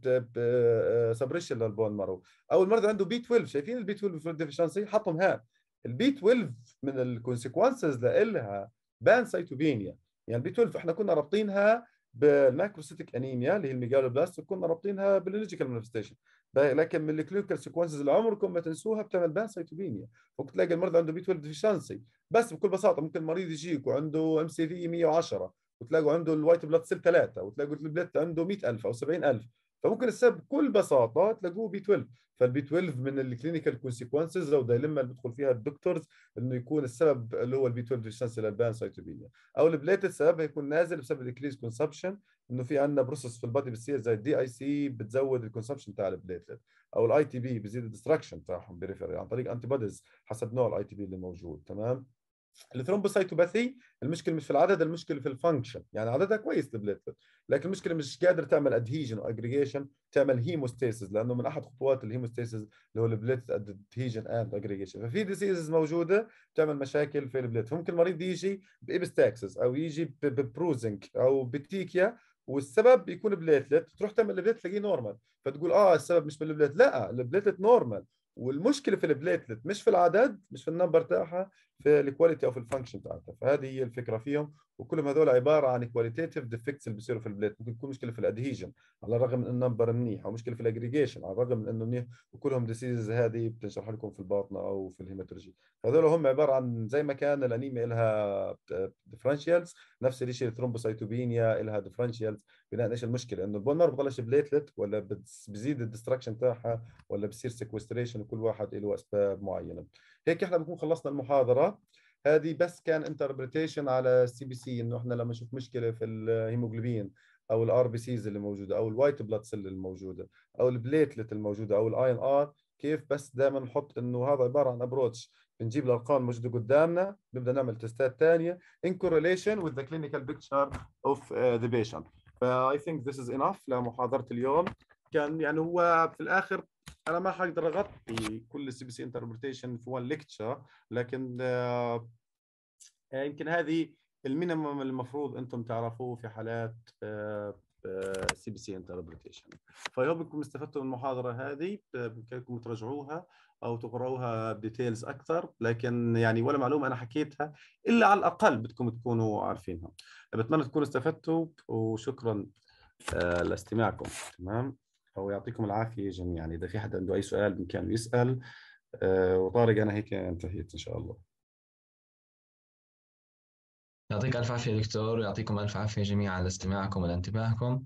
سبريشن آه، للبون مارو او المريض عنده بي 12 شايفين البي 12 ديفشنسي حطهم هات البي 12 من الكونسيكونسز لها بان سيتوبينيا يعني البي 12 احنا كنا رابطينها بالماكروسيتيك انيميا اللي هي الميجالوبلاست كنا رابطينها بالليجيكال مانيفستيشن لكن من الكلينيكال سيكونسز اللي عمركم ما تنسوها بتعمل بان سيتوبينيا ممكن تلاقي المرض عنده بي 12 ديفيشنسي بس بكل بساطه ممكن المريض يجيك وعنده ام سي في 110 وتلاقوا عنده الوايت بلاد سيل 3 وتلاقوا البلاد عنده 100000 او 70000 فممكن السبب بكل بساطه تلاقوه بي 12 فالبي 12 من الكلينيكال كونسيكونسز او دايلما اللي بيدخل فيها الدكتورز انه يكون السبب اللي هو البي 12 ريسنس البانسايتوبينيا او البليتد سببها يكون نازل بسبب الكريز كونسبشن انه في عندنا بروسس في البادي بتصير زي الدي اي سي بتزود الكونسبشن تاع البليتلت او الاي تي بي بيزيد الدستركشن تاعهم بريفري يعني عن طريق انتي بوديز حسب نوع الاي تي بي اللي موجود تمام الثرومبوسايتوباثي المشكله مش في العدد المشكله في الفانكشن يعني عددها كويس البليتلت لكن المشكله مش قادر تعمل ادهيجن واجريجيشن تعمل هيموستاسيس لانه من احد خطوات الهيموستاسيس اللي هو البليتلت ادهيجن اند اجريجيشن ففي ديزيزز موجوده بتعمل مشاكل في البليت ممكن المريض يجي بابستاكسس او يجي ببروزنج او بتيكيا والسبب بيكون بليتلت تروح تعمل البليت تلاقيه نورمال فتقول اه السبب مش بالبليت لا البليتلت نورمال والمشكله في البليتلت مش في العدد مش في النمبر تاعها في الكواليتي اوف الفانكشن تاعتها فهذه هي الفكره فيهم وكلهم هذول عباره عن كواليتيتيف ديفكتس اللي بيصيروا في البلاد ممكن تكون مشكله في الادهيجن على الرغم من انه نمبر منيح او مشكله في الاجريجيشن على الرغم من انه منيح وكلهم ديسيز هذه بتنشرح لكم في الباطنه او في الهيماتولوجي هذول هم عباره عن زي ما كان الانيميا لها ديفرنشيالز نفس الشيء الثرومبوسايتوبينيا لها ديفرنشيالز بناء ايش المشكله انه البون مارو بطلش بليتلت ولا بزيد الدستركشن تاعها ولا بصير سيكوستريشن وكل واحد له اسباب معينه هيك احنا بنكون خلصنا المحاضره هذه بس كان انتربريتيشن على السي بي سي انه احنا لما نشوف مشكله في الهيموجلوبين او الار بي سيز اللي موجوده او الوايت بلاد سيل الموجوده او البليتلت الموجوده او الاي ان ار كيف بس دائما نحط انه هذا عباره عن ابروتش بنجيب الارقام الموجوده قدامنا بنبدا نعمل تستات ثانيه ان كورليشن وذ ذا كلينيكال بيكتشر اوف ذا بيشنت فاي ثينك ذس از انف لمحاضره اليوم كان يعني هو في الاخر انا ما حقدر اغطي كل السي بي سي انتربريتيشن في وان ليكتشر لكن آه، يمكن هذه المينيمم المفروض انتم تعرفوه في حالات آه، آه، سي بي سي انتربريتيشن فيهوب انكم استفدتوا من المحاضره هذه بامكانكم تراجعوها او تقراوها بديتيلز اكثر لكن يعني ولا معلومه انا حكيتها الا على الاقل بدكم تكونوا عارفينها بتمنى تكونوا استفدتوا وشكرا لاستماعكم تمام ويعطيكم العافيه جميعا يعني اذا في حدا عنده اي سؤال بامكانه يسال آه، وطارق انا هيك انتهيت ان شاء الله يعطيك الف عافيه دكتور ويعطيكم الف عافيه جميعا على استماعكم وانتباهكم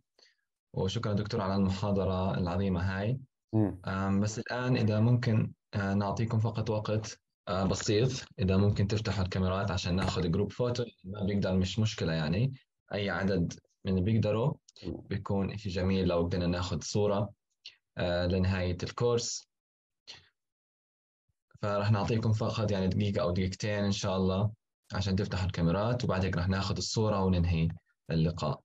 وشكرا دكتور على المحاضره العظيمه هاي بس الان اذا ممكن آه، نعطيكم فقط وقت آه، بسيط اذا ممكن تفتحوا الكاميرات عشان ناخذ جروب فوتو ما بيقدر مش مشكله يعني اي عدد من بيقدروا بيكون إشي جميل لو بدنا ناخد صورة آه، لنهاية الكورس فرح نعطيكم فقط يعني دقيقة أو دقيقتين إن شاء الله عشان تفتحوا الكاميرات وبعد هيك رح ناخد الصورة وننهي اللقاء